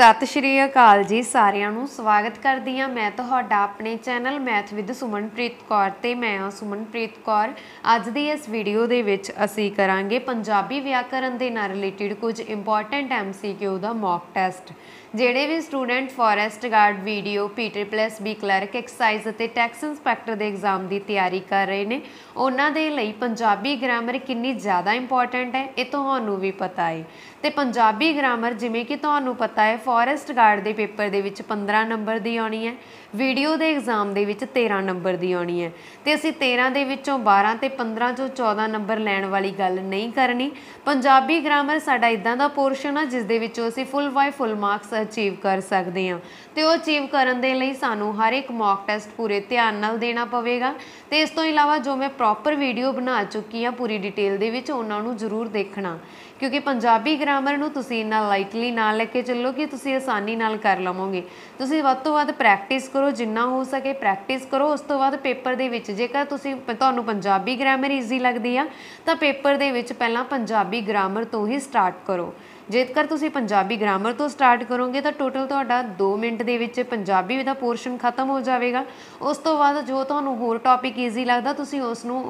ਸਤਿ ਸ਼੍ਰੀ ਅਕਾਲ ਜੀ ਸਾਰਿਆਂ ਨੂੰ ਸਵਾਗਤ ਕਰਦੀ ਹਾਂ ਮੈਂ ਤੁਹਾਡਾ ਆਪਣੇ channel math with Sumanpreet Kaur ਤੇ ਮੈਂ ਹਾਂ ਸੁਮਨਪ੍ਰੀਤ ਕੌਰ ਅੱਜ ਦੀ ਇਸ ਵੀਡੀਓ ਦੇ ਵਿੱਚ ਅਸੀਂ ਕਰਾਂਗੇ ਪੰਜਾਬੀ ਵਿਆਕਰਨ ਦੇ ਨਾਲ ਰਿਲੇਟਡ ਕੁਝ ਇੰਪੋਰਟੈਂਟ ਐਮਸੀਕਿਊ ਦਾ ਮੌਕ ਟੈਸਟ ਜਿਹੜੇ ਵੀ ਸਟੂਡੈਂਟ ਫੋਰੈਸਟ ਗਾਰਡ ਵੀਡੀਓ ਪੀਟਰ ਪਲੱਸ ਬੀ ਕਲਰਕ ਐਕਸਾਈਜ਼ ਅਤੇ ਟੈਕਸ ਇਨਸਪੈਕਟਰ ਦੇ ਐਗਜ਼ਾਮ ਦੀ ਤਿਆਰੀ ਕਰ ਰਹੇ ਨੇ ਉਹਨਾਂ ਦੇ ਲਈ ਪੰਜਾਬੀ ਗ੍ਰਾਮਰ ਕਿੰਨੀ ਜ਼ਿਆਦਾ ਇੰਪੋਰਟੈਂਟ ਹੈ ਇਹ ਤੁਹਾਨੂੰ ਵੀ ਪਤਾ ਹੈ ਤੇ ਪੰਜਾਬੀ ਗ੍ਰਾਮਰ ਜਿਵੇਂ ਕਿ ਤੁਹਾਨੂੰ ਪਤਾ ਹੈ ਫੋਰੈਸਟ ਗਾਰਡ ਦੇ ਪੇਪਰ ਦੇ ਵਿੱਚ 15 ਨੰਬਰ ਦੀ ਆਉਣੀ ਹੈ ਵੀਡੀਓ ਦੇ ਐਗਜ਼ਾਮ ਦੇ ਵਿੱਚ 13 ਨੰਬਰ ਦੀ ਆਉਣੀ ਹੈ ਤੇ ਅਸੀਂ 13 ਦੇ ਵਿੱਚੋਂ 12 ਤੇ 15 ਚੋਂ 14 ਨੰਬਰ ਲੈਣ ਵਾਲੀ ਗੱਲ ਨਹੀਂ ਕਰਨੀ ਪੰਜਾਬੀ ਗ੍ਰਾਮਰ ਸਾਡਾ ਇਦਾਂ ਦਾ ਪੋਰਸ਼ਨ ਆ ਜਿਸ ਦੇ ਵਿੱਚੋਂ ਅਸੀਂ ਫੁੱਲ ਵਾਈ ਫੁੱਲ ਮਾਰਕਸ ਅਚੀਵ ਕਰ ਸਕਦੇ ਹਾਂ ਤੇ ਉਹ ਅਚੀਵ ਕਰਨ ਦੇ ਲਈ ਸਾਨੂੰ ਹਰ ਇੱਕ ਮੌਕ ਟੈਸਟ ਪੂਰੇ ਧਿਆਨ ਨਾਲ ਦੇਣਾ ਪਵੇਗਾ ਤੇ ਇਸ ਤੋਂ ਇਲਾਵਾ ਜੋ ਮੈਂ ਪ੍ਰੋਪਰ ਵੀਡੀਓ ਬਣਾ ਚੁੱਕੀ ਹਾਂ ਪੂਰੀ ਡਿਟੇਲ ਦੇ ਵਿੱਚ ਉਹਨਾਂ ਨੂੰ ਜ਼ਰੂਰ ਦੇਖਣਾ ਕਿਉਂਕਿ ਪੰਜਾਬੀ ਗ੍ਰਾਮਰ ਨੂੰ ਤੁਸੀਂ ਇੰਨਾ ਲਾਈਟਲੀ ਨਾ ਲੈ ਕੇ ਚੱਲੋ ਕਿ ਤੁਸੀਂ ਆਸਾਨੀ ਨਾਲ ਕਰ ਲਵੋਗੇ ਤੁਸੀਂ ਵੱਧ ਤੋਂ ਵੱਧ ਪ੍ਰੈਕਟਿਸ ਕਰੋ ਜਿੰਨਾ ਹੋ ਸਕੇ ਪ੍ਰੈਕਟਿਸ ਕਰੋ ਉਸ ਤੋਂ ਬਾਅਦ ਪੇਪਰ ਦੇ ਵਿੱਚ ਜੇਕਰ ਤੁਸੀਂ ਤੁਹਾਨੂੰ ਪੰਜਾਬੀ ਗ੍ਰਾਮਰ ਈਜ਼ੀ ਲੱਗਦੀ ਆ ਤਾਂ ਪੇਪਰ ਦੇ ਵਿੱਚ ਪਹਿਲਾਂ ਪੰਜਾਬੀ ਗ੍ਰਾਮਰ ਤੋਂ ਹੀ ਸਟਾਰਟ ਕਰੋ ਜੇਕਰ ਤੁਸੀਂ ਪੰਜਾਬੀ ਗ੍ਰਾਮਰ ਤੋਂ ਸਟਾਰਟ ਕਰੋਗੇ ਤਾਂ ਟੋਟਲ ਤੁਹਾਡਾ 2 ਮਿੰਟ ਦੇ ਵਿੱਚ ਪੰਜਾਬੀ ਦਾ ਪੋਰਸ਼ਨ ਖਤਮ ਹੋ ਜਾਵੇਗਾ ਉਸ ਤੋਂ ਬਾਅਦ ਜੋ ਤੁਹਾਨੂੰ ਹੋਰ ਟੌਪਿਕ ਈਜ਼ੀ ਲੱਗਦਾ ਤੁਸੀਂ ਉਸ ਨੂੰ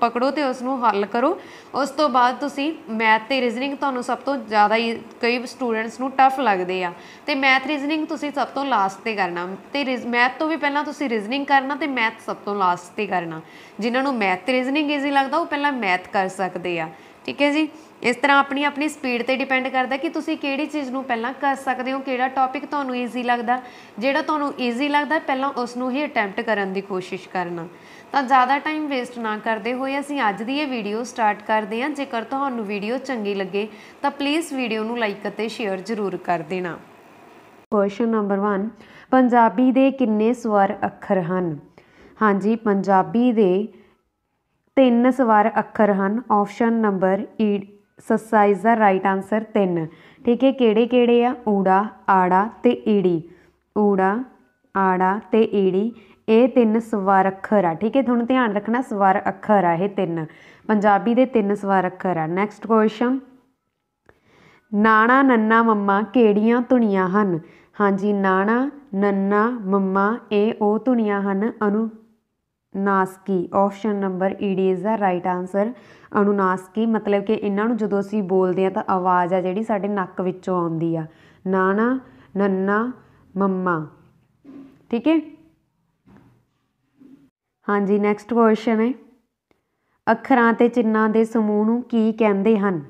ਪਕੜੋ ਤੇ ਉਸ ਨੂੰ ਹੱਲ ਕਰੋ ਉਸ ਤੋਂ ਬਾਅਦ ਤੁਸੀਂ ਮੈਥ ਤੇ ਰੀਜ਼ਨਿੰਗ ਤੁਹਾਨੂੰ ਸਭ ਤੋਂ ਜ਼ਿਆਦਾ ਹੀ ਕਈ ਸਟੂਡੈਂਟਸ ਨੂੰ ਟਫ ਲੱਗਦੇ ਆ ਤੇ ਮੈਥ ਰੀਜ਼ਨਿੰਗ ਤੁਸੀਂ ਸਭ ਤੋਂ ਲਾਸਟ ਤੇ ਕਰਨਾ ਤੇ ਮੈਥ ਤੋਂ ਵੀ ਪਹਿਲਾਂ ਤੁਸੀਂ ਰੀਜ਼ਨਿੰਗ ਕਰਨਾ ਤੇ ਮੈਥ ਸਭ ਤੋਂ ਲਾਸਟ ਤੇ ਕਰਨਾ ਜਿਨ੍ਹਾਂ ਨੂੰ ਮੈਥ ਤੇ ਰੀਜ਼ਨਿੰਗ ਈਜ਼ੀ ਲੱਗਦਾ ਉਹ ਪਹਿਲਾਂ ਮੈਥ ਕਰ ਸਕਦੇ ਆ ਠੀਕ ਹੈ ਜੀ ਇਸ ਤਰ੍ਹਾਂ ਆਪਣੀ ਆਪਣੀ ਸਪੀਡ ਤੇ ਡਿਪੈਂਡ ਕਰਦਾ ਕਿ ਤੁਸੀਂ ਕਿਹੜੀ ਚੀਜ਼ ਨੂੰ ਪਹਿਲਾਂ ਕਰ ਸਕਦੇ ਹੋ ਕਿਹੜਾ ਟੌਪਿਕ ਤੁਹਾਨੂੰ ਈਜ਼ੀ ਲੱਗਦਾ ਜਿਹੜਾ ਤੁਹਾਨੂੰ ਈਜ਼ੀ ਲੱਗਦਾ ਪਹਿਲਾਂ ਉਸ ਨੂੰ ਹੀ ਅਟੈਂਪਟ ਕਰਨ ਦੀ ਕੋਸ਼ਿਸ਼ ਕਰਨਾ ਤਾਂ ਜ਼ਿਆਦਾ ਟਾਈਮ ਵੇਸਟ ਨਾ ਕਰਦੇ ਹੋਏ ਅਸੀਂ ਅੱਜ ਦੀ ਇਹ ਵੀਡੀਓ ਸਟਾਰਟ ਕਰਦੇ ਹਾਂ ਜੇਕਰ ਤੁਹਾਨੂੰ ਵੀਡੀਓ ਚੰਗੀ ਲੱਗੇ ਤਾਂ ਪਲੀਜ਼ ਵੀਡੀਓ ਨੂੰ ਲਾਈਕ ਅਤੇ ਸ਼ੇਅਰ ਜ਼ਰੂਰ ਕਰ ਦੇਣਾ ਕੁਐਸਚਨ ਨੰਬਰ 1 ਪੰਜਾਬੀ ਦੇ ਕਿੰਨੇ ਸਵਰ ਅੱਖਰ ਹਨ ਹਾਂਜੀ ਪੰਜਾਬੀ ਦੇ ਤਿੰਨ ਸਵਰ ਅੱਖਰ ਹਨ ਆਪਸ਼ਨ ਨੰਬਰ ਈ ਸਸਾਈਜ਼ ਦਾ ਰਾਈਟ ਆਨਸਰ ਤਿੰਨ ਠੀਕ ਹੈ ਕਿਹੜੇ ਕਿਹੜੇ ਆ ਊੜਾ ਆੜਾ ਤੇ ਈੜੀ ਊੜਾ ਆੜਾ ਤੇ ਈੜੀ ਇਹ ਤਿੰਨ ਸਵਰ ਅੱਖਰ ਆ ਠੀਕ ਹੈ ਤੁਹਾਨੂੰ ਧਿਆਨ ਰੱਖਣਾ ਸਵਰ ਅੱਖਰ ਆ ਇਹ ਤਿੰਨ ਪੰਜਾਬੀ ਦੇ ਤਿੰਨ ਸਵਰ ਅੱਖਰ ਆ ਨੈਕਸਟ ਕੁਐਸਚਨ ਨਾਣਾ ਨੰਨਾ ਮੰਮਾ ਕਿਹੜੀਆਂ ਧੁਨੀਆਂ ਹਨ ਹਾਂਜੀ ਨਾਣਾ ਨੰਨਾ ਮੰਮਾ ਇਹ ਉਹ ਧੁਨੀਆਂ ਹਨ ਅਨੁ ਨਾਸਕੀ ਆਪਸ਼ਨ ਨੰਬਰ ਈ D is the right answer ਅਨੁਨਾਸਕੀ ਮਤਲਬ ਕਿ ਇਹਨਾਂ ਨੂੰ ਜਦੋਂ ਅਸੀਂ ਬੋਲਦੇ ਆ ਤਾਂ ਆਵਾਜ਼ ਆ ਜਿਹੜੀ ਸਾਡੇ ਨੱਕ ਵਿੱਚੋਂ ਆਉਂਦੀ ਆ ਨਾਨਾ ਨੰਨਾ ਮੰਮਾ ਠੀਕ ਹੈ ਹਾਂਜੀ ਨੈਕਸਟ ਕੁਐਸਚਨ ਹੈ ਅੱਖਰਾਂ ਤੇ ਚਿੰਨਾਂ ਦੇ ਸਮੂਹ ਨੂੰ ਕੀ ਕਹਿੰਦੇ ਹਨ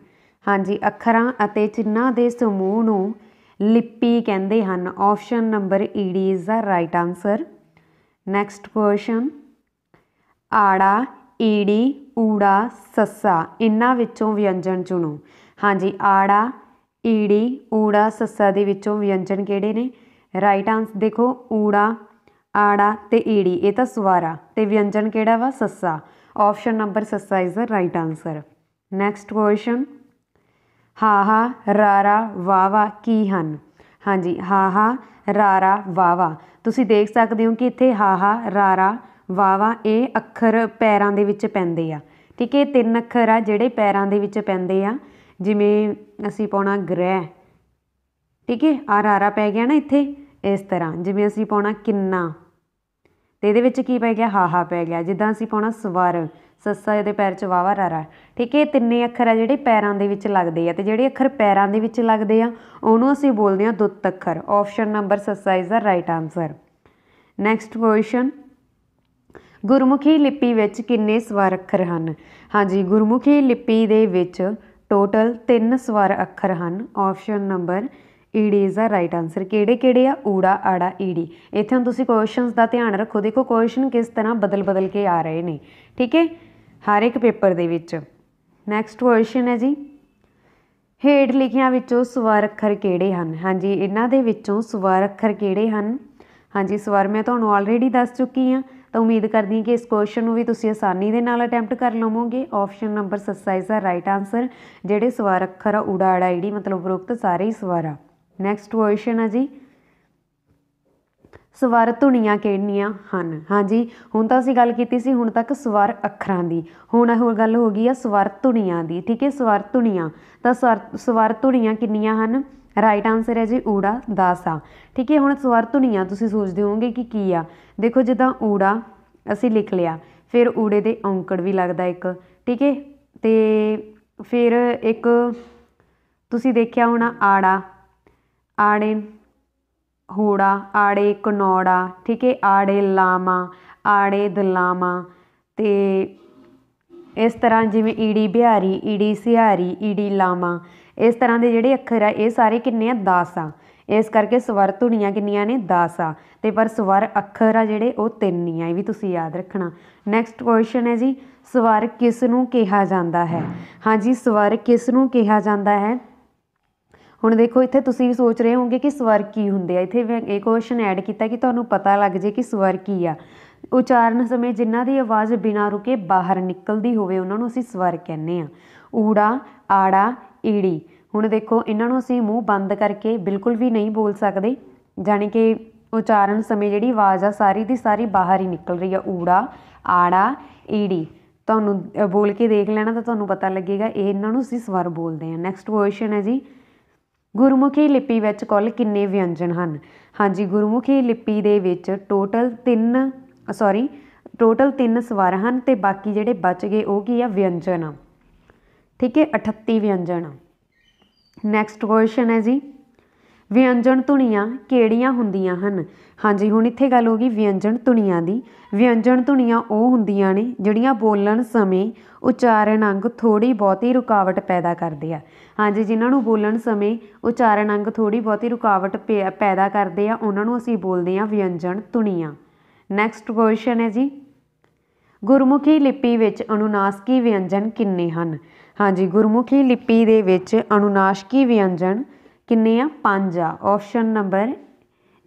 ਹਾਂਜੀ ਅੱਖਰਾਂ ਅਤੇ ਚਿੰਨਾਂ ਦੇ ਸਮੂਹ ਨੂੰ ਲਿਪੀ ਕਹਿੰਦੇ ਹਨ ਆਪਸ਼ਨ ਨੰਬਰ ਈ D is the right answer next question ਆੜਾ ਈੜੀ ਊੜਾ ਸੱਸਾ ਇਹਨਾਂ ਵਿੱਚੋਂ ਵਿਅੰਜਨ ਚੁਣੋ ਹਾਂਜੀ ਆੜਾ ਈੜੀ ਊੜਾ ਸੱਸਾ ਦੇ ਵਿੱਚੋਂ ਵਿਅੰਜਨ ਕਿਹੜੇ ਨੇ ਰਾਈਟ ਆਨਸਰ ਦੇਖੋ ਊੜਾ ਆੜਾ ਤੇ ਈੜੀ ਇਹ ਤਾਂ ਸਵਾਰਾ ਤੇ ਵਿਅੰਜਨ ਕਿਹੜਾ ਵਾ ਸੱਸਾ ਆਪਸ਼ਨ ਨੰਬਰ ਸੱਸਾ is the right answer next question ਹਾ ਰਾ ਰਾਰਾ ਵਾ ਕੀ ਹਨ ਹਾਂਜੀ ਹਾ ਰਾ ਰਾਰਾ ਵਾ ਤੁਸੀਂ ਦੇਖ ਸਕਦੇ ਹੋ ਕਿ ਇੱਥੇ ਹਾ ਰਾ ਰਾਰਾ ਵਾਵਾ ਇਹ ਅੱਖਰ ਪੈਰਾਂ ਦੇ ਵਿੱਚ ਪੈਂਦੇ ਆ ਠੀਕ ਹੈ ਤਿੰਨ ਅੱਖਰ ਆ ਜਿਹੜੇ ਪੈਰਾਂ ਦੇ ਵਿੱਚ ਪੈਂਦੇ ਆ ਜਿਵੇਂ ਅਸੀਂ ਪਾਉਣਾ ਗ੍ਰਹਿ ਠੀਕ ਹੈ ਆ ਰਾਰਾ ਪੈ ਗਿਆ ਨਾ ਇੱਥੇ ਇਸ ਤਰ੍ਹਾਂ ਜਿਵੇਂ ਅਸੀਂ ਪਾਉਣਾ ਕਿੰਨਾ ਤੇ ਇਹਦੇ ਵਿੱਚ ਕੀ ਪੈ ਗਿਆ ਹਾਹਾ ਪੈ ਗਿਆ ਜਿੱਦਾਂ ਅਸੀਂ ਪਾਉਣਾ ਸਵਰ ਸੱਸਾ ਇਹਦੇ ਪੈਰ 'ਚ ਵਾਵਾ ਰਾਰਾ ਠੀਕ ਹੈ ਇਹ ਤਿੰਨੇ ਅੱਖਰ ਆ ਜਿਹੜੇ ਪੈਰਾਂ ਦੇ ਵਿੱਚ ਲੱਗਦੇ ਆ ਤੇ ਜਿਹੜੇ ਅੱਖਰ ਪੈਰਾਂ ਦੇ ਵਿੱਚ ਲੱਗਦੇ ਆ ਉਹਨੂੰ ਅਸੀਂ ਬੋਲਦੇ ਆ ਦੁੱਤ ਅੱਖਰ ਆਪਸ਼ਨ ਨੰਬਰ ਸੱਸਾ is the right answer next question Gurmukhi ਲਿਪੀ ਵਿੱਚ ਕਿੰਨੇ ਸਵਰ ਅੱਖਰ ਹਨ ਹਾਂਜੀ ਗੁਰਮੁਖੀ ਲਿਪੀ ਦੇ ਵਿੱਚ ਟੋਟਲ 3 ਸਵਰ ਅੱਖਰ ਹਨ ਆਪਸ਼ਨ ਨੰਬਰ ਈਡੀ ਇਜ਼ ਦਾ ਰਾਈਟ ਆਨਸਰ ਕਿਹੜੇ ਕਿਹੜੇ ਆ ਊੜਾ ਆੜਾ ਈੜੀ e ਇੱਥੇ ਹੁਣ ਤੁਸੀਂ ਕੁਐਸਚਨਸ ਦਾ ਧਿਆਨ ਰੱਖੋ ਦੇਖੋ ਕੁਐਸਚਨ ਕਿਸ ਤਰ੍ਹਾਂ ਬਦਲ ਬਦਲ ਕੇ ਆ ਰਹੇ ਨੇ ਠੀਕ ਹੈ ਹਰ ਇੱਕ ਪੇਪਰ ਦੇ ਵਿੱਚ ਨੈਕਸਟ ਕੁਐਸਚਨ ਹੈ ਜੀ ਹੇਡ ਲਿਖਿਆਂ ਵਿੱਚੋਂ ਸਵਰ ਅੱਖਰ ਕਿਹੜੇ ਹਨ ਹਾਂਜੀ ਇਹਨਾਂ ਦੇ ਵਿੱਚੋਂ ਸਵਰ ਅੱਖਰ ਕਿਹੜੇ ਹਨ ਹਾਂਜੀ ਸਵਰ ਮੈਂ ਤੁਹਾਨੂੰ ਆਲਰੇਡੀ ਦੱਸ ਚੁੱਕੀ ਹਾਂ ਤਾਂ ਉਮੀਦ ਕਰਦੀ ਹਾਂ ਕਿ ਇਸ ਕੁਐਸਚਨ ਨੂੰ ਵੀ ਤੁਸੀਂ ਆਸਾਨੀ ਦੇ ਨਾਲ ਅਟੈਂਪਟ ਕਰ ਲਵੋਗੇ option number 27 the right answer ਜਿਹੜੇ ਸਵਾਰ ਅੱਖਰ ਆ ਉੜਾ ਜਿਹੜੀ ਮਤਲਬ ਉਪਰੋਕਤ ਸਾਰੇ ਹੀ ਸਵਾਰ ਆ ਨੈਕਸਟ ਕੁਐਸਚਨ ਆ ਜੀ ਸਵਰ ਧੁਨੀਆਂ ਕਿਹੜੀਆਂ ਹਨ ਹਾਂਜੀ ਹੁਣ ਤਾਂ ਅਸੀਂ ਗੱਲ ਕੀਤੀ ਸੀ ਹੁਣ ਤੱਕ ਸਵਰ ਅੱਖਰਾਂ ਦੀ ਹੁਣ ਇਹ ਹੋਰ ਗੱਲ ਹੋ ਗਈ ਆ ਸਵਰ ਧੁਨੀਆਂ ਦੀ ਠੀਕ ਹੈ ਸਵਰ ਧੁਨੀਆਂ ਤਾਂ ਸਵਰ ਧੁਨੀਆਂ ਕਿੰਨੀਆਂ ਹਨ ਰਾਈਟ ਆਨਸਰ ਹੈ ਜੀ ਊੜਾ ਦਾਸਾ ਠੀਕ ਹੈ ਹੁਣ ਸਵਰ ਧੁਨੀਆਂ ਤੁਸੀਂ ਸੋਚਦੇ ਹੋਵੋਗੇ ਕਿ ਕੀ ਆ ਦੇਖੋ ਜਿੱਦਾਂ ਊੜਾ ਅਸੀਂ ਲਿਖ ਲਿਆ ਫਿਰ ਊੜੇ ਦੇ ਔਂਕੜ ਵੀ ਲੱਗਦਾ ਇੱਕ ਠੀਕ ਹੈ ਤੇ ਫਿਰ ਇੱਕ ਤੁਸੀਂ ਦੇਖਿਆ ਹੋਣਾ ਆੜਾ ਆੜੇ ਹੋੜਾ ਆੜੇ ਕਨੌੜਾ ਠੀਕ ਹੈ ਆੜੇ ਲਾਮਾ ਆੜੇ ਦਲਾਮਾ ਤੇ ਇਸ ਤਰ੍ਹਾਂ ਜਿਵੇਂ ਈੜੀ ਬਿਹਾਰੀ ਈੜੀ ਸਿਹਾਰੀ ਈੜੀ ਲਾਮਾ ਇਸ ਤਰ੍ਹਾਂ ਦੇ ਜਿਹੜੇ ਅੱਖਰ ਆ ਇਹ ਸਾਰੇ ਕਿੰਨੇ ਆ 10 ਆ ਇਸ ਕਰਕੇ ਸਵਰ ਧੁਨੀਆਂ ਕਿੰਨੀਆਂ ਨੇ 10 ਆ ਤੇ ਪਰ ਸਵਰ ਅੱਖਰ ਆ ਜਿਹੜੇ ਉਹ ਤਿੰਨ ਹੀ ਆ ਇਹ ਵੀ ਤੁਸੀਂ ਯਾਦ ਰੱਖਣਾ ਨੈਕਸਟ ਕੁਐਸਚਨ ਹੈ ਜੀ ਸਵਰ ਕਿਸ ਨੂੰ ਕਿਹਾ ਜਾਂਦਾ ਹੈ ਹਾਂਜੀ ਸਵਰ ਕਿਸ ਨੂੰ ਕਿਹਾ ਜਾਂਦਾ ਹੈ ਹੁਣ ਦੇਖੋ ਇੱਥੇ ਤੁਸੀਂ ਵੀ ਸੋਚ ਰਹੇ ਹੋਵੋਗੇ ਕਿ ਸਵਰ ਕੀ ਹੁੰਦੇ ਆ ਇੱਥੇ ਮੈਂ ਇਹ ਕੁਐਸਚਨ ਐਡ ਕੀਤਾ ਕਿ ਤੁਹਾਨੂੰ ਪਤਾ ਲੱਗ ਜੇ ਕਿ ਸਵਰ ਕੀ ਆ ਉਚਾਰਨ ਸਮੇਂ ਜਿਨ੍ਹਾਂ ਦੀ ਆਵਾਜ਼ ਬਿਨਾਂ ਰੁਕੇ ਬਾਹਰ ਨਿਕਲਦੀ ਹੋਵੇ ਉਹਨਾਂ ਨੂੰ ਅਸੀਂ ਸਵਰ ਕਹਿੰਦੇ ਆ ਊੜਾ ਆੜਾ ਈੜੀ ਹੁਣ ਦੇਖੋ ਇਹਨਾਂ ਨੂੰ ਅਸੀਂ ਮੂੰਹ ਬੰਦ ਕਰਕੇ ਬਿਲਕੁਲ ਵੀ ਨਹੀਂ ਬੋਲ ਸਕਦੇ ਜਾਨੀ ਕਿ ਉਚਾਰਨ ਸਮੇਂ ਜਿਹੜੀ ਆਵਾਜ਼ ਆ ਸਾਰੀ ਦੀ ਸਾਰੀ ਬਾਹਰ ਹੀ ਨਿਕਲ ਰਹੀ ਆ ਊੜਾ ਆੜਾ ਈੜੀ ਤੁਹਾਨੂੰ ਬੋਲ ਕੇ ਦੇਖ ਲੈਣਾ ਤਾਂ ਤੁਹਾਨੂੰ ਪਤਾ ਲੱਗੇਗਾ ਇਹ ਇਹਨਾਂ ਨੂੰ ਅਸੀਂ ਸਵਰ ਬੋਲਦੇ ਆ ਨੈਕਸਟ ਕੁਐਸਚਨ ਹੈ ਜੀ ਗੁਰਮੁਖੀ ਲਿਪੀ ਵਿੱਚ ਕੁੱਲ ਕਿੰਨੇ ਵਿਅੰਜਨ ਹਨ ਹਾਂਜੀ ਗੁਰਮੁਖੀ ਲਿਪੀ ਦੇ ਵਿੱਚ ਟੋਟਲ 3 ਸੌਰੀ ਟੋਟਲ 3 ਸਵਰ ਹਨ ਤੇ ਬਾਕੀ ਜਿਹੜੇ ਬਚ ਗਏ ਉਹ ਕੀ ਆ ਵਿਅੰਜਨ ਆ ਠੀਕ ਹੈ 38 ਵਿਅੰਜਨ ਨੈਕਸਟ ਕੁਐਸਚਨ ਹੈ ਜੀ ਵਿਅੰਜਨ ਧੁਨੀਆਂ ਕਿਹੜੀਆਂ ਹੁੰਦੀਆਂ ਹਨ ਹਾਂਜੀ ਹੁਣ ਇੱਥੇ ਗੱਲ ਹੋ ਗਈ ਵਿਅੰਜਨ ਧੁਨੀਆਂ ਦੀ ਵਿਅੰਜਨ ਧੁਨੀਆਂ ਉਹ ਹੁੰਦੀਆਂ ਨੇ ਜਿਹੜੀਆਂ ਬੋਲਣ ਸਮੇਂ ਉਚਾਰਨ ਅੰਗ ਥੋੜੀ ਬਹੁਤੀ ਰੁਕਾਵਟ ਪੈਦਾ ਕਰਦੇ ਆ ਹਾਂਜੀ ਜਿਨ੍ਹਾਂ ਨੂੰ ਬੋਲਣ ਸਮੇਂ ਉਚਾਰਨ ਅੰਗ ਥੋੜੀ ਬਹੁਤੀ ਰੁਕਾਵਟ ਪੈਦਾ ਕਰਦੇ ਆ ਉਹਨਾਂ ਨੂੰ ਅਸੀਂ ਬੋਲਦੇ ਆ ਵਿਅੰਜਨ ਧੁਨੀਆਂ ਨੈਕਸਟ ਕੁਐਸਚਨ ਹੈ ਜੀ ਗੁਰਮੁਖੀ ਲਿਪੀ ਵਿੱਚ ਅਨੁਨਾਸਕੀ ਵਿਅੰਜਨ ਕਿੰਨੇ ਹਨ ਹਾਂਜੀ ਗੁਰਮੁਖੀ ਲਿਪੀ ਦੇ ਵਿੱਚ ਅਨੁਨਾਸ਼ਕੀ ਵਿਅੰਜਨ ਕਿੰਨੇ ਆ ਪੰਜ ਆ option number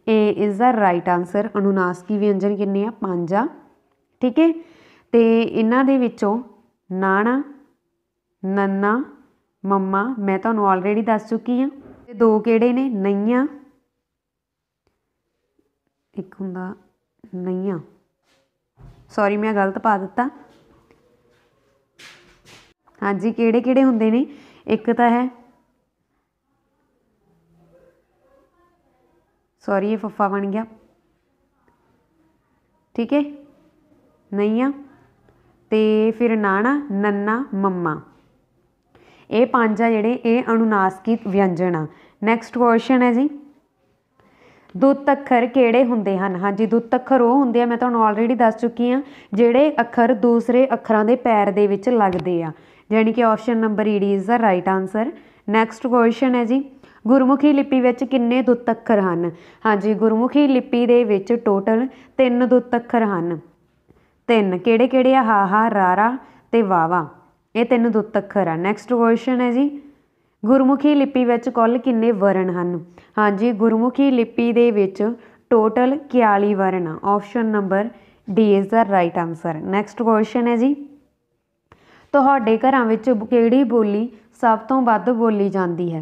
A is the right answer ਅਨੁਨਾਸ਼ਕੀ ਵਿਅੰਜਨ ਕਿੰਨੇ ਆ ਪੰਜ ਆ ਠੀਕ ਹੈ ਤੇ ਇਹਨਾਂ ਦੇ ਵਿੱਚੋਂ ਨਾਣਾ ਨੰਨਾ ਮੰਮਾ ਮੈਂ ਤੁਹਾਨੂੰ ਆਲਰੇਡੀ ਦੱਸ ਚੁੱਕੀ ਹਾਂ ਤੇ ਦੋ ਕਿਹੜੇ ਨੇ ਨਈਆਂ ਇੱਕ ਹੁੰਦਾ ਨਈਆਂ ਸੌਰੀ ਮੈਂ ਗਲਤ ਪਾ ਦਿੱਤਾ ਹਾਂਜੀ ਕਿਹੜੇ ਕਿਹੜੇ ਹੁੰਦੇ ਨੇ ਇੱਕ ਤਾਂ ਹੈ ਸੌਰੀ ਇਹ ਫੱਫਾ ਬਣ ਗਿਆ ਠੀਕ ਹੈ ਨਈਆ ਤੇ ਫਿਰ ਨਾਣਾ ਨੰਨਾ ਮੰਮਾ ਇਹ ਪੰਜ ਆ ਜਿਹੜੇ ਇਹ ਅਨੁਨਾਸਿਕ ਵਿਅੰਜਨ ਆ ਨੈਕਸਟ ਕੁਐਸਚਨ ਹੈ ਜੀ ਦੁੱਤ ਅੱਖਰ ਕਿਹੜੇ ਹੁੰਦੇ ਹਨ ਹਾਂਜੀ ਦੁੱਤ ਅੱਖਰ ਉਹ ਹੁੰਦੇ ਆ ਮੈਂ ਤੁਹਾਨੂੰ ਆਲਰੇਡੀ ਦੱਸ ਚੁੱਕੀ ਆ ਜਿਹੜੇ ਅੱਖਰ ਦੂਸਰੇ ਅੱਖਰਾਂ ਦੇ ਪੈਰ ਦੇ ਵਿੱਚ ਲੱਗਦੇ ਆ ਜਾਨੀ ਕਿ option number E is the right answer next question ਹੈ ਜੀ ਗੁਰਮੁਖੀ ਲਿਪੀ ਵਿੱਚ ਕਿੰਨੇ ਦੁੱਤ ਅੱਖਰ ਹਨ ਹਾਂਜੀ ਗੁਰਮੁਖੀ ਲਿਪੀ ਦੇ ਵਿੱਚ ਟੋਟਲ 3 ਦੁੱਤ ਅੱਖਰ ਹਨ ਤਿੰਨ ਕਿਹੜੇ ਕਿਹੜੇ ਆ ਹਾ ਹਾ ਰਾ ਰਾ ਤੇ ਵਾ ਵਾ ਇਹ ਤਿੰਨ ਦੁੱਤ ਅੱਖਰ ਆ ਨੈਕਸਟ ਕੁਐਸਚਨ ਹੈ ਜੀ ਗੁਰਮੁਖੀ ਲਿਪੀ ਵਿੱਚ ਕੁੱਲ ਕਿੰਨੇ ਵਰਣ ਹਨ ਹਾਂਜੀ ਗੁਰਮੁਖੀ ਲਿਪੀ ਦੇ ਵਿੱਚ ਟੋਟਲ 41 ਵਰਣ ਆ option number D is the right answer next question ਹੈ ਜੀ ਤੁਹਾਡੇ ਘਰਾਂ ਵਿੱਚ ਕਿਹੜੀ ਬੋਲੀ ਸਭ ਤੋਂ ਵੱਧ ਬੋਲੀ ਜਾਂਦੀ ਹੈ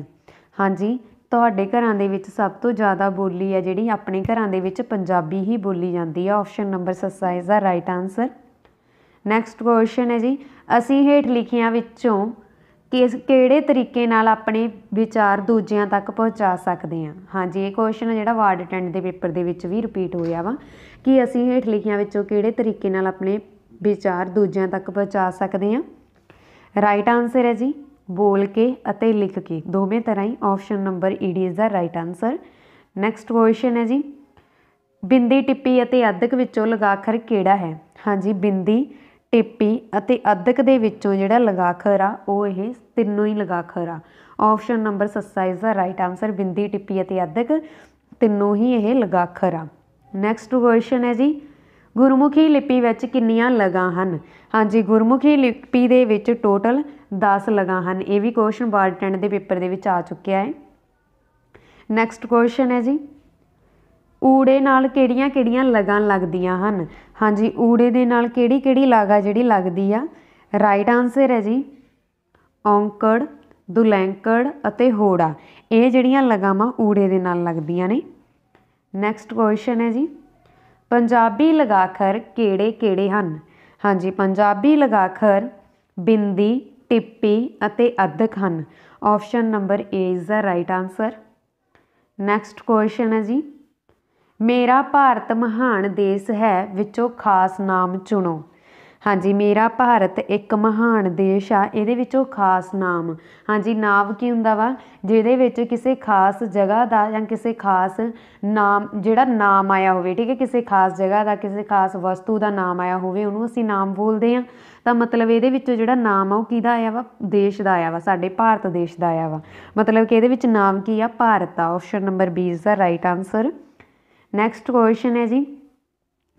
ਹਾਂਜੀ ਤੁਹਾਡੇ ਘਰਾਂ ਦੇ ਵਿੱਚ ਸਭ ਤੋਂ ਜ਼ਿਆਦਾ ਬੋਲੀ ਹੈ ਜਿਹੜੀ ਆਪਣੇ ਘਰਾਂ ਦੇ ਵਿੱਚ ਪੰਜਾਬੀ ਹੀ ਬੋਲੀ ਜਾਂਦੀ ਹੈ option number 7 is the right answer next question ਹੈ ਜੀ ਅਸੀਂ ਹੇਠ ਲਿਖੀਆਂ ਵਿੱਚੋਂ ਕਿਸ ਕਿਹੜੇ ਤਰੀਕੇ ਨਾਲ ਆਪਣੇ ਵਿਚਾਰ ਦੂਜਿਆਂ ਤੱਕ ਪਹੁੰਚਾ ਸਕਦੇ ਹਾਂ ਹਾਂਜੀ ਇਹ ਕੁਐਸਚਨ ਜਿਹੜਾ ਵਾਰਡ ਅਟੈਂਡ ਦੇ ਪੇਪਰ ਦੇ ਵਿੱਚ ਵੀ ਰਿਪੀਟ ਹੋਇਆ ਵਾ ਕਿ ਅਸੀਂ ਹੇਠ ਲਿਖੀਆਂ ਵਿੱਚੋਂ ਕਿਹੜੇ ਤਰੀਕੇ ਨਾਲ ਆਪਣੇ ਵਿਚਾਰ ਦੂਜਿਆਂ ਤੱਕ ਪਹੁੰਚਾ ਸਕਦੇ ਹਾਂ ਰਾਈਟ ਆਨਸਰ ਹੈ ਜੀ ਬੋਲ ਕੇ ਅਤੇ ਲਿਖ ਕੇ ਦੋਵੇਂ ਤਰ੍ਹਾਂ ਹੀ option number D is the right answer next question ਹੈ ਜੀ ਬਿੰਦੀ ਟਿੱਪੀ ਅਤੇ ਅੱਧਕ ਵਿੱਚੋਂ ਲਗਾਖਰ ਕਿਹੜਾ ਹੈ ਹਾਂਜੀ ਬਿੰਦੀ ਟਿੱਪੀ ਅਤੇ ਅੱਧਕ ਦੇ ਵਿੱਚੋਂ ਜਿਹੜਾ ਲਗਾਖਰ ਆ ਉਹ ਇਹ ਤਿੰਨੋਂ ਹੀ ਲਗਾਖਰ ਆ option number 7 is the right answer ਬਿੰਦੀ ਟਿੱਪੀ ਅਤੇ ਅੱਧਕ ਤਿੰਨੋਂ ਹੀ ਇਹ ਲਗਾਖਰ ਆ ਨੈਕਸਟ ਕੁਐਸਚਨ ਹੈ ਜੀ ਗੁਰਮੁਖੀ ਲਿਪੀ ਵਿੱਚ ਕਿੰਨੀਆਂ ਲਗਾਂ ਹਨ ਹਾਂਜੀ ਗੁਰਮੁਖੀ ਲਿਪੀ ਦੇ ਵਿੱਚ ਟੋਟਲ 10 ਲਗਾਂ ਹਨ ਇਹ ਵੀ ਕੁਐਸਚਨ ਬਾਰਡ ਟੈਂਡ ਦੇ ਪੇਪਰ ਦੇ ਵਿੱਚ ਆ ਚੁੱਕਿਆ ਹੈ ਨੈਕਸਟ ਕੁਐਸਚਨ ਹੈ ਜੀ ਊੜੇ ਨਾਲ ਕਿਹੜੀਆਂ-ਕਿਹੜੀਆਂ ਲਗਾਂ ਲੱਗਦੀਆਂ ਹਨ ਹਾਂਜੀ ਊੜੇ ਦੇ ਨਾਲ ਕਿਹੜੀ-ਕਿਹੜੀ ਲਗਾ ਜਿਹੜੀ ਲੱਗਦੀ ਆ ਰਾਈਟ ਆਨਸਰ ਹੈ ਜੀ ਔਂਕੜ ਦੁਲੈਂਕੜ ਅਤੇ ਹੋੜਾ ਇਹ ਜਿਹੜੀਆਂ ਲਗਾਵਾਂ ਊੜੇ ਦੇ ਨਾਲ ਲੱਗਦੀਆਂ ਨੇ ਨੈਕਸਟ ਕੁਐਸਚਨ ਹੈ ਜੀ ਪੰਜਾਬੀ ਲਗਾਖਰ ਕਿਹੜੇ ਕਿਹੜੇ ਹਨ ਹਾਂਜੀ ਪੰਜਾਬੀ ਲਗਾਖਰ ਬਿੰਦੀ ਟਿੱਪੀ ਅਤੇ ਅਧਕ ਹਨ option number A is the right answer next question ਹੈ ਜੀ ਮੇਰਾ ਭਾਰਤ ਮਹਾਨ ਦੇਸ਼ ਹੈ ਵਿੱਚੋਂ ਖਾਸ ਨਾਮ ਚੁਣੋ ਹਾਂਜੀ ਮੇਰਾ ਭਾਰਤ ਇੱਕ ਮਹਾਨ ਦੇਸ਼ ਆ ਇਹਦੇ ਵਿੱਚੋਂ ਖਾਸ ਨਾਮ ਹਾਂਜੀ ਨਾਮ ਕੀ ਹੁੰਦਾ ਵਾ ਜਿਹਦੇ ਵਿੱਚ ਕਿਸੇ ਖਾਸ ਜਗ੍ਹਾ ਦਾ ਜਾਂ ਕਿਸੇ ਖਾਸ ਨਾਮ ਜਿਹੜਾ ਨਾਮ ਆਇਆ ਹੋਵੇ ਠੀਕ ਹੈ ਕਿਸੇ ਖਾਸ ਜਗ੍ਹਾ ਦਾ ਕਿਸੇ ਖਾਸ ਵਸਤੂ ਦਾ ਨਾਮ ਆਇਆ ਹੋਵੇ ਉਹਨੂੰ ਅਸੀਂ ਨਾਮ ਬੋਲਦੇ ਆ ਤਾਂ ਮਤਲਬ ਇਹਦੇ ਵਿੱਚੋਂ ਜਿਹੜਾ ਨਾਮ ਆ ਉਹ ਕਿਹਦਾ ਆਇਆ ਵਾ ਦੇਸ਼ ਦਾ ਆਇਆ ਵਾ ਸਾਡੇ ਭਾਰਤ ਦੇਸ਼ ਦਾ ਆਇਆ ਵਾ ਮਤਲਬ ਕਿ ਇਹਦੇ ਵਿੱਚ ਨਾਮ ਕੀ ਆ ਭਾਰਤ ਆ option number 20 the right answer next question ਹੈ ਜੀ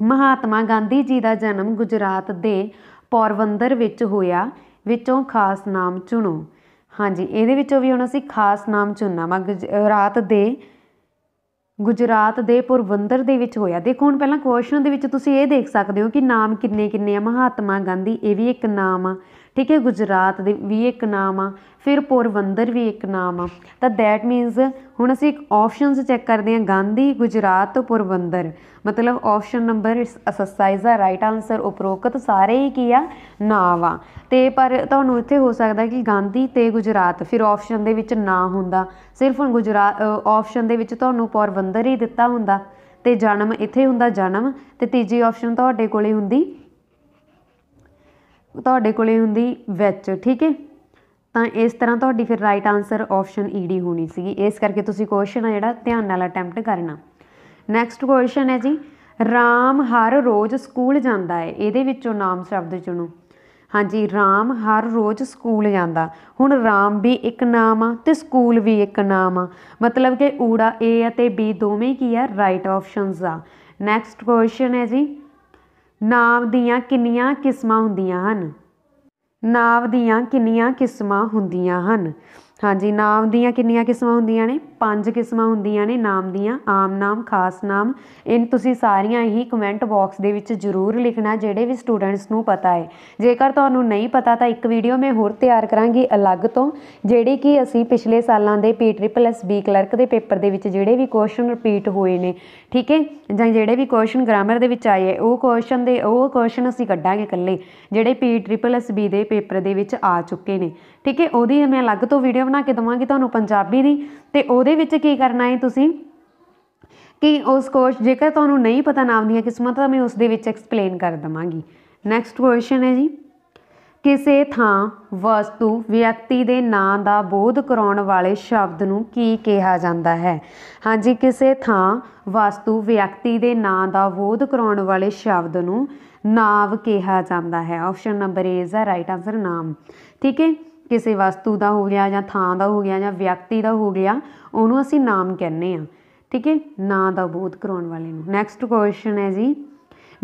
ਮਹਾਤਮਾ ਗਾਂਧੀ ਜੀ ਦਾ ਜਨਮ ਗੁਜਰਾਤ ਦੇ ਪੌਰਵੰਦਰ ਵਿੱਚ ਹੋਇਆ ਵਿੱਚੋਂ ਖਾਸ ਨਾਮ ਚੁਣੋ ਹਾਂਜੀ ਇਹਦੇ ਵਿੱਚੋਂ ਵੀ ਹੁਣ ਅਸੀਂ ਖਾਸ ਨਾਮ ਚੁਣਨਾ ਵਾ ਗੁਜਰਾਤ ਦੇ ਗੁਜਰਾਤ ਦੇ ਪੁਰਵੰਦਰ ਦੇ ਵਿੱਚ ਹੋਇਆ ਦੇਖੋ ਹੁਣ ਪਹਿਲਾਂ ਕੁਐਸਚਨ ਦੇ ਵਿੱਚ ਤੁਸੀਂ ਇਹ ਦੇਖ ਸਕਦੇ ਹੋ ਕਿ ਨਾਮ ਕਿੰਨੇ ਕਿੰਨੇ ਆ ਮਹਾਤਮਾ ਗਾਂਧੀ ਇਹ ਵੀ ਇੱਕ ਨਾਮ ਆ ਠੀਕ ਹੈ ਗੁਜਰਾਤ ਦੇ ਵੀ ਇੱਕ ਨਾਮ ਆ ਫਿਰ ਪੋਰਬੰਦਰ ਵੀ ਇੱਕ ਨਾਮ ਆ ਤਾਂ ਦੈਟ ਮੀਨਸ ਹੁਣ ਅਸੀਂ ਇੱਕ ਆਪਸ਼ਨਸ ਚੈੱਕ ਕਰਦੇ ਹਾਂ ਗਾਂਧੀ ਗੁਜਰਾਤ ਤੋਂ ਪੋਰਬੰਦਰ ਮਤਲਬ ਆਪਸ਼ਨ ਨੰਬਰ ਅਸਸਾਈਜ਼ ਦਾ ਰਾਈਟ ਆਨਸਰ ਉਪਰੋਕਤ ਸਾਰੇ ਹੀ ਕੀ ਆ ਨਾ ਆ ਤੇ ਪਰ ਤੁਹਾਨੂੰ ਇੱਥੇ ਹੋ ਸਕਦਾ ਕਿ ਗਾਂਧੀ ਤੇ ਗੁਜਰਾਤ ਫਿਰ ਆਪਸ਼ਨ ਦੇ ਵਿੱਚ ਨਾ ਹੁੰਦਾ ਸਿਰਫ ਹੁਣ ਗੁਜਰਾਤ ਆਪਸ਼ਨ ਦੇ ਵਿੱਚ ਤੁਹਾਨੂੰ ਪੋਰਬੰਦਰ ਹੀ ਦਿੱਤਾ ਹੁੰਦਾ ਤੇ ਜਨਮ ਇੱਥੇ ਹੁੰਦਾ ਜਨਮ ਤੇ ਤੀਜੀ ਆਪਸ਼ਨ ਤੁਹਾਡੇ ਕੋਲੇ ਹੁੰਦੀ ਤੁਹਾਡੇ ਕੋਲੇ ਹੁੰਦੀ ਵਿੱਚ ਠੀਕ ਹੈ ਤਾਂ ਇਸ ਤਰ੍ਹਾਂ ਤੁਹਾਡੀ ਫਿਰ ਰਾਈਟ ਆਨਸਰ ਆਪਸ਼ਨ ਈਡੀ ਹੋਣੀ ਸੀਗੀ ਇਸ ਕਰਕੇ ਤੁਸੀਂ ਕੁਐਸਚਨ ਆ ਜਿਹੜਾ ਧਿਆਨ ਨਾਲ ਅਟੈਂਪਟ ਕਰਨਾ ਨੈਕਸਟ ਕੁਐਸਚਨ ਹੈ ਜੀ RAM ਹਰ ਰੋਜ਼ ਸਕੂਲ ਜਾਂਦਾ ਹੈ ਇਹਦੇ ਵਿੱਚੋਂ ਨਾਮ ਸ਼ਬਦ ਚੁਣੋ ਹਾਂਜੀ RAM ਹਰ ਰੋਜ਼ ਸਕੂਲ ਜਾਂਦਾ ਹੁਣ RAM ਵੀ ਇੱਕ ਨਾਮ ਆ ਤੇ ਸਕੂਲ ਵੀ ਇੱਕ ਨਾਮ ਆ ਮਤਲਬ ਕਿ ਊੜਾ A ਅਤੇ B ਦੋਵੇਂ ਕੀ ਆ ਰਾਈਟ ਆਪਸ਼ਨਸ ਆ ਨੈਕਸਟ ਕੁਐਸਚਨ ਹੈ ਜੀ ਨਾਵ ਦੀਆਂ ਕਿੰਨੀਆਂ ਕਿਸਮਾਂ ਹੁੰਦੀਆਂ ਹਨ ਨਾਵ ਦੀਆਂ ਕਿੰਨੀਆਂ ਕਿਸਮਾਂ ਹੁੰਦੀਆਂ ਹਨ ਹਾਂਜੀ ਨਾਮ ਦੀਆਂ ਕਿੰਨੀਆਂ ਕਿਸਮਾਂ ਹੁੰਦੀਆਂ ਨੇ ਪੰਜ ਕਿਸਮਾਂ ਹੁੰਦੀਆਂ ਨੇ ਨਾਮ ਦੀਆਂ ਆਮ ਨਾਮ ਖਾਸ ਨਾਮ ਇਹ ਤੁਸੀਂ ਸਾਰੀਆਂ ਹੀ ਕਮੈਂਟ ਬਾਕਸ ਦੇ ਵਿੱਚ ਜ਼ਰੂਰ ਲਿਖਣਾ ਜਿਹੜੇ ਵੀ ਸਟੂਡੈਂਟਸ ਨੂੰ ਪਤਾ ਹੈ ਜੇਕਰ ਤੁਹਾਨੂੰ ਨਹੀਂ ਪਤਾ ਤਾਂ ਇੱਕ ਵੀਡੀਓ ਮੈਂ ਹੋਰ ਤਿਆਰ ਕਰਾਂਗੀ ਅਲੱਗ ਤੋਂ ਜਿਹੜੀ ਕਿ ਅਸੀਂ ਪਿਛਲੇ ਸਾਲਾਂ ਦੇ P triple S B clerk ਦੇ ਪੇਪਰ ਦੇ ਵਿੱਚ ਜਿਹੜੇ ਵੀ ਕੁਐਸਚਨ ਰਿਪੀਟ ਹੋਏ ਨੇ ਠੀਕ ਹੈ ਜਾਂ ਜਿਹੜੇ ਵੀ ਕੁਐਸਚਨ ਗ੍ਰਾਮਰ ਦੇ ਵਿੱਚ ਆਏ ਉਹ ਕੁਐਸਚਨ ਦੇ ਉਹ ਕੁਐਸਚਨ ਅਸੀਂ ਕੱਢਾਂਗੇ ਇਕੱਲੇ ਜਿਹੜੇ ਪੀ ਟ੍ਰਿਪਲ ਐਸ ਬੀ ਦੇ ਪੇਪਰ ਦੇ ਵਿੱਚ ਆ ਚੁੱਕੇ ਨੇ ਠੀਕ ਹੈ ਉਹਦੀ ਮੈਂ ਅਲੱਗ ਤੋਂ ਵੀਡੀਓ ਬਣਾ ਕੇ ਦਵਾਂਗੀ ਤੁਹਾਨੂੰ ਪੰਜਾਬੀ ਦੀ ਤੇ ਉਹਦੇ ਵਿੱਚ ਕੀ ਕਰਨਾ ਹੈ ਤੁਸੀਂ ਕਿ ਉਸ ਕੋਰਸ ਜੇਕਰ ਤੁਹਾਨੂੰ ਨਹੀਂ ਪਤਾ ਨਾਮ ਦੀਆਂ ਕਿਸਮਾਂ ਤਾਂ ਮੈਂ ਉਸ ਦੇ ਵਿੱਚ ਐਕਸਪਲੇਨ ਕਰ ਦਵਾਂਗੀ ਨੈਕਸਟ ਕੁਐਸਚਨ ਹੈ ਜੀ ਕਿਸੇ ਥਾਂ ਵਸਤੂ ਵਿਅਕਤੀ ਦੇ ਨਾਂ ਦਾ ਬੋਧ ਕਰਾਉਣ ਵਾਲੇ ਸ਼ਬਦ ਨੂੰ ਕੀ ਕਿਹਾ ਜਾਂਦਾ ਹੈ ਹਾਂਜੀ ਕਿਸੇ ਥਾਂ ਵਸਤੂ ਵਿਅਕਤੀ ਦੇ ਨਾਂ ਦਾ ਬੋਧ ਕਰਾਉਣ ਵਾਲੇ ਸ਼ਬਦ ਨੂੰ ਨਾਮ ਕਿਹਾ ਜਾਂਦਾ ਹੈ option number A is the right answer ਨਾਮ ਠੀਕ ਹੈ ਕਿਸੇ ਵਸਤੂ ਦਾ ਹੋ ਗਿਆ ਜਾਂ ਥਾਂ ਦਾ ਹੋ ਗਿਆ ਜਾਂ ਵਿਅਕਤੀ ਦਾ ਹੋ ਗਿਆ ਉਹਨੂੰ ਅਸੀਂ ਨਾਮ ਕਹਿੰਦੇ ਆ ਠੀਕ ਹੈ ਨਾਂ ਦਾ ਬੋਧ ਕਰਾਉਣ ਵਾਲੇ ਨੂੰ ਨੈਕਸਟ ਕੁਐਸਚਨ ਹੈ ਜੀ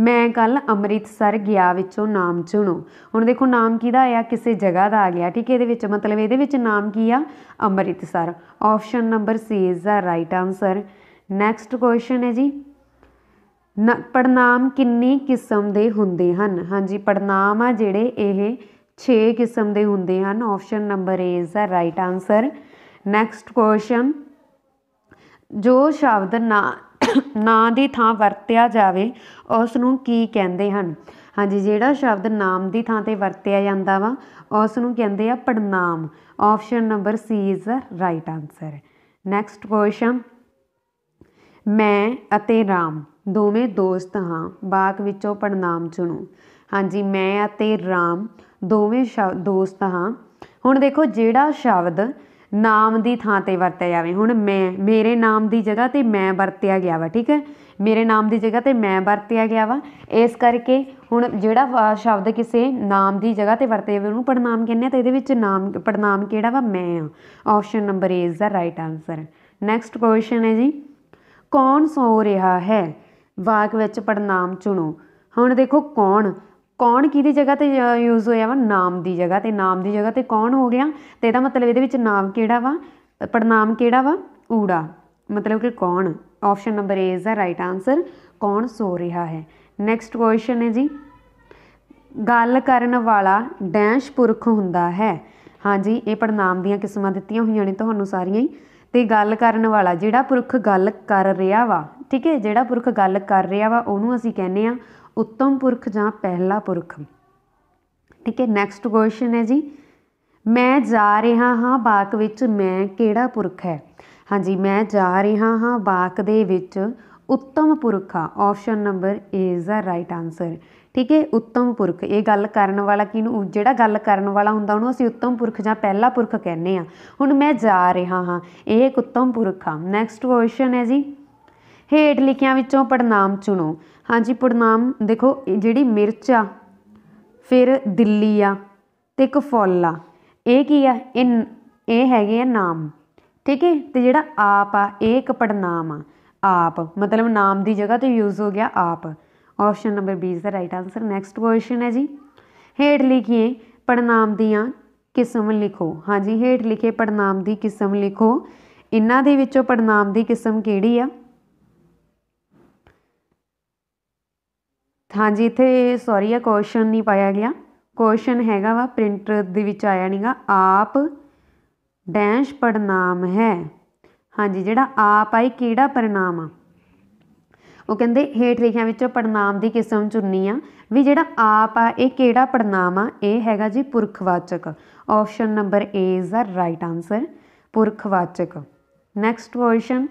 ਮੈਂ ਕੱਲ ਅੰਮ੍ਰਿਤਸਰ ਗਿਆ ਵਿੱਚੋਂ ਨਾਮ ਚੁਣੋ ਹੁਣ ਦੇਖੋ ਨਾਮ ਕਿਹਦਾ ਆਇਆ ਕਿਸੇ ਜਗ੍ਹਾ ਦਾ ਆ ਗਿਆ ਠੀਕ ਹੈ ਇਹਦੇ ਵਿੱਚ ਮਤਲਬ ਇਹਦੇ ਵਿੱਚ ਨਾਮ ਕੀ ਆ Amritsar option number C is the right answer next question ਹੈ ਜੀ ਪੜਨਾਮ ਕਿੰਨੀ ਕਿਸਮ ਦੇ ਹੁੰਦੇ ਹਨ ਹਾਂਜੀ ਪੜਨਾਮ ਆ ਜਿਹੜੇ ਇਹ 6 ਕਿਸਮ ਦੇ ਹੁੰਦੇ ਹਨ option number A is the right answer next question ਜੋ ਸ਼ਬਦ ਨਾ ਨਾਂ ਦੀ ਥਾਂ ਵਰਤਿਆ ਜਾਵੇ ਉਸ ਨੂੰ ਕੀ ਕਹਿੰਦੇ ਹਨ ਹਾਂਜੀ ਜਿਹੜਾ ਸ਼ਬਦ ਨਾਮ ਦੀ ਥਾਂ ਤੇ ਵਰਤਿਆ ਜਾਂਦਾ ਵਾ ਉਸ ਨੂੰ ਕਹਿੰਦੇ ਆ ਪੜਨਾਮ option number C is the right answer next question ਮੈਂ ਅਤੇ ਰਾਮ ਦੋਵੇਂ ਦੋਸਤ ਹਾਂ ਬਾਕ ਵਿੱਚੋਂ ਪੜਨਾਮ ਚੁਣੋ ਹਾਂਜੀ ਮੈਂ ਅਤੇ ਰਾਮ ਦੋਵੇਂ ਸ਼ਬਦ ਦੋਸਤ ਹਾਂ ਹੁਣ ਦੇਖੋ ਜਿਹੜਾ ਸ਼ਬਦ ਨਾਮ ਦੀ ਥਾਂ ਤੇ ਵਰਤਿਆ ਜਾਵੇ ਹੁਣ ਮੈਂ ਮੇਰੇ ਨਾਮ ਦੀ ਜਗ੍ਹਾ ਤੇ ਮੈਂ ਵਰਤਿਆ ਗਿਆ ਵਾ ਠੀਕ ਹੈ ਮੇਰੇ ਨਾਮ ਦੀ ਜਗ੍ਹਾ ਤੇ ਮੈਂ ਵਰਤਿਆ ਗਿਆ ਵਾ ਇਸ ਕਰਕੇ ਹੁਣ ਜਿਹੜਾ ਸ਼ਬਦ ਕਿਸੇ ਨਾਮ ਦੀ ਜਗ੍ਹਾ ਤੇ ਵਰਤੇ ਜਾਵੇ ਉਹਨੂੰ ਪੜਨਾਮ ਕਹਿੰਦੇ ਆ ਤਾਂ ਇਹਦੇ ਵਿੱਚ ਨਾਮ ਪੜਨਾਮ ਕਿਹੜਾ ਵਾ ਮੈਂ ਆ option number A is the right answer next question ਹੈ ਜੀ ਕੌਣ ਸੌ ਰਿਹਾ ਹੈ ਵਾਕ ਵਿੱਚ ਪੜਨਾਮ ਚੁਣੋ ਹੁਣ ਦੇਖੋ ਕੌਣ ਕੌਣ ਕਿਹਦੀ ਜਗ੍ਹਾ ਤੇ ਯੂਜ਼ ਹੋਇਆ ਵਾ ਨਾਮ ਦੀ ਜਗ੍ਹਾ ਤੇ ਨਾਮ ਦੀ ਜਗ੍ਹਾ ਤੇ ਕੌਣ ਹੋ ਗਿਆ ਤੇ ਇਹਦਾ ਮਤਲਬ ਇਹਦੇ ਵਿੱਚ ਨਾਮ ਕਿਹੜਾ ਵਾ ਪੜਨਾਮ ਕਿਹੜਾ ਵਾ ਊੜਾ ਮਤਲਬ ਕਿ ਕੌਣ option number A is the right answer ਕੌਣ ਸੋ ਰਿਹਾ ਹੈ ਨੈਕਸਟ ਕੁਐਸਚਨ ਹੈ ਜੀ ਗੱਲ ਕਰਨ ਵਾਲਾ ਡੈਸ਼ ਪੁਰਖ ਹੁੰਦਾ ਹੈ ਹਾਂਜੀ ਇਹ ਪੜਨਾਮ ਦੀਆਂ ਕਿਸਮਾਂ ਦਿੱਤੀਆਂ ਹੋਈਆਂ ਨੇ ਤੁਹਾਨੂੰ ਸਾਰੀਆਂ ਹੀ ਤੇ ਗੱਲ ਕਰਨ ਵਾਲਾ ਜਿਹੜਾ ਪੁਰਖ ਗੱਲ ਕਰ ਰਿਹਾ ਵਾ ਠੀਕ ਹੈ ਜਿਹੜਾ ਪੁਰਖ ਗੱਲ ਕਰ ਰਿਹਾ ਵਾ ਉਹਨੂੰ ਅਸੀਂ ਕਹਿੰਦੇ ਆ ਉੱਤਮ ਪੁਰਖ ਜਾਂ ਪਹਿਲਾ ਪੁਰਖ ਠੀਕ ਹੈ ਨੈਕਸਟ ਕੁਐਸਚਨ ਹੈ ਜੀ ਮੈਂ ਜਾ ਰਿਹਾ ਹਾਂ ਬਾਕ ਵਿੱਚ ਮੈਂ ਕਿਹੜਾ ਪੁਰਖ ਹੈ ਹਾਂਜੀ ਮੈਂ ਜਾ ਰਿਹਾ ਹਾਂ ਬਾਕ ਦੇ ਵਿੱਚ ਉੱਤਮ ਪੁਰਖ ਆ option number A is the right answer ਠੀਕ ਹੈ ਉੱਤਮ ਪੁਰਖ ਇਹ ਗੱਲ ਕਰਨ ਵਾਲਾ ਕਿਹਨੂੰ ਜਿਹੜਾ ਗੱਲ ਕਰਨ ਵਾਲਾ ਹੁੰਦਾ ਉਹਨੂੰ ਅਸੀਂ ਉੱਤਮ ਪੁਰਖ ਜਾਂ ਪਹਿਲਾ ਪੁਰਖ ਕਹਿੰਦੇ ਆ ਹੁਣ ਮੈਂ ਜਾ ਰਿਹਾ ਹਾਂ ਇਹ ਇੱਕ ਉੱਤਮ ਪੁਰਖ ਆ ਨੈਕਸਟ ਕੁਐਸਚਨ ਹੈ ਜੀ ਹੇਠ ਲਿਖਿਆਂ ਵਿੱਚੋਂ ਪੜਨਾਮ ਚੁਣੋ ਹਾਂਜੀ ਪੜਨਾਮ ਦੇਖੋ ਜਿਹੜੀ ਮਿਰਚ ਆ ਫਿਰ ਦਿੱਲੀ ਆ ਤੇ ਇੱਕ ਫੁੱਲ ਆ ਇਹ ਕੀ ਆ ਇਹ ਇਹ ਹੈਗੇ ਆ ਨਾਮ ਠੀਕ ਹੈ ਤੇ ਜਿਹੜਾ ਆਪ ਆ ਇਹ ਇੱਕ ਪੜਨਾਮ ਆ ਆਪ ਮਤਲਬ ਨਾਮ ਦੀ ਜਗ੍ਹਾ ਤੇ ਯੂਜ਼ ਹੋ ਗਿਆ ਆਪ option number B is the right answer next question ਹੈ ਜੀ ਹੇਠ ਲਿਖੀਏ ਪੜਨਾਮ ਦੀਆਂ ਕਿਸਮ ਲਿਖੋ ਹਾਂਜੀ ਹੇਠ ਲਿਖੇ ਪੜਨਾਮ ਦੀ ਕਿਸਮ ਲਿਖੋ ਇਹਨਾਂ ਦੇ ਵਿੱਚੋਂ ਪੜਨਾਮ ਦੀ ਕਿਸਮ ਕਿਹੜੀ ਆ ਹਾਂਜੀ ਇੱਥੇ ਸੌਰੀ ਆ ਕੁਐਸ਼ਨ ਨਹੀਂ ਪਾਇਆ ਗਿਆ ਕੁਐਸ਼ਨ ਹੈਗਾ ਵਾ ਪ੍ਰਿੰਟਰ ਦੇ ਵਿੱਚ ਆਇਆ ਨਹੀਂਗਾ ਆਪ ਡੈਸ਼ ਪੜਨਾਮ ਹੈ ਹਾਂਜੀ ਜਿਹੜਾ ਆਪ ਆਈ ਕਿਹੜਾ ਪਰਨਾਮ ਆ ਉਹ ਕਹਿੰਦੇ ਹੇਠ ਲਿਖਿਆਂ ਵਿੱਚੋਂ ਪੜਨਾਮ ਦੀ ਕਿਸਮ ਚੁਣਨੀ ਆ ਵੀ ਜਿਹੜਾ ਆਪ ਆ ਇਹ ਕਿਹੜਾ ਪੜਨਾਮ ਆ ਇਹ ਹੈਗਾ ਜੀ ਪੁਰਖਵਾਚਕ option number A is the right answer ਪੁਰਖਵਾਚਕ ਨੈਕਸਟ ਕੁਐਸ਼ਨ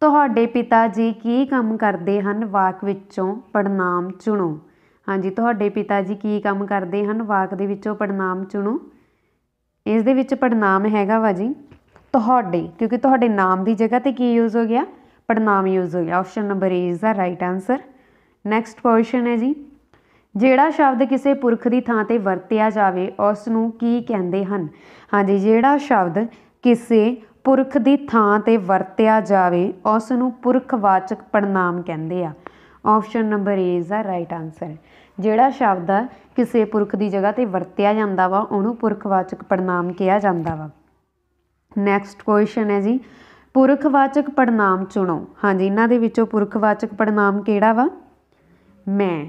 ਤੁਹਾਡੇ ਪਿਤਾ ਜੀ ਕੀ ਕੰਮ ਕਰਦੇ ਹਨ ਵਾਕ ਵਿੱਚੋਂ ਪੜਨਾਮ ਚੁਣੋ ਹਾਂਜੀ ਤੁਹਾਡੇ ਪਿਤਾ ਜੀ ਕੀ ਕੰਮ ਕਰਦੇ ਹਨ ਵਾਕ ਦੇ ਵਿੱਚੋਂ ਪੜਨਾਮ ਚੁਣੋ ਇਸ ਦੇ ਵਿੱਚ ਪੜਨਾਮ ਹੈਗਾ ਵਾ ਜੀ ਤੁਹਾਡੇ ਕਿਉਂਕਿ ਤੁਹਾਡੇ ਨਾਮ ਦੀ ਜਗ੍ਹਾ ਤੇ ਕੀ ਯੂਜ਼ ਹੋ ਗਿਆ ਪੜਨਾਮ ਯੂਜ਼ ਹੋ ਗਿਆ option number A is the right answer next question ਹੈ ਜੀ ਜਿਹੜਾ ਸ਼ਬਦ ਕਿਸੇ ਪੁਰਖ ਦੀ ਥਾਂ ਤੇ ਵਰਤਿਆ ਜਾਵੇ ਉਸ ਨੂੰ ਕੀ ਕਹਿੰਦੇ ਹਨ ਹਾਂਜੀ ਜਿਹੜਾ ਸ਼ਬਦ ਕਿਸੇ ਪੁਰਖ ਦੀ ਥਾਂ ਤੇ ਵਰਤਿਆ ਜਾਵੇ ਉਸ ਨੂੰ ਪੁਰਖਵਾਚਕ ਪੜਨਾਮ ਕਹਿੰਦੇ ਆ option number A is the right answer ਜਿਹੜਾ ਸ਼ਬਦ ਆ ਕਿਸੇ ਪੁਰਖ ਦੀ ਜਗ੍ਹਾ ਤੇ ਵਰਤਿਆ ਜਾਂਦਾ ਵਾ ਉਹਨੂੰ ਪੁਰਖਵਾਚਕ ਪੜਨਾਮ ਕਿਹਾ ਜਾਂਦਾ ਵਾ ਨੈਕਸਟ ਕੁਐਸਚਨ ਹੈ ਜੀ ਪੁਰਖਵਾਚਕ ਪੜਨਾਮ ਚੁਣੋ ਹਾਂਜੀ ਇਹਨਾਂ ਦੇ ਵਿੱਚੋਂ ਪੁਰਖਵਾਚਕ ਪੜਨਾਮ ਕਿਹੜਾ ਵਾ ਮੈਂ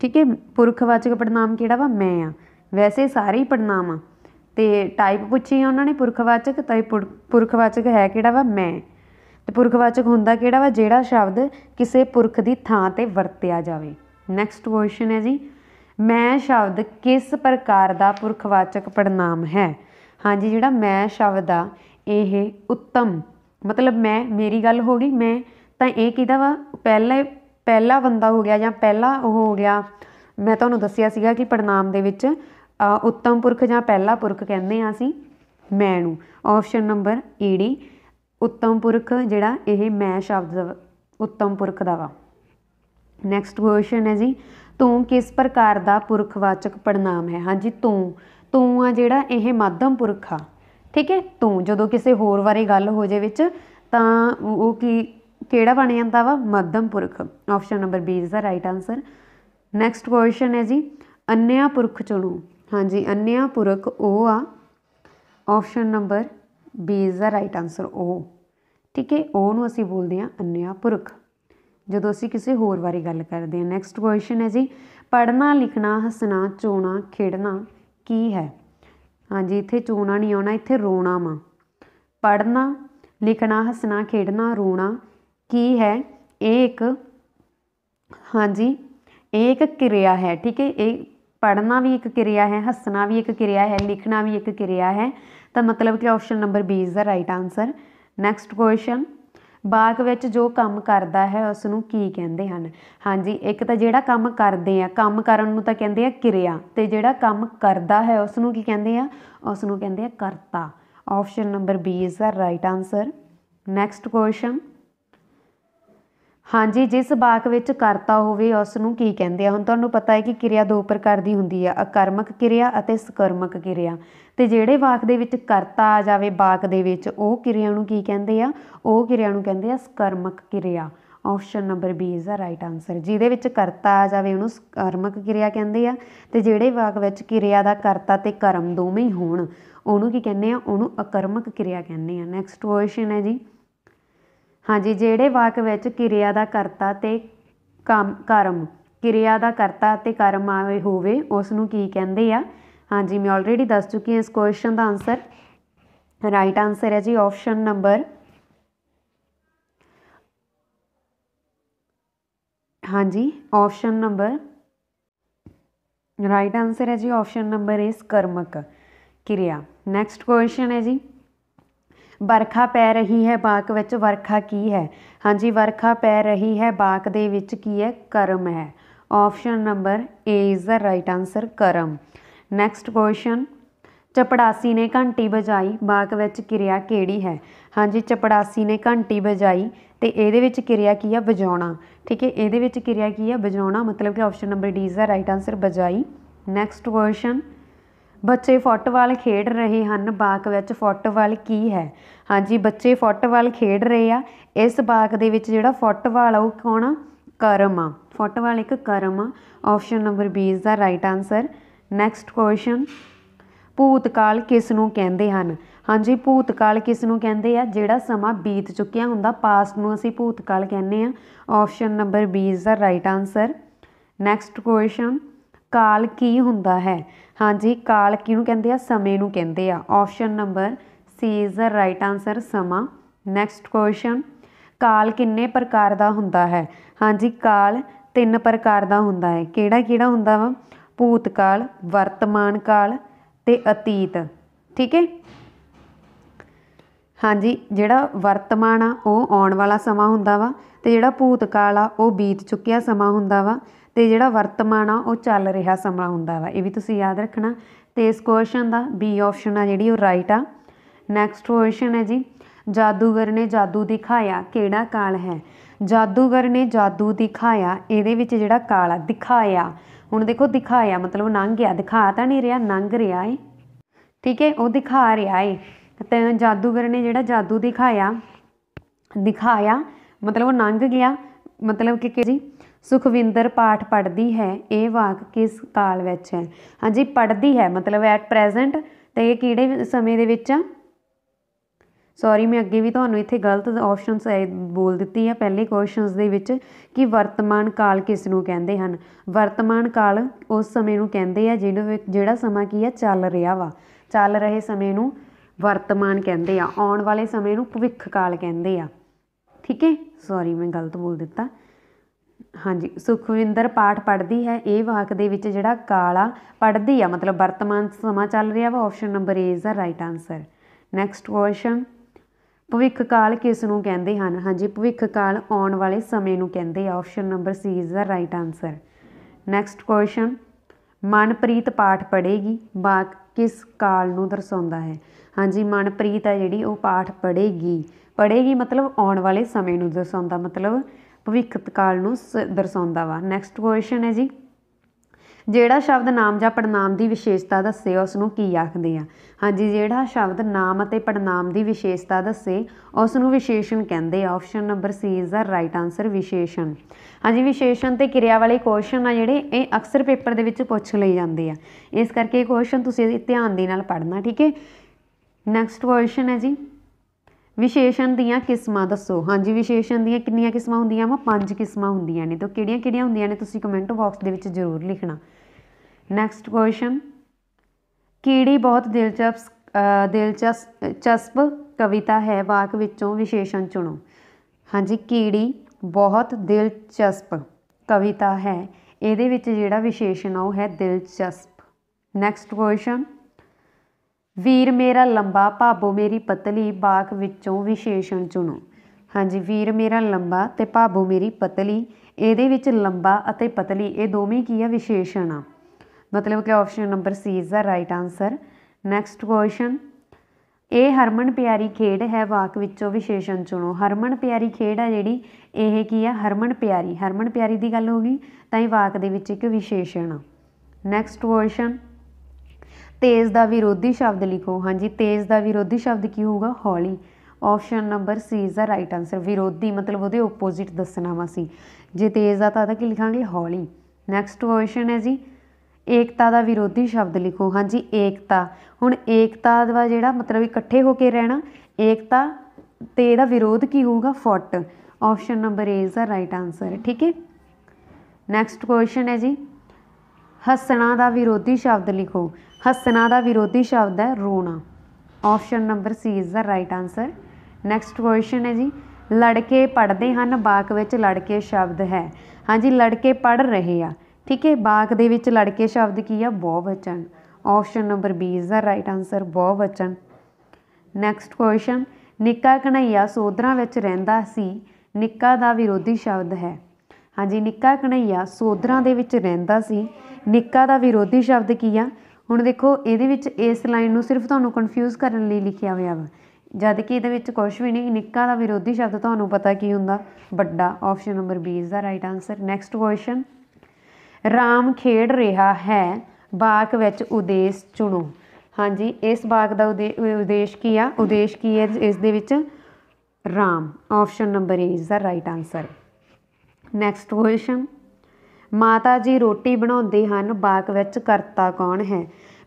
ਠੀਕ ਹੈ ਪੁਰਖਵਾਚਕ ਪੜਨਾਮ ਕਿਹੜਾ ਵਾ ਮੈਂ ਆ ਵੈਸੇ ਸਾਰੇ ਹੀ ਪੜਨਾਮ ਆ ਤੇ ਟਾਈਪ ਪੁੱਛੀ ਉਹਨਾਂ ਨੇ ਪੁਰਖਵਾਚਕ ਤਾਂ ਪੁਰਖਵਾਚਕ ਹੈ ਕਿਹੜਾ ਵਾ ਮੈਂ ਤੇ ਪੁਰਖਵਾਚਕ ਹੁੰਦਾ ਕਿਹੜਾ ਵਾ ਜਿਹੜਾ ਸ਼ਬਦ ਕਿਸੇ ਪੁਰਖ ਦੀ ਥਾਂ 'ਤੇ ਵਰਤਿਆ ਜਾਵੇ ਨੈਕਸਟ ਕੁਐਸਚਨ ਹੈ ਜੀ ਮੈਂ ਸ਼ਬਦ ਕਿਸ ਪ੍ਰਕਾਰ ਦਾ ਪੁਰਖਵਾਚਕ ਪੜਨਾਮ ਹੈ ਹਾਂਜੀ ਜਿਹੜਾ ਮੈਂ ਸ਼ਬਦ ਆ ਇਹ ਉੱਤਮ ਮਤਲਬ ਮੈਂ ਮੇਰੀ ਗੱਲ ਹੋ ਗਈ ਮੈਂ ਤਾਂ ਇਹ ਕਿਹਦਾ ਵਾ ਪਹਿਲਾ ਪਹਿਲਾ ਬੰਦਾ ਹੋ ਗਿਆ ਜਾਂ ਪਹਿਲਾ ਉਹ ਹੋ ਗਿਆ ਮੈਂ ਤੁਹਾਨੂੰ ਦੱਸਿਆ ਸੀਗਾ ਕਿ ਪੜਨਾਮ ਦੇ ਵਿੱਚ ਉੱਤਮ ਪੁਰਖ ਜਾਂ ਪਹਿਲਾ ਪੁਰਖ ਕਹਿੰਦੇ ਆ ਅਸੀਂ ਮੈਂ ਨੂੰ ਆਪਸ਼ਨ ਨੰਬਰ ਈ ਡੀ ਉੱਤਮ ਪੁਰਖ ਜਿਹੜਾ ਇਹ ਮੈਂ ਸ਼ਬਦ ਦਾ ਉੱਤਮ ਪੁਰਖ ਦਾ ਵਾ ਨੈਕਸਟ ਕੁਐਸਚਨ ਹੈ ਜੀ ਤੂੰ ਕਿਸ ਪ੍ਰਕਾਰ ਦਾ ਪੁਰਖਵਾਚਕ ਪੜਨਾਮ ਹੈ ਹਾਂਜੀ ਤੂੰ ਤੂੰ ਆ ਜਿਹੜਾ ਇਹ ਮਾਧਮ ਪੁਰਖ ਆ ਠੀਕ ਹੈ ਤੂੰ ਜਦੋਂ ਕਿਸੇ ਹੋਰ ਬਾਰੇ ਗੱਲ ਹੋ ਜੇ ਵਿੱਚ ਤਾਂ ਉਹ ਕੀ ਕਿਹੜਾ ਬਣ ਜਾਂਦਾ ਵਾ ਮੱਧਮ ਪੁਰਖ option number B is the right answer next question ਹੈ ਜੀ ਅੰਨਿਆ ਪੁਰਖ ਚੁਣੋ ਹਾਂਜੀ ਅਨਿਆ ਪੁਰਖ ਉਹ ਆ option number B is the right answer ਉਹ ਠੀਕ ਹੈ ਉਹ ਨੂੰ ਅਸੀਂ ਬੋਲਦੇ ਹਾਂ ਅਨਿਆ ਪੁਰਖ ਜਦੋਂ ਅਸੀਂ ਕਿਸੇ ਹੋਰ ਬਾਰੇ ਗੱਲ ਕਰਦੇ ਹਾਂ ਨੈਕਸਟ ਕੁਐਸਚਨ ਹੈ ਜੀ ਪੜਨਾ ਲਿਖਣਾ ਹੱਸਣਾ ਚੋਣਾ ਖੇਡਣਾ ਕੀ ਹੈ ਹਾਂਜੀ ਇੱਥੇ ਚੋਣਾ ਨਹੀਂ ਆਉਣਾ ਇੱਥੇ ਰੋਣਾ ਵਾ ਪੜਨਾ ਲਿਖਣਾ ਹੱਸਣਾ ਖੇਡਣਾ ਰੋਣਾ ਕੀ ਹੈ ਇਹ ਇੱਕ ਹਾਂਜੀ ਇਹ ਇੱਕ ਕਿਰਿਆ ਹੈ ਠੀਕ ਹੈ ਇਹ ਪੜ੍ਹਨਾ ਵੀ ਇੱਕ ਕਿਰਿਆ ਹੈ ਹੱਸਣਾ ਵੀ ਇੱਕ ਕਿਰਿਆ ਹੈ ਲਿਖਣਾ ਵੀ ਇੱਕ ਕਿਰਿਆ ਹੈ ਤਾਂ ਮਤਲਬ ਕਿ option number B is the right answer next question ਬਾਗ ਵਿੱਚ ਜੋ ਕੰਮ ਕਰਦਾ ਹੈ ਉਸ ਨੂੰ ਕੀ ਕਹਿੰਦੇ ਹਨ ਹਾਂਜੀ ਇੱਕ ਤਾਂ ਜਿਹੜਾ ਕੰਮ ਕਰਦੇ ਆ ਕੰਮ ਕਰਨ ਨੂੰ ਤਾਂ ਕਹਿੰਦੇ ਆ ਕਿਰਿਆ ਤੇ ਜਿਹੜਾ ਕੰਮ ਕਰਦਾ ਹੈ ਉਸ ਨੂੰ ਕੀ ਕਹਿੰਦੇ ਆ ਉਸ ਨੂੰ ਕਹਿੰਦੇ ਆ ਕਰਤਾ option number B is the right answer next question ਹਾਂਜੀ ਜਿਸ ਵਾਕ ਵਿੱਚ ਕਰਤਾ ਹੋਵੇ ਉਸ ਨੂੰ ਕੀ ਕਹਿੰਦੇ ਆ ਹੁਣ ਤੁਹਾਨੂੰ ਪਤਾ ਹੈ ਕਿ ਕਿਰਿਆ ਦੋ ਪ੍ਰਕਾਰ ਦੀ ਹੁੰਦੀ ਆ ਅਕਰਮਕ ਕਿਰਿਆ ਅਤੇ ਸਕਰਮਕ ਕਿਰਿਆ ਤੇ ਜਿਹੜੇ ਵਾਕ ਦੇ ਵਿੱਚ ਕਰਤਾ ਆ ਜਾਵੇ ਵਾਕ ਦੇ ਵਿੱਚ ਉਹ ਕਿਰਿਆ ਨੂੰ ਕੀ ਕਹਿੰਦੇ ਆ ਉਹ ਕਿਰਿਆ ਨੂੰ ਕਹਿੰਦੇ ਆ ਸਕਰਮਕ ਕਿਰਿਆ option number B is the right answer ਜਿਹਦੇ ਵਿੱਚ ਕਰਤਾ ਆ ਜਾਵੇ ਉਹਨੂੰ ਸਕਰਮਕ ਕਿਰਿਆ ਕਹਿੰਦੇ ਆ ਤੇ ਜਿਹੜੇ ਵਾਕ ਵਿੱਚ ਕਿਰਿਆ ਦਾ ਕਰਤਾ ਤੇ ਕਰਮ ਦੋਵੇਂ ਹੀ ਹੋਣ ਉਹਨੂੰ ਕੀ ਕਹਿੰਦੇ ਆ ਉਹਨੂੰ ਅਕਰਮਕ ਕਿਰਿਆ ਕਹਿੰਦੇ ਆ ਨੈਕਸਟ ਕੁਐਸਚਨ ਹੈ ਜੀ ਹਾਂਜੀ ਜਿਹੜੇ ਵਾਕ ਵਿੱਚ ਕਿਰਿਆ ਦਾ ਕਰਤਾ ਤੇ ਕੰਮ ਕਰਮ ਕਿਰਿਆ ਦਾ ਕਰਤਾ ਤੇ ਕਰਮ ਆਵੇ ਹੋਵੇ ਉਸ ਨੂੰ ਕੀ ਕਹਿੰਦੇ ਆ ਹਾਂਜੀ ਮੈਂ ਆਲਰੇਡੀ ਦੱਸ ਚੁੱਕੀ ਹਾਂ ਇਸ ਕੁਐਸਚਨ ਦਾ ਆਨਸਰ ਰਾਈਟ ਆਨਸਰ ਹੈ ਜੀ ਆਪਸ਼ਨ ਨੰਬਰ ਹਾਂਜੀ ਆਪਸ਼ਨ ਨੰਬਰ ਰਾਈਟ ਆਨਸਰ ਹੈ ਜੀ ਆਪਸ਼ਨ ਨੰਬਰ ਇਸ ਕਰਮਕ ਕਿਰਿਆ ਨੈਕਸਟ ਕੁਐਸਚਨ ਹੈ ਜੀ ਵਰਖਾ ਪੈ ਰਹੀ ਹੈ ਬਾਕ ਵਿੱਚ ਵਰਖਾ ਕੀ ਹੈ ਹਾਂਜੀ ਵਰਖਾ ਪੈ ਰਹੀ ਹੈ ਬਾਕ ਦੇ ਵਿੱਚ ਕੀ ਹੈ ਕਰਮ ਹੈ option number A is the right answer ਕਰਮ ਨੈਕਸਟ ਕੁਐਸਚਨ ਚਪੜਾਸੀ ਨੇ ਘੰਟੀ ਵਜਾਈ ਬਾਕ ਵਿੱਚ ਕਿਰਿਆ ਕਿਹੜੀ ਹੈ ਹਾਂਜੀ ਚਪੜਾਸੀ ਨੇ ਘੰਟੀ ਵਜਾਈ ਤੇ ਇਹਦੇ ਵਿੱਚ ਕਿਰਿਆ ਕੀ ਹੈ ਵਜਾਉਣਾ ਠੀਕ ਹੈ ਇਹਦੇ ਵਿੱਚ ਕਿਰਿਆ ਕੀ ਹੈ ਵਜਾਉਣਾ ਮਤਲਬ ਕਿ option number D is the right answer ਵਜਾਈ ਨੈਕਸਟ ਕੁਐਸਚਨ ਬੱਚੇ ਫੁੱਟਬਾਲ ਖੇਡ ਰਹੇ ਹਨ ਬਾਗ ਵਿੱਚ ਫੁੱਟਬਾਲ ਕੀ ਹੈ ਹਾਂਜੀ ਬੱਚੇ ਫੁੱਟਬਾਲ ਖੇਡ ਰਹੇ ਆ ਇਸ ਬਾਗ ਦੇ ਵਿੱਚ ਜਿਹੜਾ ਫੁੱਟਬਾਲ ਆ ਉਹ ਕੌਣ ਆ ਕਰਮ ਆ ਫੁੱਟਬਾਲ ਇੱਕ ਕਰਮ ਆ option number B is the right answer next question ਭੂਤਕਾਲ ਕਿਸ ਨੂੰ ਕਹਿੰਦੇ ਹਨ ਹਾਂਜੀ ਭੂਤਕਾਲ ਕਿਸ ਨੂੰ ਕਹਿੰਦੇ ਆ ਜਿਹੜਾ ਸਮਾਂ ਬੀਤ ਚੁੱਕਿਆ ਹੁੰਦਾ ਪਾਸਟ ਨੂੰ ਅਸੀਂ ਭੂਤਕਾਲ ਕਹਿੰਦੇ ਆ option number B is the right answer next question ਕਾਲ ਕੀ ਹੁੰਦਾ ਹੈ ਹਾਂਜੀ ਕਾਲ ਕਿਹਨੂੰ ਕਹਿੰਦੇ ਆ ਸਮੇਂ ਨੂੰ ਕਹਿੰਦੇ ਆ option number C is the right answer ਸਮਾਂ ਨੈਕਸਟ ਕੁਐਸਚਨ ਕਾਲ ਕਿੰਨੇ ਪ੍ਰਕਾਰ ਦਾ ਹੁੰਦਾ ਹੈ ਹਾਂਜੀ ਕਾਲ ਤਿੰਨ ਪ੍ਰਕਾਰ ਦਾ ਹੁੰਦਾ ਹੈ ਕਿਹੜਾ ਕਿਹੜਾ ਹੁੰਦਾ ਵਾ ਭੂਤ ਕਾਲ ਵਰਤਮਾਨ ਕਾਲ ਤੇ ਅਤੀਤ ਠੀਕ ਹੈ ਹਾਂਜੀ ਜਿਹੜਾ ਵਰਤਮਾਨ ਆ ਉਹ ਆਉਣ ਵਾਲਾ ਸਮਾਂ ਹੁੰਦਾ ਵਾ ਤੇ ਜਿਹੜਾ ਭੂਤ ਕਾਲ ਆ ਉਹ ਬੀਤ ਚੁੱਕਿਆ ਸਮਾਂ ਹੁੰਦਾ ਵਾ ਤੇ ਜਿਹੜਾ ਵਰਤਮਾਨ ਆ ਉਹ ਚੱਲ ਰਿਹਾ ਸਮਾਂ ਹੁੰਦਾ ਵਾ ਇਹ ਵੀ ਤੁਸੀਂ ਯਾਦ ਰੱਖਣਾ ਤੇ ਇਸ ਕੁਐਸਚਨ ਦਾ ਬੀ ਆਪਸ਼ਨ ਆ ਜਿਹੜੀ ਉਹ ਰਾਈਟ ਆ ਨੈਕਸਟ ਕੁਐਸਚਨ ਹੈ ਜੀ ਜਾਦੂਗਰ ਨੇ ਜਾਦੂ ਦਿਖਾਇਆ ਕਿਹੜਾ ਕਾਲ ਹੈ ਜਾਦੂਗਰ ਨੇ ਜਾਦੂ ਦਿਖਾਇਆ ਇਹਦੇ ਵਿੱਚ ਜਿਹੜਾ ਕਾਲ ਆ ਦਿਖਾਇਆ ਹੁਣ ਦੇਖੋ ਦਿਖਾਇਆ ਮਤਲਬ ਨੰਗ ਗਿਆ ਦਿਖਾ ਤਾਂ ਨਹੀਂ ਰਿਹਾ ਨੰਗ ਰਿਹਾ ਏ ਠੀਕ ਹੈ ਉਹ ਦਿਖਾ ਰਿਹਾ ਏ ਤੇ ਜਾਦੂਗਰ ਨੇ ਜਿਹੜਾ ਜਾਦੂ ਦਿਖਾਇਆ ਦਿਖਾਇਆ ਮਤਲਬ ਉਹ ਨੰਗ ਗਿਆ ਮਤਲਬ ਕਿ ਕਿ ਜੀ ਸੁਖਵਿੰਦਰ ਪਾਠ ਪੜਦੀ ਹੈ ਇਹ ਵਾਕ ਕਿਸ ਕਾਲ ਵਿੱਚ ਹੈ ਹਾਂਜੀ ਪੜਦੀ ਹੈ ਮਤਲਬ ਐਟ ਪ੍ਰੈਜ਼ੈਂਟ ਤੇ ਇਹ ਕਿਹੜੇ ਸਮੇਂ ਦੇ ਵਿੱਚ ਆ ਸੌਰੀ ਮੈਂ ਅੱਗੇ ਵੀ ਤੁਹਾਨੂੰ ਇੱਥੇ ਗਲਤ ਆਪਸ਼ਨਸ ਬੋਲ ਦਿੱਤੀ ਆ ਪਹਿਲੇ ਕੁਐਸਚਨਸ ਦੇ ਵਿੱਚ ਕਿ ਵਰਤਮਾਨ ਕਾਲ ਕਿਸ ਨੂੰ ਕਹਿੰਦੇ ਹਨ ਵਰਤਮਾਨ ਕਾਲ ਉਸ ਸਮੇਂ ਨੂੰ ਕਹਿੰਦੇ ਆ ਜਿਹੜਾ ਜਿਹੜਾ ਸਮਾਂ ਕੀ ਆ ਚੱਲ ਰਿਹਾ ਵਾ ਚੱਲ ਰਹੇ ਸਮੇਂ ਨੂੰ ਵਰਤਮਾਨ ਕਹਿੰਦੇ ਆ ਆਉਣ ਵਾਲੇ ਸਮੇਂ ਨੂੰ ਭਵਿੱਖ ਕਾਲ ਕਹਿੰਦੇ ਆ ਠੀਕ ਹੈ ਸੌਰੀ ਮੈਂ ਗਲਤ ਬੋਲ ਦਿੱਤਾ ਹਾਂਜੀ ਸੁਖਵਿੰਦਰ ਪਾਠ ਪੜਦੀ ਹੈ ਇਹ ਵਾਕ ਦੇ ਵਿੱਚ ਜਿਹੜਾ ਕਾਲਾ ਪੜਦੀ ਆ ਮਤਲਬ ਵਰਤਮਾਨ ਸਮਾਂ ਚੱਲ ਰਿਹਾ ਵਾ option number A is the right answer next question ਭਵਿੱਖ ਕਾਲ ਕਿਸ ਨੂੰ ਕਹਿੰਦੇ ਹਨ ਹਾਂਜੀ ਭਵਿੱਖ ਕਾਲ ਆਉਣ ਵਾਲੇ ਸਮੇਂ ਨੂੰ ਕਹਿੰਦੇ ਆ option number C is the right answer next question Manpreet ਪਾਠ ਪੜੇਗੀ ਵਾਕ ਕਿਸ ਕਾਲ ਨੂੰ ਦਰਸਾਉਂਦਾ ਹੈ ਹਾਂਜੀ ਮਨਪ੍ਰੀਤ ਆ ਜਿਹੜੀ ਉਹ ਪਾਠ ਪੜੇਗੀ ਪੜੇਗੀ ਮਤਲਬ ਆਉਣ ਵਾਲੇ ਸਮੇਂ ਨੂੰ ਦਰਸਾਉਂਦਾ ਮਤਲਬ ਭਵਿੱਖਤ ਕਾਲ ਨੂੰ ਦਰਸਾਉਂਦਾ ਵਾ ਨੈਕਸਟ ਕੁਐਸਚਨ ਹੈ ਜੀ ਜਿਹੜਾ ਸ਼ਬਦ ਨਾਮ ਜਾਂ ਪੜਨਾਮ ਦੀ ਵਿਸ਼ੇਸ਼ਤਾ ਦੱਸੇ ਉਸ ਨੂੰ ਕੀ ਆਖਦੇ ਆ ਹਾਂਜੀ ਜਿਹੜਾ ਸ਼ਬਦ ਨਾਮ ਅਤੇ ਪੜਨਾਮ ਦੀ ਵਿਸ਼ੇਸ਼ਤਾ ਦੱਸੇ ਉਸ ਨੂੰ ਵਿਸ਼ੇਸ਼ਣ ਕਹਿੰਦੇ ਆ option number C is the right answer ਵਿਸ਼ੇਸ਼ਣ ਹਾਂਜੀ ਵਿਸ਼ੇਸ਼ਣ ਤੇ ਕਿਰਿਆ ਵਾਲੇ ਕੁਐਸਚਨ ਆ ਜਿਹੜੇ ਇਹ ਅਕਸਰ ਪੇਪਰ ਦੇ ਵਿੱਚ ਪੁੱਛ ਲਏ ਜਾਂਦੇ ਆ ਇਸ ਕਰਕੇ ਇਹ ਕੁਐਸਚਨ ਤੁਸੀਂ ਧਿਆਨ ਦੇ ਨਾਲ ਪੜ੍ਹਨਾ ਠੀਕ ਹੈ ਨੈਕਸਟ ਕੁਐਸਚਨ ਹੈ ਜੀ ਵਿਸ਼ੇਸ਼ਣ ਦੀਆਂ ਕਿਸਮਾਂ ਦੱਸੋ ਹਾਂਜੀ ਵਿਸ਼ੇਸ਼ਣ ਦੀਆਂ ਕਿੰਨੀਆਂ ਕਿਸਮਾਂ ਹੁੰਦੀਆਂ ਵਾ ਪੰਜ ਕਿਸਮਾਂ ਹੁੰਦੀਆਂ ਨੇ ਤਾਂ ਕਿਹੜੀਆਂ-ਕਿਹੜੀਆਂ ਹੁੰਦੀਆਂ ਨੇ ਤੁਸੀਂ ਕਮੈਂਟ ਬਾਕਸ ਦੇ ਵਿੱਚ ਜ਼ਰੂਰ ਲਿਖਣਾ ਨੈਕਸਟ ਕੁਐਸਚਨ ਕਿਹੜੀ ਬਹੁਤ ਦਿਲਚਸਪ ਦਿਲਚਸਪ ਕਵਿਤਾ ਹੈ ਵਾਕ ਵਿੱਚੋਂ ਵਿਸ਼ੇਸ਼ਣ ਚੁਣੋ ਹਾਂਜੀ ਕਿਹੜੀ ਬਹੁਤ ਦਿਲਚਸਪ ਕਵਿਤਾ ਹੈ ਇਹਦੇ ਵਿੱਚ ਜਿਹੜਾ ਵਿਸ਼ੇਸ਼ਣ ਆ ਉਹ ਹੈ ਦਿਲਚਸਪ ਨੈਕਸਟ ਕੁਐਸਚਨ ਵੀਰ ਮੇਰਾ ਲੰਬਾ ਭਾਬੋ ਮੇਰੀ ਪਤਲੀ ਵਾਕ ਵਿੱਚੋਂ ਵਿਸ਼ੇਸ਼ਣ ਚੁਣੋ ਹਾਂਜੀ ਵੀਰ ਮੇਰਾ ਲੰਬਾ ਤੇ ਭਾਬੋ ਮੇਰੀ ਪਤਲੀ ਇਹਦੇ ਵਿੱਚ ਲੰਬਾ ਅਤੇ ਪਤਲੀ ਇਹ ਦੋਵੇਂ ਕੀ ਆ ਵਿਸ਼ੇਸ਼ਣ ਆ ਮਤਲਬ ਕਿ option number C is the right answer next question ਇਹ ਹਰਮਨ ਪਿਆਰੀ ਖੇਡ ਹੈ ਵਾਕ ਵਿੱਚੋਂ ਵਿਸ਼ੇਸ਼ਣ ਚੁਣੋ ਹਰਮਨ ਪਿਆਰੀ ਖੇਡ ਆ ਜਿਹੜੀ ਇਹ ਕੀ ਆ ਹਰਮਨ ਪਿਆਰੀ ਹਰਮਨ ਪਿਆਰੀ ਦੀ ਗੱਲ ਹੋ ਗਈ ਤਾਂ ਇਹ ਵਾਕ ਦੇ ਵਿੱਚ ਇੱਕ ਵਿਸ਼ੇਸ਼ਣ ਆ ਨੈਕਸਟ ਕੁਐਸਚਨ ਤੇਜ਼ ਦਾ ਵਿਰੋਧੀ ਸ਼ਬਦ ਲਿਖੋ ਹਾਂਜੀ ਤੇਜ਼ ਦਾ ਵਿਰੋਧੀ ਸ਼ਬਦ ਕੀ ਹੋਊਗਾ ਹੌਲੀ option number C is the right answer ਵਿਰੋਧੀ ਮਤਲਬ ਉਹਦੇ ਆਪੋਜ਼ਿਟ ਦੱਸਣਾ ਵਾ ਸੀ ਜੇ ਤੇਜ਼ ਦਾ ਤਾਂ ਕੀ ਲਿਖਾਂਗੇ ਹੌਲੀ ਨੈਕਸਟ ਕੁਐਸਚਨ ਹੈ ਜੀ ਏਕਤਾ ਦਾ ਵਿਰੋਧੀ ਸ਼ਬਦ ਲਿਖੋ ਹਾਂਜੀ ਏਕਤਾ ਹੁਣ ਏਕਤਾ ਦਾ ਜਿਹੜਾ ਮਤਲਬ ਇਕੱਠੇ ਹੋ ਕੇ ਰਹਿਣਾ ਏਕਤਾ ਤੇ ਇਹਦਾ ਵਿਰੋਧ ਕੀ ਹੋਊਗਾ ਫੁੱਟ option number A is the right answer ਠੀਕ ਹੈ ਨੈਕਸਟ ਕੁਐਸਚਨ ਹੈ ਜੀ ਹੱਸਣਾ ਦਾ ਵਿਰੋਧੀ ਸ਼ਬਦ ਲਿਖੋ ਹੱਸਣਾ ਦਾ ਵਿਰੋਧੀ ਸ਼ਬਦ ਹੈ ਰੋਣਾ option number C is the right answer next question ਹੈ ਜੀ ਲੜਕੇ ਪੜਦੇ ਹਨ ਬਾਕ ਵਿੱਚ ਲੜਕੇ ਸ਼ਬਦ ਹੈ ਹਾਂਜੀ ਲੜਕੇ ਪੜ ਰਹੇ ਆ ਠੀਕ ਹੈ ਬਾਕ ਦੇ ਵਿੱਚ ਲੜਕੇ ਸ਼ਬਦ ਕੀ ਆ ਬਹੁਵਚਨ option number B is the right answer ਬਹੁਵਚਨ ਨੈਕਸਟ ਕੁਐਸਚਨ ਨਿੱਕਾ ਕਨਈਆ ਸੋਧਰਾ ਵਿੱਚ ਰਹਿੰਦਾ ਸੀ ਨਿੱਕਾ ਦਾ ਵਿਰੋਧੀ ਸ਼ਬਦ ਹੈ ਹਾਂਜੀ ਨਿੱਕਾ ਕਨਈਆ ਸੋਧਰਾ ਦੇ ਵਿੱਚ ਰਹਿੰਦਾ ਸੀ ਨਿੱਕਾ ਦਾ ਵਿਰੋਧੀ ਸ਼ਬਦ ਕੀ ਆ ਹੁਣ ਦੇਖੋ ਇਹਦੇ ਵਿੱਚ ਇਸ ਲਾਈਨ ਨੂੰ ਸਿਰਫ ਤੁਹਾਨੂੰ ਕਨਫਿਊਜ਼ ਕਰਨ ਲਈ ਲਿਖਿਆ ਹੋਇਆ ਵਾ ਜਦ ਕਿ ਇਹਦੇ ਵਿੱਚ ਕੁਝ ਵੀ ਨਹੀਂ ਨਿੱਕਾ ਦਾ ਵਿਰੋਧੀ ਸ਼ਬਦ ਤੁਹਾਨੂੰ ਪਤਾ ਕੀ ਹੁੰਦਾ ਵੱਡਾ option number B is the right answer next question Ram ਖੇਡ ਰਿਹਾ ਹੈ ਬਾਗ ਵਿੱਚ ਉਦੇਸ਼ ਚੁਣੋ ਹਾਂਜੀ ਇਸ ਬਾਗ ਦਾ ਉਦੇਸ਼ ਕੀ ਆ ਉਦੇਸ਼ ਕੀ ਹੈ ਇਸ ਦੇ ਵਿੱਚ Ram option number A is the right answer next question ਮਾਤਾ ਜੀ ਰੋਟੀ ਬਣਾਉਂਦੇ ਹਨ ਬਾਗ ਵਿੱਚ ਕਰਤਾ ਕੌਣ ਹੈ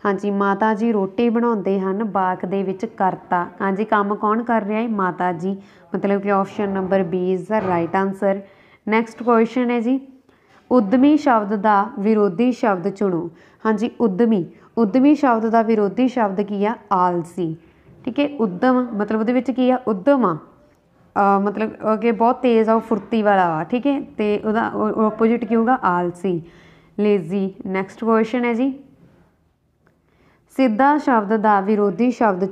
ਹਾਂਜੀ ਮਾਤਾ ਜੀ ਰੋਟੀ ਬਣਾਉਂਦੇ ਹਨ ਬਾਗ ਦੇ ਵਿੱਚ ਕਰਤਾ ਹਾਂਜੀ ਕੰਮ ਕੌਣ ਕਰ ਰਿਹਾ ਹੈ ਮਾਤਾ ਜੀ ਮਤਲਬ ਕਿ option number B is the right answer next question ਹੈ ਜੀ ਉਦਮੀ ਸ਼ਬਦ ਦਾ ਵਿਰੋਧੀ ਸ਼ਬਦ ਚੁਣੋ ਹਾਂਜੀ ਉਦਮੀ ਉਦਮੀ ਸ਼ਬਦ ਦਾ ਵਿਰੋਧੀ ਸ਼ਬਦ ਕੀ ਆ ਆਲਸੀ ਠੀਕ ਹੈ ਉਦਮ ਮਤਲਬ ਉਹਦੇ ਵਿੱਚ ਕੀ ਆ ਉਦਮ ਆ ਮਤਲਬ ਕਿ ਬਹੁਤ ਤੇਜ਼ ਆ ਉਹ ਫੁਰਤੀ ਵਾਲਾ ਆ ਠੀਕ ਹੈ ਤੇ ਉਹਦਾ ਆਪੋਜ਼ਿਟ ਕੀ ਹੋਊਗਾ ਆਲਸੀ ਲੇਜ਼ੀ ਨੈਕਸਟ ਵਰਸ਼ਨ ਹੈ ਜੀ ਸਿੱਧਾ ਸ਼ਬਦ ਦਾ ਵਿਰੋਧੀ ਸ਼ਬਦ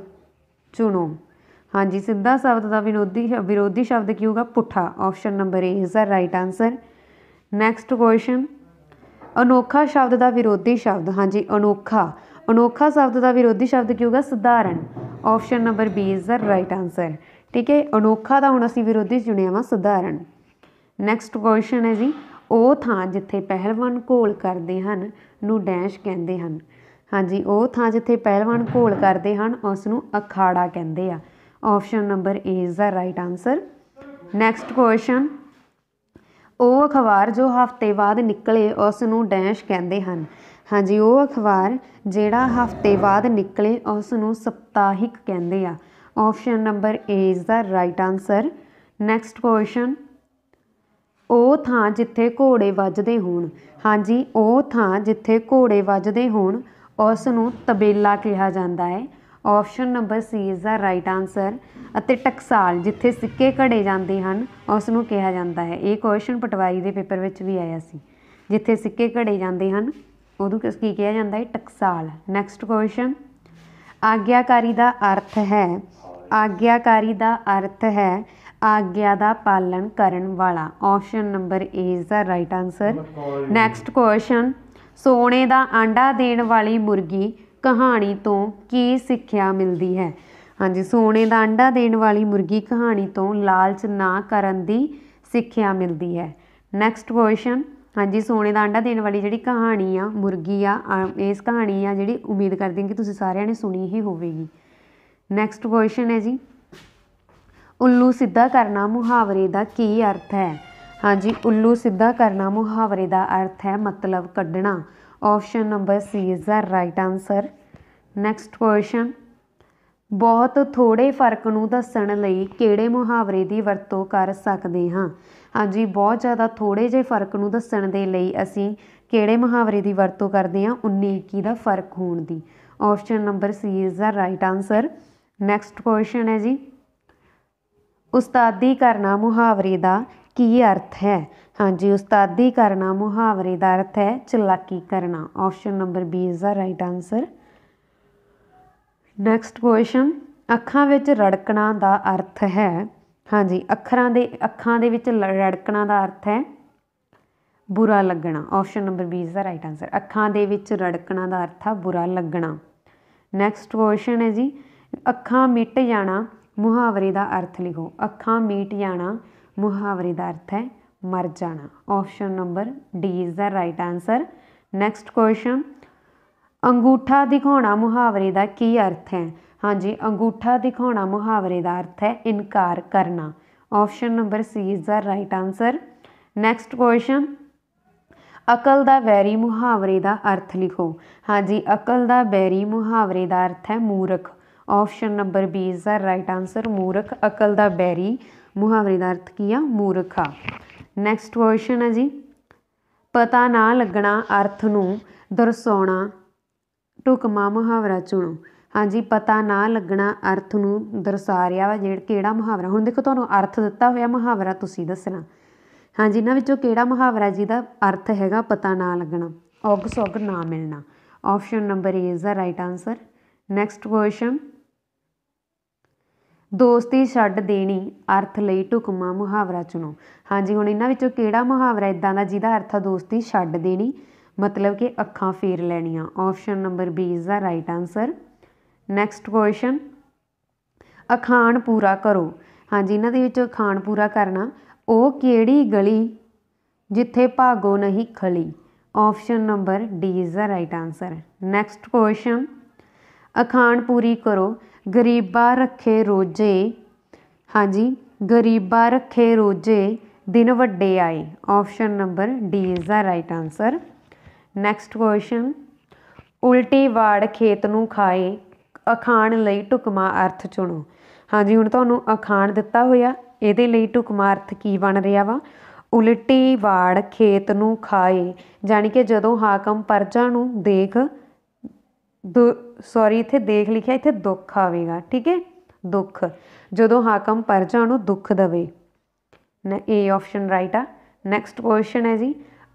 ਚੁਣੋ ਹਾਂਜੀ ਸਿੱਧਾ ਸ਼ਬਦ ਦਾ ਵਿਰੋਧੀ ਵਿਰੋਧੀ ਸ਼ਬਦ ਕੀ ਹੋਊਗਾ ਪੁੱਠਾ option number A is the right answer next question ਅਨੋਖਾ ਸ਼ਬਦ ਦਾ ਵਿਰੋਧੀ ਸ਼ਬਦ ਹਾਂਜੀ ਅਨੋਖਾ ਅਨੋਖਾ ਸ਼ਬਦ ਦਾ ਵਿਰੋਧੀ ਸ਼ਬਦ ਕੀ ਹੋਊਗਾ ਸਧਾਰਨ option number B is the right answer ਠੀਕ ਹੈ ਅਨੋਖਾ ਦਾ ਹੁਣ ਅਸੀਂ ਵਿਰੋਧੀ ਚੁਣਿਆ ਵਾ ਸਧਾਰਨ ਨੈਕਸਟ ਕੁਐਸਚਨ ਹੈ ਜੀ ਉਹ ਥਾਂ ਜਿੱਥੇ ਪਹਿਲਵਾਨ ਘੋਲ ਕਰਦੇ ਹਨ ਨੂੰ ਡੈਸ਼ ਕਹਿੰਦੇ ਹਨ ਹਾਂਜੀ ਉਹ ਥਾਂ ਜਿੱਥੇ ਪਹਿਲਵਾਨ ਘੋਲ ਕਰਦੇ ਹਨ ਉਸ ਨੂੰ ਅਖਾੜਾ ਕਹਿੰਦੇ ਆ option number A is the right answer next question ਉਹ ਅਖਬਾਰ ਜੋ ਹਫ਼ਤੇ ਬਾਅਦ ਨਿਕਲੇ ਉਸ ਨੂੰ ਡੈਸ਼ ਕਹਿੰਦੇ ਹਨ ਹਾਂਜੀ ਉਹ ਅਖਬਾਰ ਜਿਹੜਾ ਹਫ਼ਤੇ ਬਾਅਦ ਨਿਕਲੇ ਉਸ ਨੂੰ ਸਪਤਾਹਿਕ ਕਹਿੰਦੇ ਆ option number A is the right answer next question ਉਹ ਥਾਂ ਜਿੱਥੇ ਘੋੜੇ ਵੱਜਦੇ ਹੋਣ ਹਾਂਜੀ ਉਹ ਥਾਂ ਜਿੱਥੇ ਘੋੜੇ ਵੱਜਦੇ ਹੋਣ ਉਸ ਨੂੰ ਤਬੇਲਾ ਕਿਹਾ ਜਾਂਦਾ ਹੈ option number C is the right answer ਅਤੇ ਟਕਸਾਲ ਜਿੱਥੇ ਸਿੱਕੇ ਘੜੇ ਜਾਂਦੇ ਹਨ ਉਸ ਨੂੰ ਕਿਹਾ ਜਾਂਦਾ ਹੈ ਇਹ ਕੁਐਸਚਨ ਪਟਵਾਰੀ ਦੇ ਪੇਪਰ ਵਿੱਚ ਵੀ ਆਇਆ ਸੀ ਜਿੱਥੇ ਸਿੱਕੇ ਘੜੇ ਜਾਂਦੇ ਹਨ ਉਹਨੂੰ ਕਿਸ ਕੀ ਕਿਹਾ ਜਾਂਦਾ ਹੈ ਟਕਸਾਲ ਨੈਕਸਟ ਕੁਐਸਚਨ ਆਗਿਆਕਾਰੀ ਦਾ ਅਰਥ ਹੈ ਆਗਿਆਕਾਰੀ ਦਾ ਅਰਥ ਹੈ ਆਗਿਆ ਦਾ ਪਾਲਣ ਕਰਨ ਵਾਲਾ option number A is the right answer next question ਸੋਨੇ ਦਾ ਆਂਡਾ ਦੇਣ ਵਾਲੀ ਮੁਰਗੀ ਕਹਾਣੀ ਤੋਂ ਕੀ ਸਿੱਖਿਆ ਮਿਲਦੀ ਹੈ ਹਾਂਜੀ ਸੋਨੇ ਦਾ ਆਂਡਾ ਦੇਣ ਵਾਲੀ ਮੁਰਗੀ ਕਹਾਣੀ ਤੋਂ ਲਾਲਚ ਨਾ ਕਰਨ ਦੀ ਸਿੱਖਿਆ ਮਿਲਦੀ ਹੈ ਨੈਕਸਟ ਕੁਐਸਚਨ ਹਾਂਜੀ ਸੋਨੇ ਦਾ ਆਂਡਾ ਦੇਣ ਵਾਲੀ ਜਿਹੜੀ ਕਹਾਣੀ ਆ ਮੁਰਗੀ ਆ ਇਸ ਕਹਾਣੀ ਆ ਜਿਹੜੀ ਉਮੀਦ ਕਰਦੀ ਹਾਂ ਕਿ ਤੁਸੀਂ ਸਾਰਿਆਂ ਨੇ ਸੁਣੀ ਹੀ ਹੋਵੇਗੀ ਨੈਕਸਟ ਕੁਐਸਚਨ ਹੈ ਜੀ ਉੱਲੂ ਸਿੱਧਾ ਕਰਨਾ ਮੁਹਾਵਰੇ ਦਾ ਕੀ ਅਰਥ ਹੈ ਹਾਂਜੀ ਉੱਲੂ ਸਿੱਧਾ ਕਰਨਾ ਮੁਹਾਵਰੇ ਦਾ ਅਰਥ ਹੈ ਮਤਲਬ ਕੱਢਣਾ option number C is the right answer next question ਬਹੁਤ ਥੋੜੇ ਫਰਕ ਨੂੰ ਦੱਸਣ ਲਈ ਕਿਹੜੇ ਮੁਹਾਵਰੇ ਦੀ ਵਰਤੋਂ ਕਰ ਸਕਦੇ ਹਾਂ ਹਾਂਜੀ ਬਹੁਤ ਜ਼ਿਆਦਾ ਥੋੜੇ ਜਿਹੇ ਫਰਕ ਨੂੰ ਦੱਸਣ ਦੇ ਲਈ ਅਸੀਂ ਕਿਹੜੇ ਮੁਹਾਵਰੇ ਦੀ ਵਰਤੋਂ ਕਰਦੇ ਹਾਂ 19 21 ਦਾ ਫਰਕ ਹੋਣ ਦੀ option number C is the right answer next question ਹੈ ਜੀ ਉਸਤਾਦੀ ਕਰਨਾ ਮੁਹਾਵਰੇ ਦਾ ਕੀ ਅਰਥ ਹੈ ਹਾਂਜੀ ਉਸਤਾਦੀ ਕਰਨਾ ਮੁਹਾਵਰੇ ਦਾ ਅਰਥ ਹੈ ਚਲਾਕੀ ਕਰਨਾ option number B is the right answer next question ਅੱਖਾਂ ਵਿੱਚ ਰੜਕਣਾ ਦਾ ਅਰਥ ਹੈ ਹਾਂਜੀ ਅੱਖਰਾਂ ਦੇ ਅੱਖਾਂ ਦੇ ਵਿੱਚ ਰੜਕਣਾ ਦਾ ਅਰਥ ਹੈ ਬੁਰਾ ਲੱਗਣਾ option number B is the right answer ਅੱਖਾਂ ਦੇ ਵਿੱਚ ਰੜਕਣਾ ਦਾ ਅਰਥ ਹੈ ਬੁਰਾ ਲੱਗਣਾ ਨੈਕਸਟ ਕੁਐਸਚਨ ਹੈ ਜੀ ਅੱਖਾਂ ਮਿਟ ਜਾਣਾ ਮੁਹਾਵਰੇ ਦਾ ਅਰਥ ਲਿਖੋ ਅੱਖਾਂ ਮੀਟ ਜਾਣਾ ਮੁਹਾਵਰੇ ਦਾ ਅਰਥ ਹੈ ਮਰ ਜਾਣਾ option number D is the right answer next question ਅੰਗੂਠਾ ਦਿਖਾਉਣਾ ਮੁਹਾਵਰੇ ਦਾ ਕੀ ਅਰਥ ਹੈ ਹਾਂਜੀ ਅੰਗੂਠਾ ਦਿਖਾਉਣਾ ਮੁਹਾਵਰੇ ਦਾ ਅਰਥ ਹੈ ਇਨਕਾਰ ਕਰਨਾ option number C is the right answer next question ਅਕਲ ਦਾ ਵੈਰੀ ਮੁਹਾਵਰੇ ਦਾ ਅਰਥ ਲਿਖੋ ਹਾਂਜੀ ਅਕਲ ਦਾ ਵੈਰੀ ਮੁਹਾਵਰੇ ਦਾ ਅਰਥ ਹੈ ਮੂਰਖ option number B is the right answer ਮੂਰਖ ਅਕਲ ਦਾ ਬੈਰੀ ਮੁਹਾਵਰੇ ਦਾ ਅਰਥ ਕੀ ਆ ਮੂਰਖਾ ਨੈਕਸਟ ਕੁਐਸਚਨ ਹੈ ਜੀ ਪਤਾ ਨਾ ਲੱਗਣਾ ਅਰਥ ਨੂੰ ਦਰਸਾਉਣਾ ਟੁਕਮਾ ਮੁਹਾਵਰਾ ਚੁਣੋ ਹਾਂਜੀ ਪਤਾ ਨਾ ਲੱਗਣਾ ਅਰਥ ਨੂੰ ਦਰਸਾ ਰਿਹਾ ਵਾ ਜਿਹੜਾ ਕਿਹੜਾ ਮੁਹਾਵਰਾ ਹੁਣ ਦੇਖੋ ਤੁਹਾਨੂੰ ਅਰਥ ਦਿੱਤਾ ਹੋਇਆ ਮੁਹਾਵਰਾ ਤੁਸੀਂ ਦੱਸਣਾ ਹਾਂਜੀ ਇਹਨਾਂ ਵਿੱਚੋਂ ਕਿਹੜਾ ਮੁਹਾਵਰਾ ਜਿਹਦਾ ਅਰਥ ਹੈਗਾ ਪਤਾ ਨਾ ਲੱਗਣਾ ਔਗ ਸੌਗ ਨਾ ਮਿਲਣਾ option number A is the right answer next question ਦੋਸਤੀ ਛੱਡ ਦੇਣੀ ਅਰਥ ਲਈ ਢੁਕਮਾ ਮੁਹਾਵਰਾ ਚੁਣੋ ਹਾਂਜੀ ਹੁਣ ਇਹਨਾਂ ਵਿੱਚੋਂ ਕਿਹੜਾ ਮੁਹਾਵਰਾ ਇਦਾਂ ਦਾ ਜਿਹਦਾ ਅਰਥ ਆ ਦੋਸਤੀ ਛੱਡ ਦੇਣੀ ਮਤਲਬ ਕਿ ਅੱਖਾਂ ਫੇਰ ਲੈਣੀਆਂ option number B is the right answer next question ਅਖਾਣ ਪੂਰਾ ਕਰੋ ਹਾਂਜੀ ਇਹਨਾਂ ਦੇ ਵਿੱਚ ਅਖਾਣ ਪੂਰਾ ਕਰਨਾ ਉਹ ਕਿਹੜੀ ਗਲੀ ਜਿੱਥੇ ਭਾਗੋ ਨਹੀਂ ਖਲੀ option number D is the right answer next question ਅਖਾਣ ਪੂਰੀ ਕਰੋ ਗਰੀਬਾ ਰੱਖੇ ਰੋਜੇ ਹਾਂਜੀ ਗਰੀਬਾ ਰੱਖੇ ਰੋਜੇ ਦਿਨ ਵੱਡੇ ਆਏ option number D is the right answer next question ਉਲਟੀ ਵਾੜ ਖੇਤ ਨੂੰ ਖਾਏ ਅਖਾਣ ਲਈ ਟੁਕਮਾ ਅਰਥ ਚੁਣੋ ਹਾਂਜੀ ਹੁਣ ਤੁਹਾਨੂੰ ਅਖਾਣ ਦਿੱਤਾ ਹੋਇਆ ਇਹਦੇ ਲਈ ਟੁਕਮਾ ਅਰਥ ਕੀ ਬਣ ਰਿਹਾ ਵਾ ਉਲਟੀ ਵਾੜ ਖੇਤ ਨੂੰ ਖਾਏ ਜਾਨੀ ਕਿ ਜਦੋਂ ਹਾਕਮ ਪਰਜਾ ਨੂੰ ਦੇਖ ਦੁ ਸੌਰੀ ਇੱਥੇ ਦੇਖ ਲਿਖਿਆ ਇੱਥੇ ਦੁੱਖ ਆਵੇਗਾ ਠੀਕ ਹੈ ਦੁੱਖ ਜਦੋਂ ਹਾਕਮ ਪਰਜਾ ਨੂੰ ਦੁੱਖ ਦਵੇ ਨਾ ਏ ਆਪਸ਼ਨ ਰਾਈਟ ਆ ਨੈਕਸਟ ਕੁਐਸਚਨ ਹੈ ਜੀ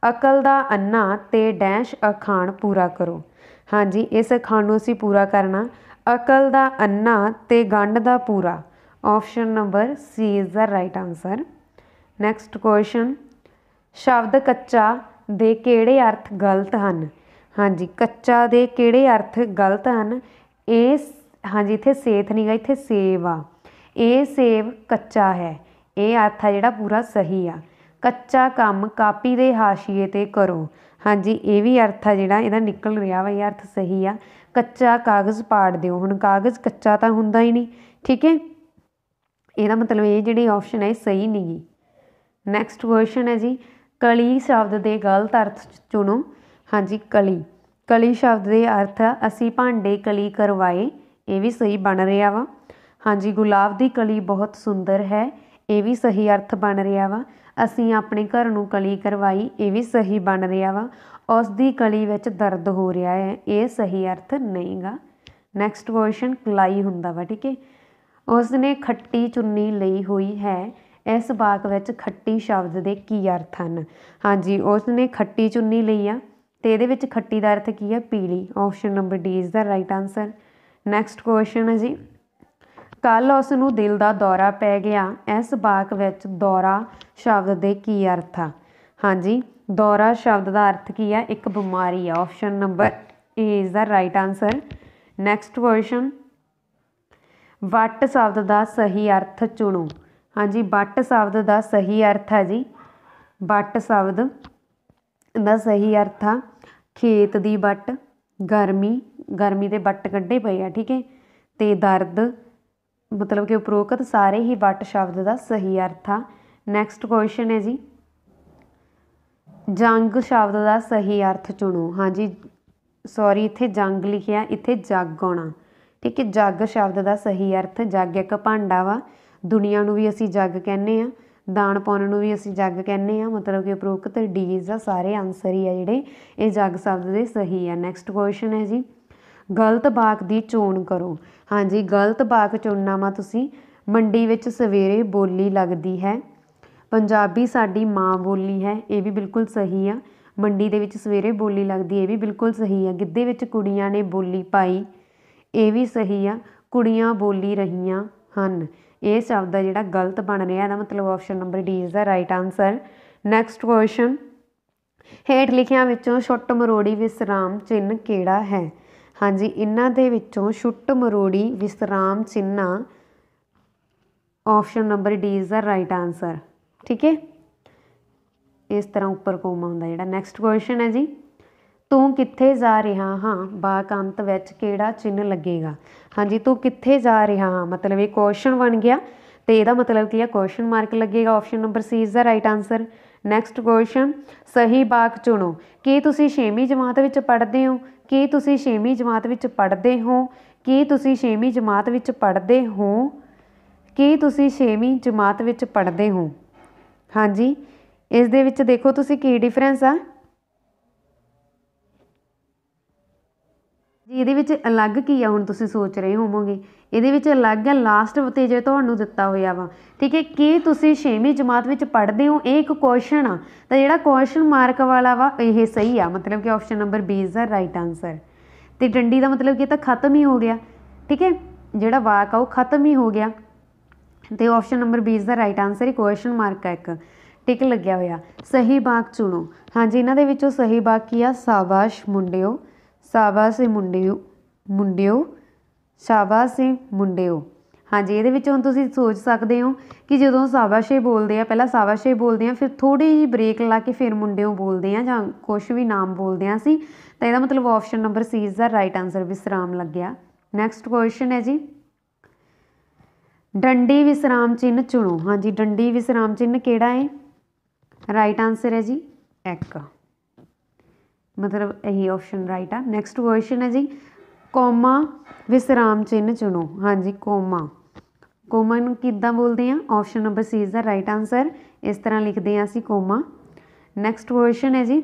ਅਕਲ ਦਾ ਅੰਨਾ ਤੇ ਡੈਸ਼ ਅਖਾਣ ਪੂਰਾ ਕਰੋ ਹਾਂਜੀ ਇਸ ਅਖਾਣ ਨੂੰ ਅਸੀਂ ਪੂਰਾ ਕਰਨਾ ਅਕਲ ਦਾ ਅੰਨਾ ਤੇ ਗੰਢ ਦਾ ਪੂਰਾ option number C is the right answer next question ਸ਼ਬਦ ਕੱਚਾ ਦੇ ਕਿਹੜੇ ਅਰਥ ਗਲਤ ਹਨ ਹਾਂਜੀ ਕੱਚਾ ਦੇ ਕਿਹੜੇ ਅਰਥ ਗਲਤ ਹਨ ਇਹ ਹਾਂਜੀ ਇੱਥੇ ਸੇਥ ਨਹੀਂ ਇੱਥੇ ਸੇਵ ਆ ਇਹ ਸੇਵ ਕੱਚਾ ਹੈ ਇਹ ਅਰਥ ਆ ਜਿਹੜਾ ਪੂਰਾ ਸਹੀ ਆ ਕੱਚਾ ਕੰਮ ਕਾਪੀ ਦੇ ਹਾਸ਼ੀਏ ਤੇ ਕਰੋ ਹਾਂਜੀ ਇਹ ਵੀ ਅਰਥ ਆ ਜਿਹੜਾ ਇਹਦਾ ਨਿਕਲ ਰਿਹਾ ਵਾ ਅਰਥ ਸਹੀ ਆ ਕੱਚਾ ਕਾਗਜ਼ ਪਾੜ ਦਿਓ ਹੁਣ ਕਾਗਜ਼ ਕੱਚਾ ਤਾਂ ਹੁੰਦਾ ਹੀ ਨਹੀਂ ਠੀਕ ਹੈ ਇਹਦਾ ਮਤਲਬ ਇਹ ਜਿਹੜੀ ਆਪਸ਼ਨ ਹੈ ਸਹੀ ਨਹੀਂ ਨੈਕਸਟ ਕੁਐਸਚਨ ਹੈ ਜੀ ਕਲੀ ਸ਼ਬਦ ਦੇ ਗਲਤ ਅਰਥ ਚੁਣੋ ਹਾਂਜੀ ਕਲੀ ਕਲੀ ਸ਼ਬਦ ਦੇ ਅਰਥ ਅਸੀਂ ਭਾਂਡੇ ਕਲੀ ਕਰਵਾਏ ਇਹ ਵੀ ਸਹੀ ਬਣ ਰਿਹਾ ਵਾ ਹਾਂਜੀ ਗੁਲਾਬ ਦੀ ਕਲੀ ਬਹੁਤ ਸੁੰਦਰ ਹੈ ਇਹ ਵੀ ਸਹੀ ਅਰਥ ਬਣ ਰਿਹਾ ਵਾ ਅਸੀਂ ਆਪਣੇ ਘਰ ਨੂੰ ਕਲੀ ਕਰਵਾਈ ਇਹ ਵੀ ਸਹੀ ਬਣ ਰਿਹਾ ਵਾ ਉਸ ਦੀ ਕਲੀ ਵਿੱਚ ਦਰਦ ਹੋ ਰਿਹਾ ਹੈ ਇਹ ਸਹੀ ਅਰਥ ਨਹੀਂਗਾ ਨੈਕਸਟ ਵਰਸ਼ਨ ਕਲਾਈ ਹੁੰਦਾ ਵਾ ਠੀਕ ਹੈ ਉਸ ਨੇ ਖੱਟੀ ਚੁੰਨੀ ਲਈ ਹੋਈ ਹੈ ਇਸ ਵਾਕ ਵਿੱਚ ਖੱਟੀ ਸ਼ਬਦ ਦੇ ਕੀ ਅਰਥ ਹਨ ਹਾਂਜੀ ਉਸ ਨੇ ਖੱਟੀ ਚੁੰਨੀ ਲਈ ਆ ਤੇ ਇਹਦੇ ਵਿੱਚ ਖੱਟੀ ਦਾ ਅਰਥ ਕੀ ਹੈ ਪੀਲੀ option number D is the right answer next question ਹੈ ਜੀ ਕੱਲ ਉਸ ਨੂੰ ਦਿਲ ਦਾ ਦੌਰਾ ਪੈ ਗਿਆ ਇਸ ਵਾਕ ਵਿੱਚ ਦੌਰਾ ਸ਼ਬਦ ਦੇ ਕੀ ਅਰਥ ਆ ਹਾਂਜੀ ਦੌਰਾ ਸ਼ਬਦ ਦਾ ਅਰਥ ਕੀ ਹੈ ਇੱਕ ਬਿਮਾਰੀ ਆ option number A is the right answer next question ਵਟ ਸ਼ਬਦ ਦਾ ਸਹੀ ਅਰਥ ਚੁਣੋ ਹਾਂਜੀ ਵਟ ਸ਼ਬਦ ਦਾ ਸਹੀ ਅਰਥ ਹੈ ਜੀ ਵਟ ਸ਼ਬਦ ਇਹਦਾ ਸਹੀ ਅਰਥ ਆ ਖੇਤ ਦੀ ਵੱਟ ਗਰਮੀ ਗਰਮੀ ਦੇ ਵੱਟ ਕੱਢੇ ਪਏ ਆ ਠੀਕ ਹੈ ਤੇ ਦਰਦ ਮਤਲਬ ਕਿ ਉਪਰੋਕਤ ਸਾਰੇ ਹੀ ਵੱਟ ਸ਼ਬਦ ਦਾ ਸਹੀ ਅਰਥ ਆ ਨੈਕਸਟ ਕੁਐਸਚਨ ਹੈ ਜੀ ਜੰਗ ਸ਼ਬਦ ਦਾ ਸਹੀ ਅਰਥ ਚੁਣੋ ਹਾਂਜੀ ਸੌਰੀ ਇੱਥੇ ਜੰਗ ਲਿਖਿਆ ਇੱਥੇ ਜਾਗ ਆਉਣਾ ਠੀਕ ਹੈ ਜੱਗ ਸ਼ਬਦ ਦਾ ਸਹੀ ਅਰਥ ਜਾਗ ਇੱਕ ਭਾਂਡਾ ਵਾ ਦੁਨੀਆ ਨੂੰ ਵੀ ਅਸੀਂ ਜੱਗ ਕਹਿੰਦੇ ਆ ਦਾਨ ਪਾਉਣ ਨੂੰ ਵੀ ਅਸੀਂ ਜੱਗ ਕਹਿੰਦੇ ਆ ਮਤਲਬ ਕਿ ਉਪਰੋਕਤ ਡੀ ਇਜ਼ ਦਾ ਸਾਰੇ ਆਨਸਰ ਹੀ ਆ ਜਿਹੜੇ ਇਹ ਜੱਗ ਸ਼ਬਦ ਦੇ ਸਹੀ ਆ ਨੈਕਸਟ ਕੁਐਸਚਨ ਹੈ ਜੀ ਗਲਤ ਬਾਕ ਦੀ ਚੋਣ ਕਰੋ ਹਾਂਜੀ ਗਲਤ ਬਾਕ ਚੁਣਨਾ ਮਾ ਤੁਸੀਂ ਮੰਡੀ ਵਿੱਚ ਸਵੇਰੇ ਬੋਲੀ ਲੱਗਦੀ ਹੈ ਪੰਜਾਬੀ ਸਾਡੀ ਮਾਂ ਬੋਲੀ ਹੈ ਇਹ ਵੀ ਬਿਲਕੁਲ ਸਹੀ ਆ ਮੰਡੀ ਦੇ ਵਿੱਚ ਸਵੇਰੇ ਬੋਲੀ ਲੱਗਦੀ ਇਹ ਵੀ ਬਿਲਕੁਲ ਸਹੀ ਆ ਗਿੱਧੇ ਵਿੱਚ ਕੁੜੀਆਂ ਨੇ ਬੋਲੀ ਪਾਈ ਇਹ ਵੀ ਸਹੀ ਆ ਕੁੜੀਆਂ ਬੋਲੀ ਰਹੀਆਂ ਹਨ ਇਹ ਸ਼ਬਦ ਆ ਜਿਹੜਾ ਗਲਤ ਬਣ ਰਿਹਾ ਇਹਦਾ ਮਤਲਬ option number D is the right answer next question ਹੇਠ ਲਿਖਿਆਂ ਵਿੱਚੋਂ ਛੁੱਟ ਮਰੋੜੀ ਵਿਸਰਾਮ ਚਿੰਨ ਕਿਹੜਾ ਹੈ ਹਾਂਜੀ ਇਹਨਾਂ ਦੇ ਵਿੱਚੋਂ ਛੁੱਟ ਮਰੋੜੀ ਵਿਸਰਾਮ ਚਿੰਨਾ option number D is the right answer ਠੀਕ ਹੈ ਇਸ ਤਰ੍ਹਾਂ ਉੱਪਰ ਕੋਮਾ ਹੁੰਦਾ ਜਿਹੜਾ ਨੈਕਸਟ ਕੁਐਸਚਨ ਹੈ ਜੀ ਤੂੰ ਕਿੱਥੇ ਜਾ ਰਿਹਾ ਹਾਂ ਬਾਕੰਤ ਵਿੱਚ ਕਿਹੜਾ ਚਿੰਨ ਲੱਗੇਗਾ ਹਾਂਜੀ ਤੂੰ ਕਿੱਥੇ ਜਾ ਰਿਹਾ ਹਾਂ ਮਤਲਬ ਇਹ ਕੁਐਸਚਨ ਬਣ ਗਿਆ ਤੇ ਇਹਦਾ ਮਤਲਬ ਕੀ ਹੈ ਕੁਐਸਚਨ ਮਾਰਕ ਲੱਗੇਗਾ option number C is the right answer next question ਸਹੀ ਬਾਕ ਚੁਣੋ ਕੀ ਤੁਸੀਂ 6ਵੀਂ ਜਮਾਤ ਵਿੱਚ ਪੜ੍ਹਦੇ ਹੋ ਕੀ ਤੁਸੀਂ 6ਵੀਂ ਜਮਾਤ ਵਿੱਚ ਪੜ੍ਹਦੇ ਹੋ ਕੀ ਤੁਸੀਂ 6ਵੀਂ ਜਮਾਤ ਵਿੱਚ ਪੜ੍ਹਦੇ ਹੋ ਕੀ ਤੁਸੀਂ 6ਵੀਂ ਜਮਾਤ ਵਿੱਚ ਪੜ੍ਹਦੇ ਹੋ ਹਾਂਜੀ ਇਸ ਦੇ ਵਿੱਚ ਦੇਖੋ ਤੁਸੀਂ ਕੀ ਡਿਫਰੈਂਸ ਆ ਜੀ ਇਹਦੇ ਵਿੱਚ ਅਲੱਗ ਕੀ ਆ ਹੁਣ ਤੁਸੀਂ ਸੋਚ ਰਹੇ ਹੋਵੋਗੇ ਇਹਦੇ ਵਿੱਚ ਅਲੱਗ ਹੈ ਲਾਸਟ ਜੇ ਤੁਹਾਨੂੰ ਦਿੱਤਾ ਹੋਇਆ ਵਾ ਠੀਕ ਹੈ ਕੀ ਤੁਸੀਂ 6ਵੀਂ ਜਮਾਤ ਵਿੱਚ ਪੜ੍ਹਦੇ ਹੋ ਇਹ ਇੱਕ ਕੁਐਸਚਨ ਆ ਤਾਂ ਜਿਹੜਾ ਕੁਐਸਚਨ ਮਾਰਕ ਵਾਲਾ ਵਾ ਇਹ ਸਹੀ ਆ ਮਤਲਬ ਕਿ option number B is the right answer ਤੇ ਡੰਡੀ ਦਾ ਮਤਲਬ ਕਿ ਤਾਂ ਖਤਮ ਹੀ ਹੋ ਗਿਆ ਠੀਕ ਹੈ ਜਿਹੜਾ ਵਾਕ ਆ ਉਹ ਖਤਮ ਹੀ ਹੋ ਗਿਆ ਤੇ option number B is the right answer ਹੀ ਕੁਐਸਚਨ ਮਾਰਕ ਆ ਇੱਕ ਟਿਕ ਲੱਗਿਆ ਹੋਇਆ ਸਹੀ ਵਾਕ ਚੁਣੋ ਹਾਂਜੀ ਇਹਨਾਂ ਦੇ ਵਿੱਚੋਂ ਸਹੀ ਵਾਕ ਕੀ ਆ ਸਾਬਾਸ਼ ਮੁੰਡਿਓ ਸਾਬਾਸ਼ ਮੁੰਡਿਓ ਮੁੰਡਿਓ ਸ਼ਾਬਾਸ਼ ਮੁੰਡਿਓ ਹਾਂਜੀ ਇਹਦੇ ਵਿੱਚ ਹੁਣ ਤੁਸੀਂ ਸੋਚ ਸਕਦੇ ਹੋ ਕਿ ਜਦੋਂ ਸਾਬਾਸ਼ੇ ਬੋਲਦੇ ਆ ਪਹਿਲਾਂ ਸਾਬਾਸ਼ੇ ਬੋਲਦੇ ਆ ਫਿਰ ਥੋੜੀ ਜਿਹੀ ਬ੍ਰੇਕ ਲਾ ਕੇ ਫਿਰ ਮੁੰਡਿਓ ਬੋਲਦੇ ਆ ਜਾਂ ਕੁਝ ਵੀ ਨਾਮ ਬੋਲਦੇ ਆ ਸੀ ਤਾਂ ਇਹਦਾ ਮਤਲਬ option number C is the right answer ਵਿਸਰਾਮ ਲੱਗਿਆ ਨੈਕਸਟ ਕੁਐਸਚਨ ਹੈ ਜੀ ਡੰਡੀ ਵਿਸਰਾਮ ਚਿੰਨ ਚੁਣੋ ਹਾਂਜੀ ਡੰਡੀ ਵਿਸਰਾਮ ਚਿੰਨ ਕਿਹੜਾ ਹੈ ਰਾਈਟ ਆਨਸਰ ਹੈ ਜੀ ਇੱਕ ਮਤਲਬ ਇਹੀ ਆਪਸ਼ਨ ਰਾਈਟ ਆ ਨੈਕਸਟ ਕੁਐਸਚਨ ਹੈ ਜੀ ਕੋਮਾ ਵਿਸਰਾਮ ਚਿੰਨ ਚੁਣੋ ਹਾਂਜੀ ਕੋਮਾ ਕੋਮਾ ਨੂੰ ਕਿੱਦਾਂ ਬੋਲਦੇ ਆ option number C is the right answer ਇਸ ਤਰ੍ਹਾਂ ਲਿਖਦੇ ਆ ਅਸੀਂ ਕੋਮਾ ਨੈਕਸਟ ਕੁਐਸਚਨ ਹੈ ਜੀ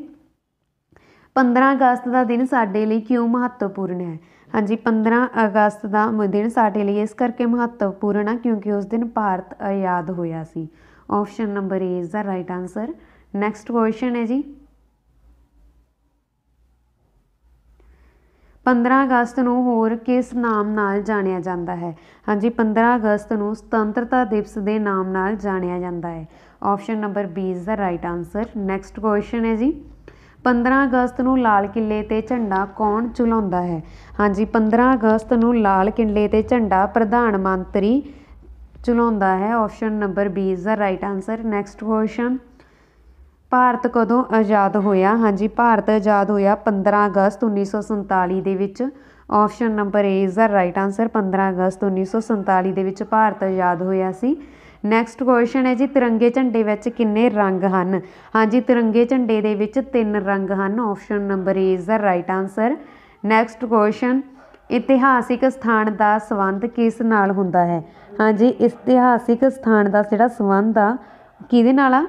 15 ਅਗਸਤ ਦਾ ਦਿਨ ਸਾਡੇ ਲਈ ਕਿਉਂ ਮਹੱਤਵਪੂਰਨ ਹੈ ਹਾਂਜੀ 15 ਅਗਸਤ ਦਾ ਦਿਨ ਸਾਡੇ ਲਈ ਇਸ ਕਰਕੇ ਮਹੱਤਵਪੂਰਨ ਆ ਕਿਉਂਕਿ ਉਸ ਦਿਨ ਭਾਰਤ ਆਜ਼ਾਦ ਹੋਇਆ ਸੀ option number A is the right answer next question ਹੈ ਜੀ 15 ਅਗਸਤ ਨੂੰ ਹੋਰ ਕਿਸ ਨਾਮ ਨਾਲ ਜਾਣਿਆ ਜਾਂਦਾ ਹੈ ਹਾਂਜੀ 15 ਅਗਸਤ ਨੂੰ ਸੁਤੰਤਰਤਾ ਦਿਵਸ ਦੇ ਨਾਮ ਨਾਲ ਜਾਣਿਆ ਜਾਂਦਾ ਹੈ option number B is the right answer next question ਹੈ ਜੀ 15 ਅਗਸਤ ਨੂੰ ਲਾਲ ਕਿਲੇ ਤੇ ਝੰਡਾ ਕੌਣ ਝੁਲਾਉਂਦਾ ਹੈ ਹਾਂਜੀ 15 ਅਗਸਤ ਨੂੰ ਲਾਲ ਕਿਲੇ ਤੇ ਝੰਡਾ ਪ੍ਰਧਾਨ ਮੰਤਰੀ ਝੁਲਾਉਂਦਾ ਹੈ option number B is the right answer next question Bharat ਕਦੋਂ ਆਜ਼ਾਦ ਹੋਇਆ ਹਾਂਜੀ ਭਾਰਤ ਆਜ਼ਾਦ ਹੋਇਆ 15 ਅਗਸਤ 1947 ਦੇ ਵਿੱਚ option number A is the right answer 15 ਅਗਸਤ 1947 ਦੇ ਵਿੱਚ ਭਾਰਤ ਆਜ਼ਾਦ ਹੋਇਆ ਸੀ ਨੈਕਸਟ ਕੁਐਸਚਨ ਹੈ ਜੀ ਤਿਰੰਗੇ ਝੰਡੇ ਵਿੱਚ ਕਿੰਨੇ ਰੰਗ ਹਨ ਹਾਂਜੀ ਤਿਰੰਗੇ ਝੰਡੇ ਦੇ ਵਿੱਚ ਤਿੰਨ ਰੰਗ ਹਨ option number A is the right answer next question ਇਤਿਹਾਸਿਕ ਸਥਾਨ ਦਾ ਸਬੰਧ ਕਿਸ ਨਾਲ ਹੁੰਦਾ ਹੈ ਹਾਂਜੀ ਇਤਿਹਾਸਿਕ ਸਥਾਨ ਦਾ ਜਿਹੜਾ ਸਬੰਧ ਆ ਕਿਹਦੇ ਨਾਲ ਆ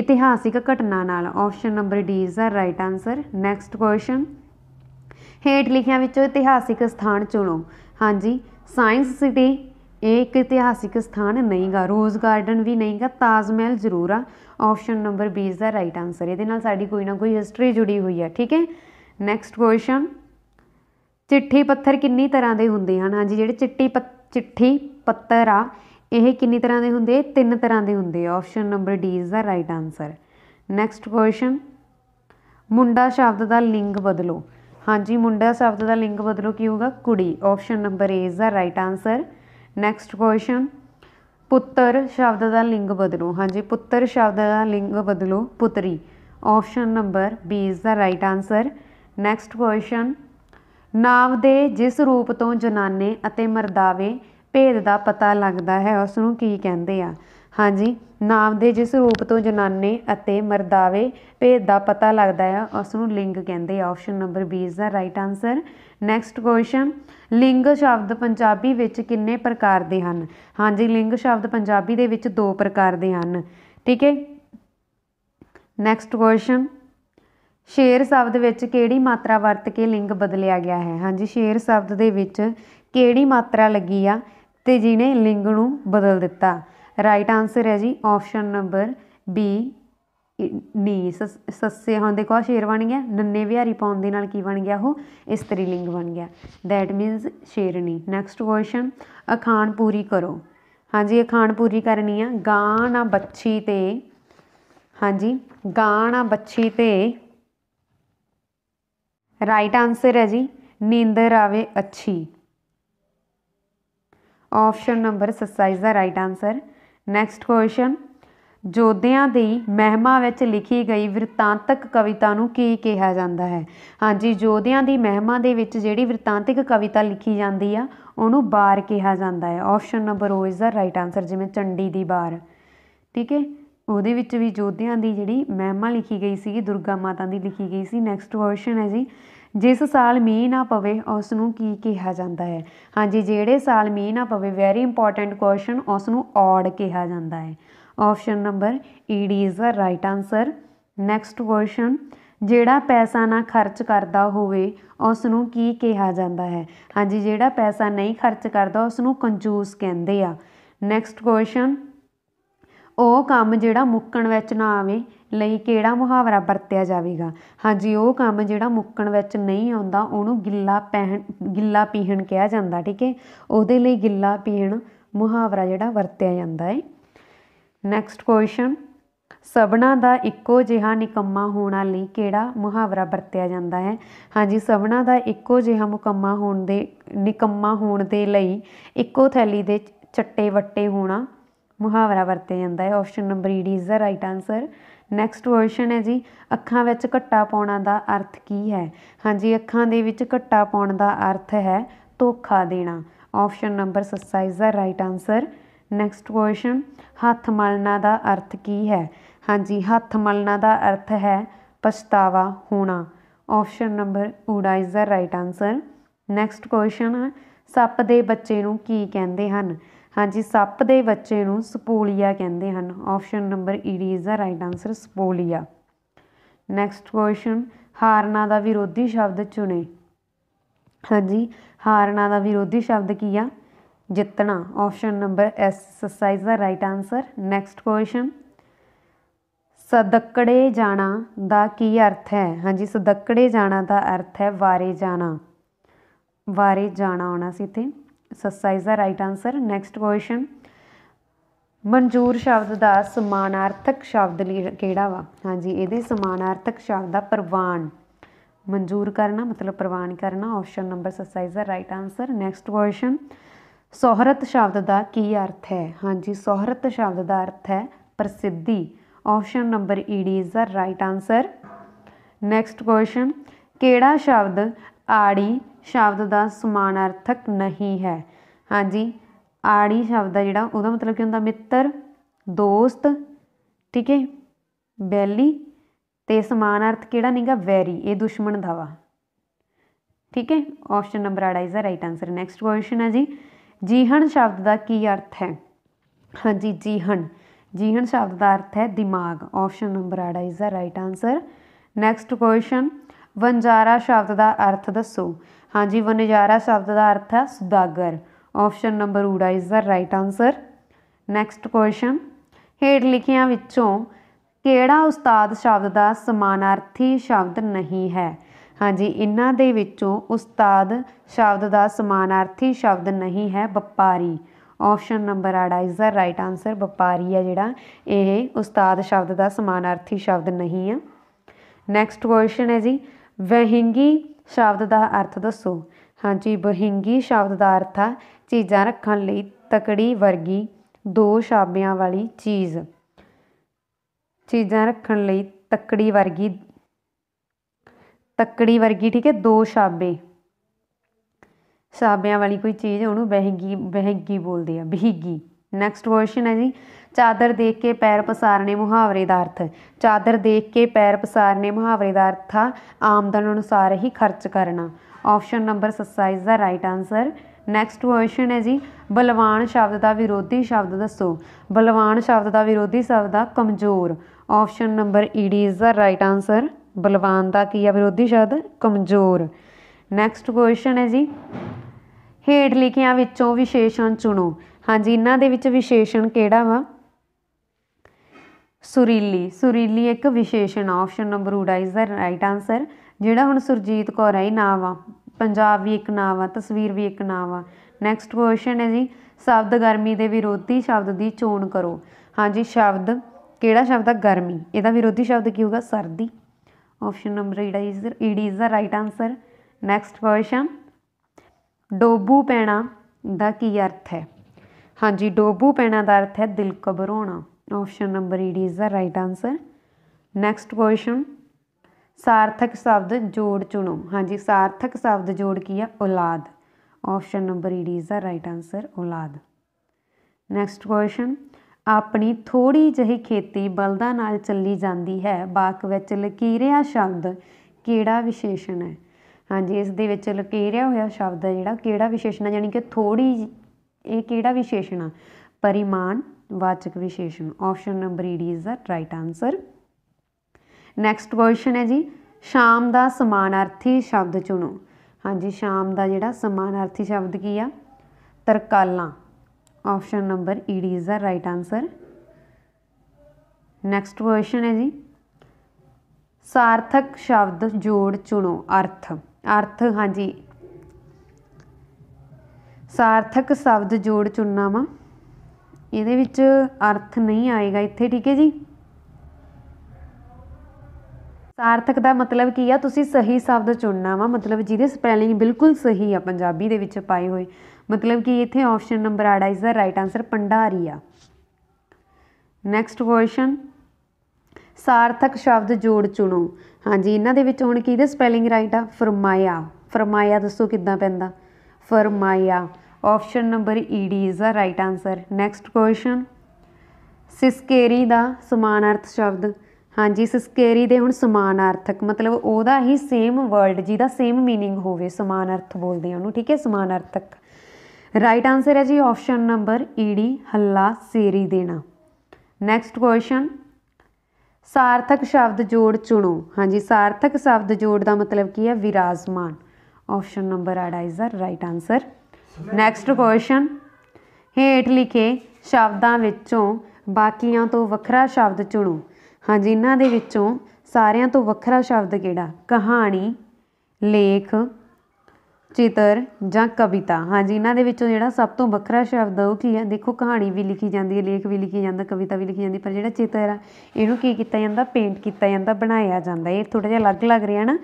ਇਤਿਹਾਸਿਕ ਘਟਨਾ ਨਾਲ option number D is the right answer next question ਹੇਠ ਲਿਖਿਆਂ ਵਿੱਚੋਂ ਇਤਿਹਾਸਿਕ ਸਥਾਨ ਚੁਣੋ ਹਾਂਜੀ ਸਾਇੰਸ ਸਿਟੀ ਇਹ ਇੱਕ ਇਤਿਹਾਸਿਕ ਸਥਾਨ ਨਹੀਂਗਾ ਰੋਜ਼ ਗਾਰਡਨ ਵੀ ਨਹੀਂਗਾ ਤਾਜ ਮਹਿਲ ਜ਼ਰੂਰ ਆ option number B is the right answer ਇਹਦੇ ਨਾਲ ਸਾਡੀ ਕੋਈ ਨਾ ਕੋਈ ਹਿਸਟਰੀ ਜੁੜੀ ਹੋਈ ਆ ਠੀਕ ਹੈ ਨੈਕਸਟ ਕੁਐਸਚਨ ਚਿੱਠੀ ਪੱਥਰ ਕਿੰਨੀ ਤਰ੍ਹਾਂ ਦੇ ਹੁੰਦੇ ਹਨ ਹਾਂਜੀ ਜਿਹੜੇ ਚਿੱਟੀ ਚਿੱਠੀ ਪੱਤਰ ਆ ਇਹ ਕਿੰਨੀ ਤਰ੍ਹਾਂ ਦੇ ਹੁੰਦੇ ਤਿੰਨ ਤਰ੍ਹਾਂ ਦੇ ਹੁੰਦੇ ਆ option number D is the right answer next question ਮੁੰਡਾ ਸ਼ਬਦ ਦਾ ਲਿੰਗ ਬਦਲੋ ਹਾਂਜੀ ਮੁੰਡਾ ਸ਼ਬਦ ਦਾ ਲਿੰਗ ਬਦਲੋ ਕੀ ਹੋਊਗਾ ਕੁੜੀ option number A is the right answer next question ਪੁੱਤਰ ਸ਼ਬਦ ਦਾ ਲਿੰਗ ਬਦਲੋ ਹਾਂਜੀ ਪੁੱਤਰ ਸ਼ਬਦ ਦਾ ਲਿੰਗ ਬਦਲੋ ਪੁੱਤਰੀ option number B is the right answer next question ਨਾਮ ਦੇ ਜਿਸ ਰੂਪ ਤੋਂ ਜਨਾਨੇ ਅਤੇ ਮਰਦਾਵੇ ਭੇਦ ਦਾ ਪਤਾ ਲੱਗਦਾ ਹੈ ਉਸ ਨੂੰ ਕੀ ਕਹਿੰਦੇ ਆ ਹਾਂਜੀ ਨਾਮ ਦੇ ਜਿਸ ਰੂਪ ਤੋਂ ਜਨਾਨੇ ਅਤੇ ਮਰਦਾਵੇ ਭੇਦ ਦਾ ਪਤਾ ਲੱਗਦਾ ਆ ਉਸ ਨੂੰ ਲਿੰਗ ਕਹਿੰਦੇ ਆ option number 20 is the right answer next question ਲਿੰਗ ਸ਼ਬਦ ਪੰਜਾਬੀ ਵਿੱਚ ਕਿੰਨੇ ਪ੍ਰਕਾਰ ਦੇ ਹਨ ਹਾਂਜੀ ਲਿੰਗ ਸ਼ਬਦ ਪੰਜਾਬੀ ਦੇ ਵਿੱਚ ਦੋ ਪ੍ਰਕਾਰ ਦੇ ਹਨ ਠੀਕ ਹੈ ਨੈਕਸਟ ਕੁਐਸਚਨ ਸ਼ੇਰ ਸ਼ਬਦ ਵਿੱਚ ਕਿਹੜੀ ਮਾਤਰਾ ਵਰਤ ਕੇ ਲਿੰਗ ਬਦਲਿਆ ਗਿਆ ਹੈ ਹਾਂਜੀ ਸ਼ੇਰ ਸ਼ਬਦ ਦੇ ਵਿੱਚ ਕਿਹੜੀ ਮਾਤਰਾ ਲੱਗੀ ਆ ਤੇ ਜਿਹਨੇ ਲਿੰਗ ਨੂੰ ਬਦਲ ਦਿੱਤਾ ਰਾਈਟ ਆਨਸਰ ਹੈ ਜੀ ਆਪਸ਼ਨ ਨੰਬਰ ਬੀ ਨੀ ਸੱਸੇ ਹੋਣ ਦੇਖੋ ਕੋ ਸ਼ੇਰ ਬਣ ਗਿਆ ਨੰਨੇ ਵਿਹਾਰੀ ਪਾਉਣ ਦੇ ਨਾਲ ਕੀ ਬਣ ਗਿਆ ਉਹ ਇਸਤਰੀ ਲਿੰਗ ਬਣ ਗਿਆ ਥੈਟ ਮੀਨਸ ਸ਼ੇਰਨੀ ਨੈਕਸਟ ਕੁਐਸਚਨ ਅਖਾਣ ਪੂਰੀ ਕਰੋ ਹਾਂਜੀ ਅਖਾਣ ਪੂਰੀ ਕਰਨੀ ਆ ਗਾਂ ਨਾ ਬੱਚੀ ਤੇ ਹਾਂਜੀ ਗਾਂ ਨਾ ਬੱਚੀ ਤੇ ਰਾਈਟ ਆਨਸਰ ਹੈ ਜੀ ਨੀਂਦਰ ਆਵੇ ਅੱਛੀ option number 27 the right answer next question ਜੋਧਿਆਂ ਦੀ ਮਹਿਮਾ ਵਿੱਚ ਲਿਖੀ ਗਈ ਵਿਰਤਾਂਤਕ ਕਵਿਤਾ ਨੂੰ ਕੀ ਕਿਹਾ ਜਾਂਦਾ ਹੈ ਹਾਂਜੀ ਜੋਧਿਆਂ ਦੀ ਮਹਿਮਾ ਦੇ ਵਿੱਚ ਜਿਹੜੀ ਵਿਰਤਾਂਤਿਕ ਕਵਿਤਾ ਲਿਖੀ ਜਾਂਦੀ ਆ ਉਹਨੂੰ ਬਾਰ ਕਿਹਾ ਜਾਂਦਾ ਹੈ option number O is the right answer ਜਿਵੇਂ ਚੰਡੀ ਦੀ ਬਾਰ ਠੀਕ ਹੈ ਉਹਦੇ ਵਿੱਚ ਵੀ ਜੋਧਿਆਂ ਦੀ ਜਿਹੜੀ ਮਹਿਮਾ ਲਿਖੀ ਗਈ ਸੀ ਦੁਰਗਾ ਮਾਤਾ ਦੀ ਲਿਖੀ ਗਈ ਸੀ ਨੈਕਸਟ ਕੁਐਸਚਨ ਹੈ ਜੀ ਜਿਸ ਸਾਲ ਮੀਂਹ ਨਾ ਪਵੇ ਉਸ ਨੂੰ ਕੀ ਕਿਹਾ ਜਾਂਦਾ ਹੈ ਹਾਂਜੀ ਜਿਹੜੇ ਸਾਲ ਮੀਂਹ ਨਾ ਪਵੇ ਵੈਰੀ ਇੰਪੋਰਟੈਂਟ ਕੁਐਸਚਨ ਉਸ ਨੂੰ ਆਡ ਕਿਹਾ ਜਾਂਦਾ ਹੈ ਆਪਸ਼ਨ ਨੰਬਰ ਈ D is the right answer next question ਜਿਹੜਾ ਪੈਸਾ ਨਾ ਖਰਚ ਕਰਦਾ ਹੋਵੇ ਉਸ ਨੂੰ ਕੀ ਕਿਹਾ ਜਾਂਦਾ ਹੈ ਹਾਂਜੀ ਜਿਹੜਾ ਪੈਸਾ ਨਹੀਂ ਖਰਚ ਕਰਦਾ ਉਸ ਨੂੰ ਕੰਜੂਸ ਕਹਿੰਦੇ ਆ ਨੈਕਸਟ ਕੁਐਸਚਨ ਉਹ ਕੰਮ ਜਿਹੜਾ ਮੁੱਕਣ ਵਿੱਚ ਨਾ ਆਵੇ ਲਈ ਕਿਹੜਾ ਮੁਹਾਵਰਾ ਵਰਤਿਆ ਜਾਵੇਗਾ ਹਾਂਜੀ ਉਹ ਕੰਮ ਜਿਹੜਾ ਮੁੱਕਣ ਵਿੱਚ ਨਹੀਂ ਆਉਂਦਾ ਉਹਨੂੰ ਗਿੱਲਾ ਪਹਿਣ ਗਿੱਲਾ ਪੀਹਣ ਕਿਹਾ ਜਾਂਦਾ ਠੀਕ ਹੈ ਉਹਦੇ ਲਈ ਗਿੱਲਾ ਪੀਹਣ ਮੁਹਾਵਰਾ ਜਿਹੜਾ ਵਰਤਿਆ ਜਾਂਦਾ ਹੈ ਨੈਕਸਟ ਕੁਐਸਚਨ ਸਭਨਾ ਦਾ ਇੱਕੋ ਜਿਹਾ ਨਿਕੰਮਾ ਹੋਣਾ ਲਈ ਕਿਹੜਾ ਮੁਹਾਵਰਾ ਵਰਤਿਆ ਜਾਂਦਾ ਹੈ ਹਾਂਜੀ ਸਭਨਾ ਦਾ ਇੱਕੋ ਜਿਹਾ ਮੁਕੰਮਾ ਹੋਣ ਦੇ ਨਿਕੰਮਾ ਹੋਣ ਦੇ ਲਈ ਇੱਕੋ ਥੈਲੀ ਦੇ ਚੱਟੇ ਵੱਟੇ ਹੋਣਾ ਮੁਹਾਵਰਾ ਵਰਤਿਆ ਜਾਂਦਾ ਹੈ option number E is the right answer next version ਹੈ ਜੀ ਅੱਖਾਂ ਵਿੱਚ ਘੱਟਾ ਪਾਉਣਾ ਦਾ ਅਰਥ ਕੀ ਹੈ ਹਾਂਜੀ ਅੱਖਾਂ ਦੇ ਵਿੱਚ ਘੱਟਾ ਪਾਉਣ ਦਾ ਅਰਥ ਹੈ ਧੋਖਾ ਦੇਣਾ option number 27 the right answer next question ਹੱਥ ਮਲਣਾ ਦਾ ਅਰਥ ਕੀ ਹੈ ਹਾਂਜੀ ਹੱਥ ਮਲਣਾ ਦਾ ਅਰਥ ਹੈ ਪਛਤਾਵਾ ਹੋਣਾ ਆਪਸ਼ਨ ਨੰਬਰ ਊੜਾ is the right answer next question ਸੱਪ ਦੇ ਬੱਚੇ ਨੂੰ ਕੀ ਕਹਿੰਦੇ ਹਨ ਹਾਂਜੀ ਸੱਪ ਦੇ ਬੱਚੇ ਨੂੰ ਸਪੋਲੀਆ ਕਹਿੰਦੇ ਹਨ ਆਪਸ਼ਨ ਨੰਬਰ ਈ D is the right answer ਸਪੋਲੀਆ ਨੈਕਸਟ ਕੁਐਸਚਨ ਹਾਰਨਾ ਦਾ ਵਿਰੋਧੀ ਸ਼ਬਦ ਚੁਣੇ ਹਾਂਜੀ ਹਾਰਨਾ ਦਾ ਵਿਰੋਧੀ ਸ਼ਬਦ ਕੀ ਆ ਜਿੱਤਣਾ ਆਪਸ਼ਨ ਨੰਬਰ ਐਸ ਐਕਸਰਸਾਈਜ਼ the right answer next question ਸਦਕੜੇ ਜਾਣਾ ਦਾ ਕੀ ਅਰਥ ਹੈ ਹਾਂਜੀ ਸਦਕੜੇ ਜਾਣਾ ਦਾ ਅਰਥ ਹੈ ਵਾਰੇ ਜਾਣਾ ਵਾਰੇ ਜਾਣਾ ਆਉਣਾ ਸੀ ਇੱਥੇ ਸੱਸਾ is the right answer next question ਮਨਜ਼ੂਰ ਸ਼ਬਦ ਦਾ ਸਮਾਨਾਰਥਕ ਸ਼ਬਦ ਲਈ ਕਿਹੜਾ ਵਾ ਹਾਂਜੀ ਇਹਦੇ ਸਮਾਨਾਰਥਕ ਸ਼ਬਦ ਦਾ ਪ੍ਰਵਾਨ ਮਨਜ਼ੂਰ ਕਰਨਾ ਮਤਲਬ ਪ੍ਰਵਾਨ ਕਰਨਾ ਆਪਸ਼ਨ ਨੰਬਰ ਸੱਸਾ is the right answer next question ਸੋਹਰਤ ਸ਼ਬਦ ਦਾ ਕੀ ਅਰਥ ਹੈ ਹਾਂਜੀ ਸੋਹਰਤ ਸ਼ਬਦ ਦਾ ਅਰਥ ਹੈ ਪ੍ਰਸਿੱਧੀ option number D is the right answer next question ਕਿਹੜਾ ਸ਼ਬਦ ਆੜੀ ਸ਼ਬਦ ਦਾ ਸਮਾਨਾਰਥਕ ਨਹੀਂ ਹੈ ਹਾਂਜੀ ਆੜੀ ਸ਼ਬਦ ਦਾ ਜਿਹੜਾ ਉਹਦਾ ਮਤਲਬ ਕੀ ਹੁੰਦਾ ਮਿੱਤਰ ਦੋਸਤ ਠੀਕ ਹੈ ਬੈਲੀ ਤੇ ਸਮਾਨ ਅਰਥ ਕਿਹੜਾ ਨਹੀਂਗਾ ਵੈਰੀ ਇਹ ਦੁਸ਼ਮਣ ਦਾ ਵਾ ਠੀਕ ਹੈ option number 8 is the right answer next question ਹੈ ਜੀ ਜੀਹਣ ਸ਼ਬਦ ਦਾ ਕੀ ਅਰਥ ਹੈ ਹਾਂਜੀ ਜੀਹਣ ਜੀਹਣ ਸ਼ਬਦ ਦਾ ਅਰਥ ਹੈ ਦਿਮਾਗ option number 8 is the right answer next question ਵੰਜਾਰਾ ਸ਼ਬਦ ਦਾ ਅਰਥ ਦੱਸੋ ਹਾਂਜੀ ਵਨਜਾਰਾ ਸ਼ਬਦ ਦਾ ਅਰਥ ਹੈ ਸੁਦਾਗਰ ਆਪਸ਼ਨ ਨੰਬਰ ਊੜਾ is the right answer next question ਹੇਠ ਲਿਖਿਆਂ ਵਿੱਚੋਂ ਕਿਹੜਾ ਉਸਤਾਦ ਸ਼ਬਦ ਦਾ ਸਮਾਨਾਰਥੀ ਸ਼ਬਦ ਨਹੀਂ ਹੈ ਹਾਂਜੀ ਇਹਨਾਂ ਦੇ ਵਿੱਚੋਂ ਉਸਤਾਦ ਸ਼ਬਦ ਦਾ ਸਮਾਨਾਰਥੀ ਸ਼ਬਦ ਨਹੀਂ ਹੈ ਵਪਾਰੀ option number 8 is the right answer ਵਪਾਰੀ ਹੈ ਜਿਹੜਾ ਇਹ ਉਸਤਾਦ ਸ਼ਬਦ ਦਾ ਸਮਾਨਾਰਥੀ ਸ਼ਬਦ ਨਹੀਂ ਹੈ ਨੈਕਸਟ ਕੁਐਸਚਨ ਹੈ ਜੀ ਵਹਿੰਗੀ ਸ਼ਬਦ ਦਾ ਅਰਥ ਦੱਸੋ ਹਾਂਜੀ ਬਹਿੰਗੀ ਸ਼ਬਦ ਦਾ ਅਰਥ ਆ ਚੀਜ਼ਾਂ ਰੱਖਣ ਲਈ ਤਕੜੀ ਵਰਗੀ ਦੋ ਸ਼ਾਬਿਆਂ ਵਾਲੀ ਚੀਜ਼ ਚੀਜ਼ਾਂ ਰੱਖਣ ਲਈ ਤਕੜੀ ਵਰਗੀ ਤਕੜੀ ਵਰਗੀ ਠੀਕ ਹੈ ਦੋ ਸ਼ਾਬੇ ਸ਼ਾਬਿਆਂ ਵਾਲੀ ਕੋਈ ਚੀਜ਼ ਉਹਨੂੰ ਬਹਿਗੀ ਬਹਿਗੀ ਬੋਲਦੇ ਆ ਬਹਿਗੀ ਨੈਕਸਟ ਵਰਸ਼ਨ ਹੈ ਜੀ ਚਾਦਰ ਦੇਖ ਕੇ ਪੈਰ ਪਸਾਰਨੇ ਮੁਹਾਵਰੇ ਦਾ ਅਰਥ ਚਾਦਰ ਦੇਖ ਕੇ ਪੈਰ ਪਸਾਰਨੇ ਮੁਹਾਵਰੇ ਦਾ ਅਰਥ ਆ ਆਮਦਨ ਅਨੁਸਾਰ ਹੀ ਖਰਚ ਕਰਨਾ option number 27 the right answer next question ਹੈ ਜੀ ਬਲਵਾਨ ਸ਼ਬਦ ਦਾ ਵਿਰੋਧੀ ਸ਼ਬਦ ਦੱਸੋ ਬਲਵਾਨ ਸ਼ਬਦ ਦਾ ਵਿਰੋਧੀ ਸ਼ਬਦ ਆ ਕਮਜ਼ੋਰ ਆਪਸ਼ਨ ਨੰਬਰ ਈਡੀ ਇਜ਼ ਦਾ ਰਾਈਟ ਆਨਸਰ ਬਲਵਾਨ ਦਾ ਕੀ ਆ ਵਿਰੋਧੀ ਸ਼ਬਦ ਕਮਜ਼ੋਰ ਨੈਕਸਟ ਕੁਐਸਚਨ ਹੈ ਜੀ ਹੇਠ ਲਿਖਿਆਂ ਵਿੱਚੋਂ ਵਿਸ਼ੇਸ਼ਣ ਚੁਣੋ ਹਾਂਜੀ ਇਹਨਾਂ ਦੇ ਵਿੱਚ ਵਿਸ਼ੇਸ਼ਣ ਕਿਹੜਾ ਵਾ ਸੁਰੀਲੀ ਸੁਰੀਲੀ ਇੱਕ ਵਿਸ਼ੇਸ਼ਣ ਆਪਸ਼ਨ ਨੰਬਰ ਉਡਾ ਇਜ਼ ਦਾ ਰਾਈਟ ਆਨਸਰ ਜਿਹੜਾ ਹੁਣ ਸੁਰਜੀਤ ਕੌਰ ਹੈ ਨਾਮ ਆ ਪੰਜਾਬ ਵੀ ਇੱਕ ਨਾਮ ਆ ਤਸਵੀਰ ਵੀ ਇੱਕ ਨਾਮ ਆ ਨੈਕਸਟ ਕੁਐਸਚਨ ਹੈ ਜੀ ਸ਼ਬਦ ਗਰਮੀ ਦੇ ਵਿਰੋਧੀ ਸ਼ਬਦ ਦੀ ਚੋਣ ਕਰੋ ਹਾਂਜੀ ਸ਼ਬਦ ਕਿਹੜਾ ਸ਼ਬਦ ਆ ਗਰਮੀ ਇਹਦਾ ਵਿਰੋਧੀ ਸ਼ਬਦ ਕੀ ਹੋਊਗਾ ਸਰਦੀ ਆਪਸ਼ਨ ਨੰਬਰ ਈਡ is is the right answer next question ਡੋਬੂ ਪੈਣਾ ਦਾ ਕੀ ਅਰਥ ਹੈ ਹਾਂਜੀ ਡੋਬੂ ਪੈਣਾ ਦਾ ਅਰਥ ਹੈ ਦਿਲ ਕਬਰਾਉਣਾ option number E is the right answer next question ਸਾਰਥਕ ਸ਼ਬਦ ਜੋੜ ਚੁਣੋ ਹਾਂਜੀ ਸਾਰਥਕ ਸ਼ਬਦ ਜੋੜ ਕੀ ਆ ਔਲਾਦ option number E is the right answer ਔਲਾਦ ਨੈਕਸਟ ਕੁਐਸਚਨ ਆਪਣੀ ਥੋੜੀ ਜਹੀ ਖੇਤੀ ਬਲਦਾਂ ਨਾਲ ਚੱਲੀ ਜਾਂਦੀ ਹੈ ਬਾਕ ਵਿੱਚ ਲਕੀਰਿਆ ਸ਼ਬਦ ਕਿਹੜਾ ਵਿਸ਼ੇਸ਼ਣ ਹੈ ਹਾਂਜੀ ਇਸ ਦੇ ਵਿੱਚ ਲਕੀਰਿਆ ਹੋਇਆ ਸ਼ਬਦ ਹੈ ਜਿਹੜਾ ਕਿਹੜਾ ਵਿਸ਼ੇਸ਼ਣ ਹੈ ਯਾਨੀ ਕਿ ਥੋੜੀ ਇਹ ਕਿਹੜਾ ਵਿਸ਼ੇਸ਼ਣ ਆ ਪਰਿਮਾਣ ਵਾਚਕ ਵਿਸ਼ੇਸ਼ਣ ਆਪਸ਼ਨ ਨੰਬਰ ਈ D is the right answer next question ਹੈ ਜੀ ਸ਼ਾਮ ਦਾ ਸਮਾਨਾਰਥੀ ਸ਼ਬਦ ਚੁਣੋ ਹਾਂਜੀ ਸ਼ਾਮ ਦਾ ਜਿਹੜਾ ਸਮਾਨਾਰਥੀ ਸ਼ਬਦ ਕੀ ਆ ਤਰਕਾਲਾਂ ਆਪਸ਼ਨ ਨੰਬਰ ਈ D is the right answer next question ਹੈ ਜੀ ਸਾਰਥਕ ਸ਼ਬਦ ਜੋੜ ਚੁਣੋ ਅਰਥ ਅਰਥ ਹਾਂਜੀ ਸਾਰਥਕ ਸ਼ਬਦ ਜੋੜ ਚੁਣਨਾ ਵਾ ਇਹਦੇ ਵਿੱਚ ਅਰਥ ਨਹੀਂ ਆਏਗਾ ਇੱਥੇ ਠੀਕ ਹੈ ਜੀ ਸਾਰਥਕ ਦਾ ਮਤਲਬ ਕੀ ਆ ਤੁਸੀਂ ਸਹੀ ਸ਼ਬਦ ਚੁਣਨਾ ਵਾ ਮਤਲਬ ਜਿਹਦੇ ਸਪੈਲਿੰਗ ਬਿਲਕੁਲ ਸਹੀ ਆ ਪੰਜਾਬੀ ਦੇ ਵਿੱਚ ਪਾਏ ਹੋਏ ਮਤਲਬ ਕਿ ਇੱਥੇ option number 8 is the right answer ਪੰਡਾਰੀ ਆ ਨੈਕਸਟ ਕੁਐਸਚਨ ਸਾਰਥਕ ਸ਼ਬਦ ਜੋੜ ਚੁਣੋ ਹਾਂਜੀ ਇਹਨਾਂ ਦੇ ਵਿੱਚ ਹੁਣ ਕਿਹਦੇ ਸਪੈਲਿੰਗ ਰਾਈਟ ਆ ਫਰਮਾਇਆ ਫਰਮਾਇਆ ਦੱਸੋ ਕਿੱਦਾਂ ਪੈਂਦਾ ਫਰਮਾਇਆ option number ED is the right answer next question ਸਿਸਕੇਰੀ ਦਾ ਅਰਥ ਸ਼ਬਦ ਹਾਂਜੀ ਸਿਸਕੇਰੀ ਦੇ ਹੁਣ ਸਮਾਨਾਰਥਕ ਮਤਲਬ ਉਹਦਾ ਹੀ ਸੇਮ ਵਰਡ ਜਿਹਦਾ ਸੇਮ मीनिंग ਹੋਵੇ ਸਮਾਨ ਅਰਥ ਬੋਲਦੇ ਆ ਉਹਨੂੰ ਠੀਕ ਹੈ ਸਮਾਨਾਰਥਕ ਰਾਈਟ ਆਨਸਰ ਹੈ ਜੀ ਆਪਸ਼ਨ ਨੰਬਰ ED ਹੱਲਾ ਸੇਰੀ ਦੇਣਾ ਨੈਕਸਟ ਕੁਐਸਚਨ ਸਾਰਥਕ ਸ਼ਬਦ ਜੋੜ ਚੁਣੋ ਹਾਂਜੀ ਸਾਰਥਕ ਸ਼ਬਦ ਜੋੜ ਦਾ ਮਤਲਬ ਕੀ ਹੈ ਵਿਰਾਜਮਾਨ ਆਪਸ਼ਨ ਨੰਬਰ ਆਡਾਈਜ਼ਰ ਰਾਈਟ ਆਨਸਰ ਨੈਕਸਟ ਕੁਐਸਚਨ ਹੇਠ ਲਿਖੇ ਸ਼ਬਦਾਂ ਵਿੱਚੋਂ ਬਾਕੀਆਂ ਤੋਂ ਵੱਖਰਾ ਸ਼ਬਦ ਚੁਣੋ ਹਾਂਜੀ ਇਹਨਾਂ ਦੇ ਵਿੱਚੋਂ ਸਾਰਿਆਂ ਤੋਂ ਵੱਖਰਾ ਸ਼ਬਦ ਕਿਹੜਾ ਕਹਾਣੀ ਲੇਖ ਚਿੱਤਰ ਜਾਂ ਕਵਿਤਾ ਹਾਂਜੀ ਇਹਨਾਂ ਦੇ ਵਿੱਚੋਂ ਜਿਹੜਾ ਸਭ ਤੋਂ ਵੱਖਰਾ ਸ਼ਬਦ ਉਹ ਕੀ ਹੈ ਦੇਖੋ ਕਹਾਣੀ ਵੀ ਲਿਖੀ ਜਾਂਦੀ ਹੈ ਲੇਖ ਵੀ ਲਿਖੀ ਜਾਂਦਾ ਕਵਿਤਾ ਵੀ ਲਿਖੀ ਜਾਂਦੀ ਪਰ ਜਿਹੜਾ ਚਿੱਤਰ ਹੈ ਇਹਨੂੰ ਕੀ ਕੀਤਾ ਜਾਂਦਾ ਪੇਂਟ ਕੀਤਾ ਜਾਂਦਾ ਬਣਾਇਆ ਜਾਂਦਾ ਇਹ ਥੋੜਾ ਜਿਹਾ ਅਲੱਗ ਲੱਗ ਰਿਹਾ ਨਾ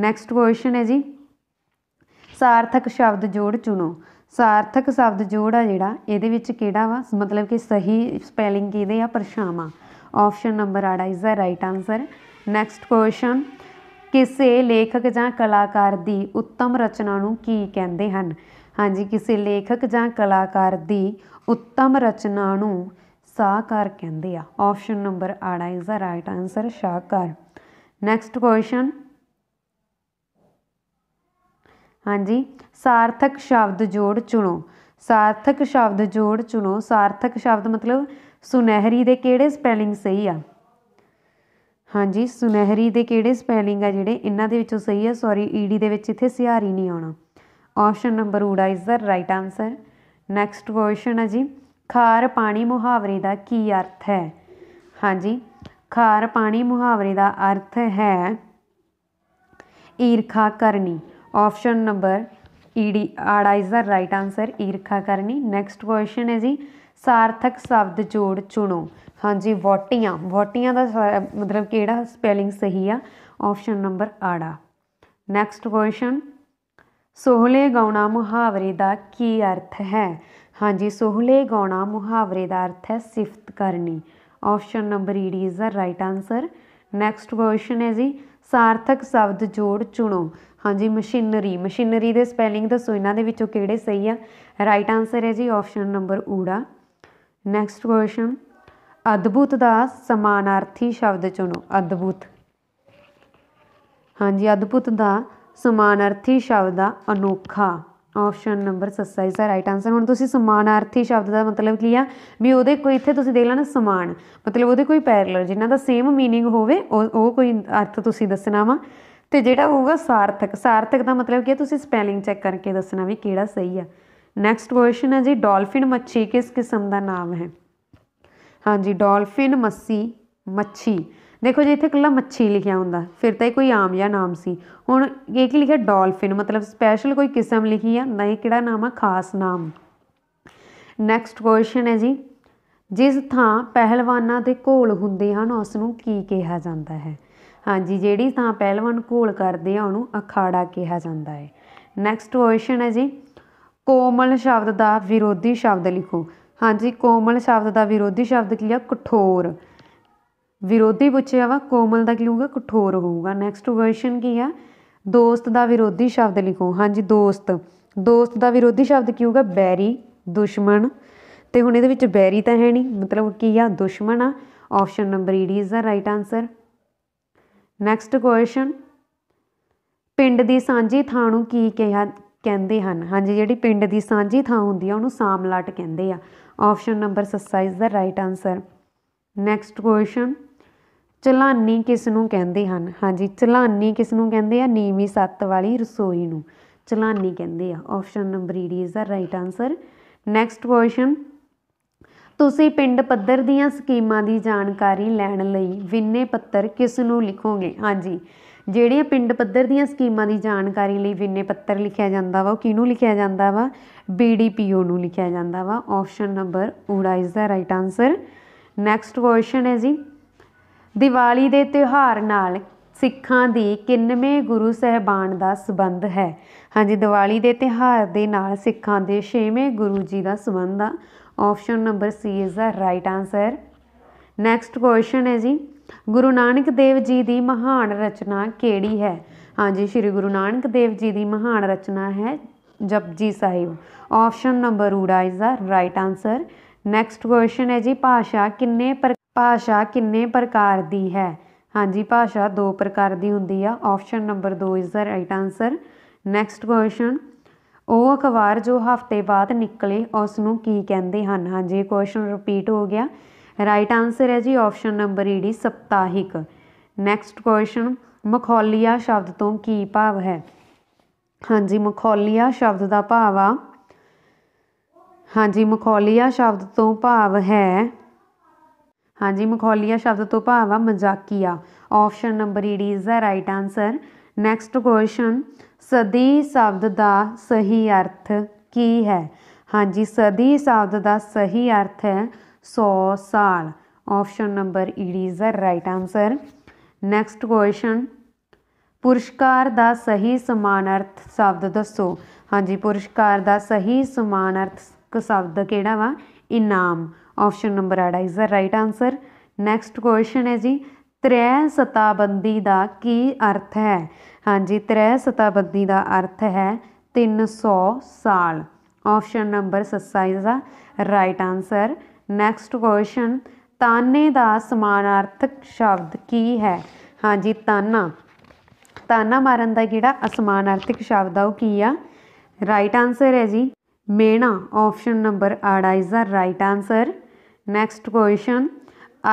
ਨੈਕਸਟ ਕੁਐਸਚਨ ਹੈ ਜੀ ਸਾਰਥਕ ਸ਼ਬਦ ਜੋੜ ਚੁਣੋ ਸਾਰਥਕ ਸ਼ਬਦ ਜੋੜ ਆ ਜਿਹੜਾ ਇਹਦੇ ਵਿੱਚ ਕਿਹੜਾ ਵਾ ਮਤਲਬ ਕਿ ਸਹੀ ਸਪੈਲਿੰਗ ਕਿਹਦੇ ਆ ਪਰਛਾਵਾਂ option number 8 is the right answer next question ਕਿਸੇ ਲੇਖਕ ਜਾਂ ਕਲਾਕਾਰ ਦੀ ਉੱਤਮ ਰਚਨਾ ਨੂੰ ਕੀ ਕਹਿੰਦੇ ਹਨ ਹਾਂਜੀ ਕਿਸੇ ਲੇਖਕ ਜਾਂ ਕਲਾਕਾਰ ਦੀ ਉੱਤਮ ਰਚਨਾ ਨੂੰ ਸਾਕਾਰ ਕਹਿੰਦੇ ਆ option number 8 is the right answer ਸਾਕਾਰ ਨੈਕਸਟ ਕੁਐਸਚਨ ਹਾਂਜੀ ਸਾਰਥਕ ਸ਼ਬਦ ਜੋੜ ਚੁਣੋ ਸਾਰਥਕ ਸ਼ਬਦ ਜੋੜ ਚੁਣੋ ਸਾਰਥਕ ਸ਼ਬਦ ਮਤਲਬ ਸੁਨਹਿਰੀ ਦੇ ਕਿਹੜੇ ਸਪੈਲਿੰਗ ਸਹੀ ਆ ਹਾਂਜੀ ਸੁਨਹਿਰੀ ਦੇ ਕਿਹੜੇ ਸਪੈਲਿੰਗ ਆ ਜਿਹੜੇ ਇਹਨਾਂ ਦੇ ਵਿੱਚੋਂ ਸਹੀ ਆ ਸੌਰੀ ਈਡੀ ਦੇ ਵਿੱਚ ਇੱਥੇ ਸਿਹਾਰੀ ਨਹੀਂ ਆਉਣਾ ਆਪਸ਼ਨ ਨੰਬਰ ਊੜਾ is the right answer next question ਹੈ ਜੀ ਖਾਰ ਪਾਣੀ ਮੁਹਾਵਰੇ ਦਾ ਕੀ ਅਰਥ ਹੈ ਹਾਂਜੀ ਖਾਰ ਪਾਣੀ ਮੁਹਾਵਰੇ ਦਾ ਅਰਥ ਹੈ ਈਰਖਾ ਕਰਨੀ ਆਪਸ਼ਨ ਨੰਬਰ ਈਡੀ ਆੜਾ ਇਜ਼ ਦਾ ਰਾਈਟ ਆਨਸਰ ਈਰਖਾ ਕਰਨੀ ਨੈਕਸਟ ਕੁਐਸਚਨ ਹੈ ਜੀ ਸਾਰਥਕ ਸ਼ਬਦ ਜੋੜ ਚੁਣੋ ਹਾਂਜੀ ਵਾਟੀਆਂ ਵਾਟੀਆਂ ਦਾ ਮਤਲਬ ਕਿਹੜਾ ਸਪੈਲਿੰਗ ਸਹੀ ਆ ਆਪਸ਼ਨ ਨੰਬਰ ਆੜਾ ਨੈਕਸਟ ਕੁਐਸਚਨ ਸੋਹਲੇ ਗਾਉਣਾ ਮੁਹਾਵਰੇ ਦਾ ਕੀ ਅਰਥ ਹੈ ਹਾਂਜੀ ਸੋਹਲੇ ਗਾਉਣਾ ਮੁਹਾਵਰੇ ਦਾ ਅਰਥ ਹੈ ਸਿਫਤ ਕਰਨੀ ਆਪਸ਼ਨ ਨੰਬਰ ਈ D is the right answer next question ਹੈ ਜੀ ਸਾਰਥਕ ਸ਼ਬਦ ਜੋੜ ਚੁਣੋ ਹਾਂਜੀ ਮਸ਼ੀਨਰੀ ਮਸ਼ੀਨਰੀ ਦੇ ਸਪੈਲਿੰਗ ਦੱਸੋ ਇਹਨਾਂ ਦੇ ਵਿੱਚੋਂ ਕਿਹੜੇ ਸਹੀ ਆ ਰਾਈਟ ਆਨਸਰ ਹੈ ਜੀ ਆਪਸ਼ਨ ਨੰਬਰ ਊੜਾ ਨੈਕਸਟ ਕੁਐਸਚਨ ਅਦਭੁਤ ਦਾ ਸਮਾਨਾਰਥੀ ਸ਼ਬਦ ਚੁਣੋ ਅਦਭੁਤ ਹਾਂਜੀ ਅਦਭੁਤ ਦਾ ਸਮਾਨਾਰਥੀ ਸ਼ਬਦ ਦਾ ਅਨੋਖਾ ਆਪਸ਼ਨ ਨੰਬਰ ਸਸਾ ਇਸ ਦਾ ਰਾਈਟ ਆਨਸਰ ਹੁਣ ਤੁਸੀਂ ਸਮਾਨਾਰਥੀ ਸ਼ਬਦ ਦਾ ਮਤਲਬ ਕੀ ਆ ਵੀ ਉਹਦੇ ਕੋਈ ਇੱਥੇ ਤੁਸੀਂ ਦੇਖ ਲੈਣਾ ਸਮਾਨ ਮਤਲਬ ਉਹਦੇ ਕੋਈ ਪੈਰਲਲ ਜਿਨ੍ਹਾਂ ਦਾ ਸੇਮ मीनिंग ਹੋਵੇ ਉਹ ਕੋਈ ਅਰਥ ਤੁਸੀਂ ਦੱਸਣਾ ਵਾ ਤੇ ਜਿਹੜਾ ਹੋਊਗਾ ਸਾਰਥਕ ਸਾਰਥਕ ਦਾ ਮਤਲਬ ਕੀ ਹੈ ਤੁਸੀਂ ਸਪੈਲਿੰਗ ਚੈੱਕ ਕਰਕੇ ਦੱਸਣਾ ਵੀ ਕਿਹੜਾ ਸਹੀ ਆ ਨੈਕਸਟ ਕੁਐਸਚਨ ਹੈ ਜੀ ਡਾਲਫਿਨ ਮੱਛੀ ਕਿਸ ਕਿਸਮ ਦਾ ਨਾਮ ਹੈ ਹਾਂਜੀ ਡਾਲਫਿਨ ਮੱਸੀ ਮੱਛੀ ਦੇਖੋ ਜੀ ਇੱਥੇ ਇਕੱਲਾ ਮੱਛੀ ਲਿਖਿਆ ਹੁੰਦਾ ਫਿਰ ਤਾਂ ਇਹ ਕੋਈ ਆਮ ਜਿਹਾ ਨਾਮ ਸੀ ਹੁਣ ਇਹ ਕੀ ਲਿਖਿਆ ਡਾਲਫਿਨ ਮਤਲਬ ਸਪੈਸ਼ਲ ਕੋਈ ਕਿਸਮ ਲਿਖੀ ਆ ਨਹੀਂ ਕਿਹੜਾ ਨਾਮ ਆ ਖਾਸ ਨਾਮ ਨੈਕਸਟ ਕੁਐਸਚਨ ਹੈ ਜੀ ਜਿਸ ਥਾਂ ਪਹਿਲਵਾਨਾਂ ਦੇ ਘੋਲ ਹੁੰਦੇ ਹਨ ਉਸ ਨੂੰ ਕੀ ਕਿਹਾ ਜਾਂਦਾ ਹੈ ਹਾਂਜੀ ਜਿਹੜੀ ਤਾਂ ਪਹਿਲਵਾਨ ਘੋਲ ਕਰਦੇ ਆ ਉਹਨੂੰ ਅਖਾੜਾ ਕਿਹਾ ਜਾਂਦਾ ਹੈ ਨੈਕਸਟ ਕੁਐਸਚਨ ਹੈ ਜੀ ਕੋਮਲ ਸ਼ਬਦ ਦਾ ਵਿਰੋਧੀ ਸ਼ਬਦ ਲਿਖੋ ਹਾਂਜੀ ਕੋਮਲ ਸ਼ਬਦ ਦਾ ਵਿਰੋਧੀ ਸ਼ਬਦ ਕੀ ਆ ਕਠੋਰ ਵਿਰੋਧੀ ਪੁੱਛਿਆ ਵਾ ਕੋਮਲ ਦਾ ਕੀ ਹੋਊਗਾ ਕਠੋਰ ਹੋਊਗਾ ਨੈਕਸਟ ਕੁਐਸਚਨ ਕੀ ਆ ਦੋਸਤ ਦਾ ਵਿਰੋਧੀ ਸ਼ਬਦ ਲਿਖੋ ਹਾਂਜੀ ਦੋਸਤ ਦੋਸਤ ਦਾ ਵਿਰੋਧੀ ਸ਼ਬਦ ਕੀ ਹੋਊਗਾ ਬੈਰੀ ਦੁਸ਼ਮਣ ਤੇ ਹੁਣ ਇਹਦੇ ਵਿੱਚ ਬੈਰੀ ਤਾਂ ਹੈ ਨਹੀਂ ਮਤਲਬ ਕੀ ਆ ਦੁਸ਼ਮਣ ਆ option number E is the right answer next question ਪਿੰਡ ਦੀ ਸਾਂਝੀ ਥਾਂ ਨੂੰ ਕੀ ਕਿਹਾ ਕਹਿੰਦੇ ਹਨ ਹਾਂਜੀ ਜਿਹੜੀ ਪਿੰਡ ਦੀ ਸਾਂਝੀ ਥਾਂ ਹੁੰਦੀ ਆ ਉਹਨੂੰ ਸਾਮਲਾਟ ਕਹਿੰਦੇ ਆ option number 27 the right answer next question ਚਲਾਨੀ ਕਿਸ ਨੂੰ ਕਹਿੰਦੇ ਹਨ ਹਾਂਜੀ ਚਲਾਨੀ ਕਿਸ ਨੂੰ ਕਹਿੰਦੇ ਆ ਨੀਵੀਂ ਸੱਤ ਵਾਲੀ ਰਸੋਈ ਨੂੰ ਚਲਾਨੀ ਕਹਿੰਦੇ ਆ option number 3 is the right answer next question ਤੁਸੀਂ ਪਿੰਡ ਪੱਧਰ ਦੀਆਂ ਸਕੀਮਾਂ ਦੀ ਜਾਣਕਾਰੀ ਲੈਣ ਲਈ ਵਿੰਨੇ ਪੱਤਰ ਕਿਸ ਨੂੰ ਲਿਖੋਗੇ ਹਾਂਜੀ ਜਿਹੜੀਆਂ ਪਿੰਡ ਪੱਧਰ ਦੀਆਂ ਸਕੀਮਾਂ ਦੀ ਜਾਣਕਾਰੀ ਲਈ ਵਿੰਨੇ ਪੱਤਰ ਲਿਖਿਆ ਜਾਂਦਾ ਵਾ ਉਹ ਕਿਹਨੂੰ ਲਿਖਿਆ ਜਾਂਦਾ ਵਾ ਬੀਡੀਪੀਓ ਨੂੰ ਲਿਖਿਆ ਜਾਂਦਾ ਵਾ ਆਪਸ਼ਨ ਨੰਬਰ ਊੜਾ is the right answer next question ਹੈ ਜੀ ਦੀਵਾਲੀ ਦੇ ਤਿਉਹਾਰ ਨਾਲ ਸਿੱਖਾਂ ਦੀ ਕਿੰਨਵੇਂ ਗੁਰੂ ਸਹਿਬਾਨ ਦਾ ਸਬੰਧ ਹੈ ਹਾਂਜੀ ਦੀਵਾਲੀ ਦੇ ਤਿਉਹਾਰ ਦੇ ਨਾਲ ਸਿੱਖਾਂ ਦੇ 6ਵੇਂ ਗੁਰੂ ਜੀ ਦਾ ਸਬੰਧ ਆ option number C is the right answer next question ਹੈ ਜੀ ਗੁਰੂ ਨਾਨਕ ਦੇਵ ਜੀ ਦੀ ਮਹਾਨ ਰਚਨਾ ਕਿਹੜੀ ਹੈ ਹਾਂਜੀ ਸ੍ਰੀ ਗੁਰੂ ਨਾਨਕ ਦੇਵ ਜੀ ਦੀ ਮਹਾਨ ਰਚਨਾ ਹੈ ਜਪਜੀ ਸਾਹਿਬ ਆਪਸ਼ਨ ਨੰਬਰ ਊੜਾ is the right answer next question ਹੈ ਜੀ ਭਾਸ਼ਾ ਕਿੰਨੇ ਭਾਸ਼ਾ ਕਿੰਨੇ ਪ੍ਰਕਾਰ ਦੀ ਹੈ ਹਾਂਜੀ ਭਾਸ਼ਾ ਦੋ ਪ੍ਰਕਾਰ ਦੀ ਹੁੰਦੀ ਆ option number 2 is the right answer next question ਉਹ ਅਖ਼ਬਾਰ ਜੋ ਹਫ਼ਤੇ ਬਾਅਦ ਨਿਕਲੇ ਉਸ ਨੂੰ ਕੀ ਕਹਿੰਦੇ ਹਨ ਹਾਂਜੀ ਇਹ ਕੁਐਸਚਨ ਰਿਪੀਟ ਹੋ ਗਿਆ ਰਾਈਟ ਆਨਸਰ ਹੈ ਜੀ ਆਪਸ਼ਨ ਨੰਬਰ ਈ ਡੀ ਸਪਤਾਹਿਕ ਨੈਕਸਟ ਕੁਐਸਚਨ ਮਖੌਲੀਆ ਸ਼ਬਦ ਤੋਂ ਕੀ ਭਾਵ ਹੈ ਹਾਂਜੀ ਮਖੌਲੀਆ ਸ਼ਬਦ ਦਾ ਭਾਵ ਆ ਹਾਂਜੀ ਮਖੌਲੀਆ ਸ਼ਬਦ ਤੋਂ ਭਾਵ ਹੈ ਹਾਂਜੀ ਮਖੌਲੀਆ ਸ਼ਬਦ ਤੋਂ ਭਾਵ ਆ ਮਜ਼ਾਕੀਆ ਆਪਸ਼ਨ ਨੰਬਰ ਈ D is the right answer next question ਸਦੀ ਸ਼ਬਦ ਦਾ ਸਹੀ ਅਰਥ ਕੀ ਹੈ ਹਾਂਜੀ ਸਦੀ ਸ਼ਬਦ ਦਾ ਸਹੀ ਅਰਥ ਹੈ 100 ਸਾਲ option number E is the right answer next question ਪੁਰਸਕਾਰ ਦਾ ਸਹੀ ਸਮਾਨ ਅਰਥ ਸ਼ਬਦ ਦੱਸੋ ਹਾਂਜੀ ਪੁਰਸਕਾਰ ਦਾ ਸਹੀ ਸਮਾਨ ਅਰਥ ਸ਼ਬਦ ਕਿਹੜਾ ਵਾ ਇਨਾਮ option number 8 is the right answer next question ਹੈ ਜੀ ਤ੍ਰੈ ਸਤਾਬੰਦੀ ਦਾ ਕੀ ਅਰਥ ਹੈ ਹਾਂਜੀ ਤ੍ਰੈ ਸਤਾਬਦੀ ਦਾ ਅਰਥ ਹੈ 300 ਸਾਲ option number 7 is the right answer next question ਤਾਨੇ ਦਾ ਸਮਾਨਾਰਥਕ ਸ਼ਬਦ ਕੀ ਹੈ ਹਾਂਜੀ ਤਾਨਾ ਤਾਨਾ ਮਾਰਨ ਦਾ ਜਿਹੜਾ ਅਸਮਾਨਾਰਥਕ ਸ਼ਬਦ ਆ ਉਹ ਕੀ ਆ ਰਾਈਟ ਆਨਸਰ ਹੈ ਜੀ ਮੇਣਾ option number 8 is the right answer next question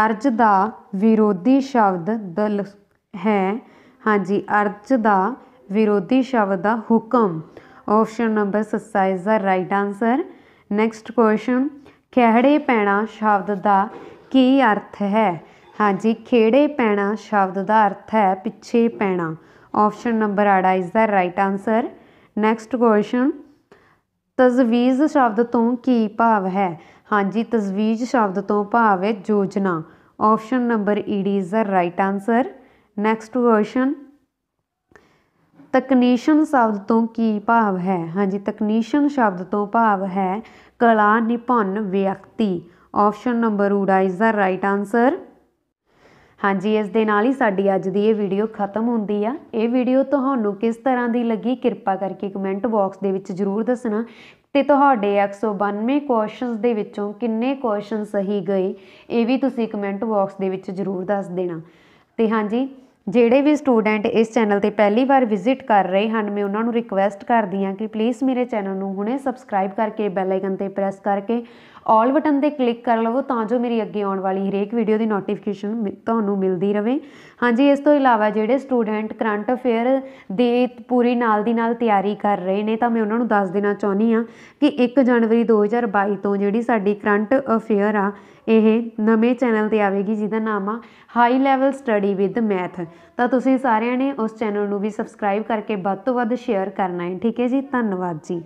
ਅਰਜ ਦਾ ਵਿਰੋਧੀ ਸ਼ਬਦ ਦਲ ਹੈ ਹਾਂਜੀ ਅਰਜ਼ ਦਾ ਵਿਰੋਧੀ ਸ਼ਬਦ ਦਾ ਹੁਕਮ option number 7 is the right answer next question ਖਿਹੜੇ ਪੈਣਾ ਸ਼ਬਦ ਦਾ ਕੀ ਅਰਥ ਹੈ ਹਾਂਜੀ ਖੇੜੇ ਪੈਣਾ ਸ਼ਬਦ ਦਾ ਅਰਥ ਹੈ ਪਿੱਛੇ ਪੈਣਾ option number 8 is the right answer next question ਤਜਵੀਜ਼ ਸ਼ਬਦ ਤੋਂ ਕੀ ਭਾਵ ਹੈ ਹਾਂਜੀ ਤਜਵੀਜ਼ ਸ਼ਬਦ ਤੋਂ ਭਾਵ ਹੈ ਯੋਜਨਾ option number E is the right answer next question technician ਸ਼ਬਦ ਤੋਂ ਕੀ ਭਾਵ ਹੈ ਹਾਂਜੀ ਤਕਨੀਸ਼ੀਅਨ ਸ਼ਬਦ ਤੋਂ ਭਾਵ ਹੈ ਕਲਾ ਨਿਪੁੰਨ ਵਿਅਕਤੀ ਆਪਸ਼ਨ ਨੰਬਰ ਊੜਾ ਇਜ਼ ਦਾ ਰਾਈਟ ਆਨਸਰ ਹਾਂਜੀ ਇਸ ਦੇ ਨਾਲ ਹੀ ਸਾਡੀ ਅੱਜ ਦੀ ਇਹ ਵੀਡੀਓ ਖਤਮ ਹੁੰਦੀ ਆ ਇਹ ਵੀਡੀਓ ਤੁਹਾਨੂੰ ਕਿਸ ਤਰ੍ਹਾਂ ਦੀ ਲੱਗੀ ਕਿਰਪਾ ਕਰਕੇ ਕਮੈਂਟ ਬਾਕਸ ਦੇ ਵਿੱਚ ਜ਼ਰੂਰ ਦੱਸਣਾ ਤੇ ਤੁਹਾਡੇ 192 ਕੁਐਸਚਨਸ ਦੇ ਵਿੱਚੋਂ ਕਿੰਨੇ ਕੁਐਸਚਨ ਸਹੀ ਗਏ ਇਹ ਵੀ ਤੁਸੀਂ ਕਮੈਂਟ ਬਾਕਸ ਦੇ ਵਿੱਚ ਜ਼ਰੂਰ ਦੱਸ ਦੇਣਾ ਤੇ ਹਾਂਜੀ ਜਿਹੜੇ ਵੀ ਸਟੂਡੈਂਟ ਇਸ ਚੈਨਲ ਤੇ ਪਹਿਲੀ ਵਾਰ ਵਿਜ਼ਿਟ ਕਰ ਰਹੇ ਹਨ ਮੈਂ ਉਹਨਾਂ ਨੂੰ ਰਿਕਵੈਸਟ ਕਰਦੀ ਹਾਂ ਕਿ ਪਲੀਜ਼ ਮੇਰੇ ਚੈਨਲ ਨੂੰ ਹੁਣੇ ਸਬਸਕ੍ਰਾਈਬ ਕਰਕੇ ਬੈਲ ਆਈਕਨ ਤੇ ਪ੍ਰੈਸ ਕਰਕੇ ਆਲ ਬਟਨ ਤੇ ਕਲਿੱਕ ਕਰ ਲਵੋ ਤਾਂ ਜੋ ਮੇਰੀ ਅੱਗੇ ਆਉਣ ਵਾਲੀ ਹਰੇਕ ਵੀਡੀਓ ਦੀ ਨੋਟੀਫਿਕੇਸ਼ਨ ਤੁਹਾਨੂੰ ਮਿਲਦੀ ਰਹੇ ਹਾਂਜੀ ਇਸ ਤੋਂ ਇਲਾਵਾ ਜਿਹੜੇ ਸਟੂਡੈਂਟ ਕਰੰਟ ਅਫੇਅਰ ਦੀ ਪੂਰੀ ਨਾਲ ਦੀ ਨਾਲ ਤਿਆਰੀ ਕਰ ਰਹੇ ਨੇ ਤਾਂ ਮੈਂ ਉਹਨਾਂ ਨੂੰ ਦੱਸ ਦੇਣਾ ਚਾਹੁੰਦੀ ਹਾਂ ਕਿ 1 ਜਨਵਰੀ 2022 ਤੋਂ ਜਿਹੜੀ ਸਾਡੀ ਕਰੰਟ ਅਫੇਅਰ ਆ ਇਹ ਨਵੇਂ ਚੈਨਲ 'ਤੇ ਆਵੇਗੀ ਜਿਹਦਾ ਨਾਮ ਆ high level study with math ਤਾਂ ਤੁਸੀਂ ਸਾਰਿਆਂ ਨੇ ਉਸ ਚੈਨਲ ਨੂੰ ਵੀ ਸਬਸਕ੍ਰਾਈਬ ਕਰਕੇ ਵੱਧ ਤੋਂ ਵੱਧ ਸ਼ੇਅਰ ਕਰਨਾ ਹੈ ਠੀਕ ਹੈ ਜੀ ਧੰਨਵਾਦ ਜੀ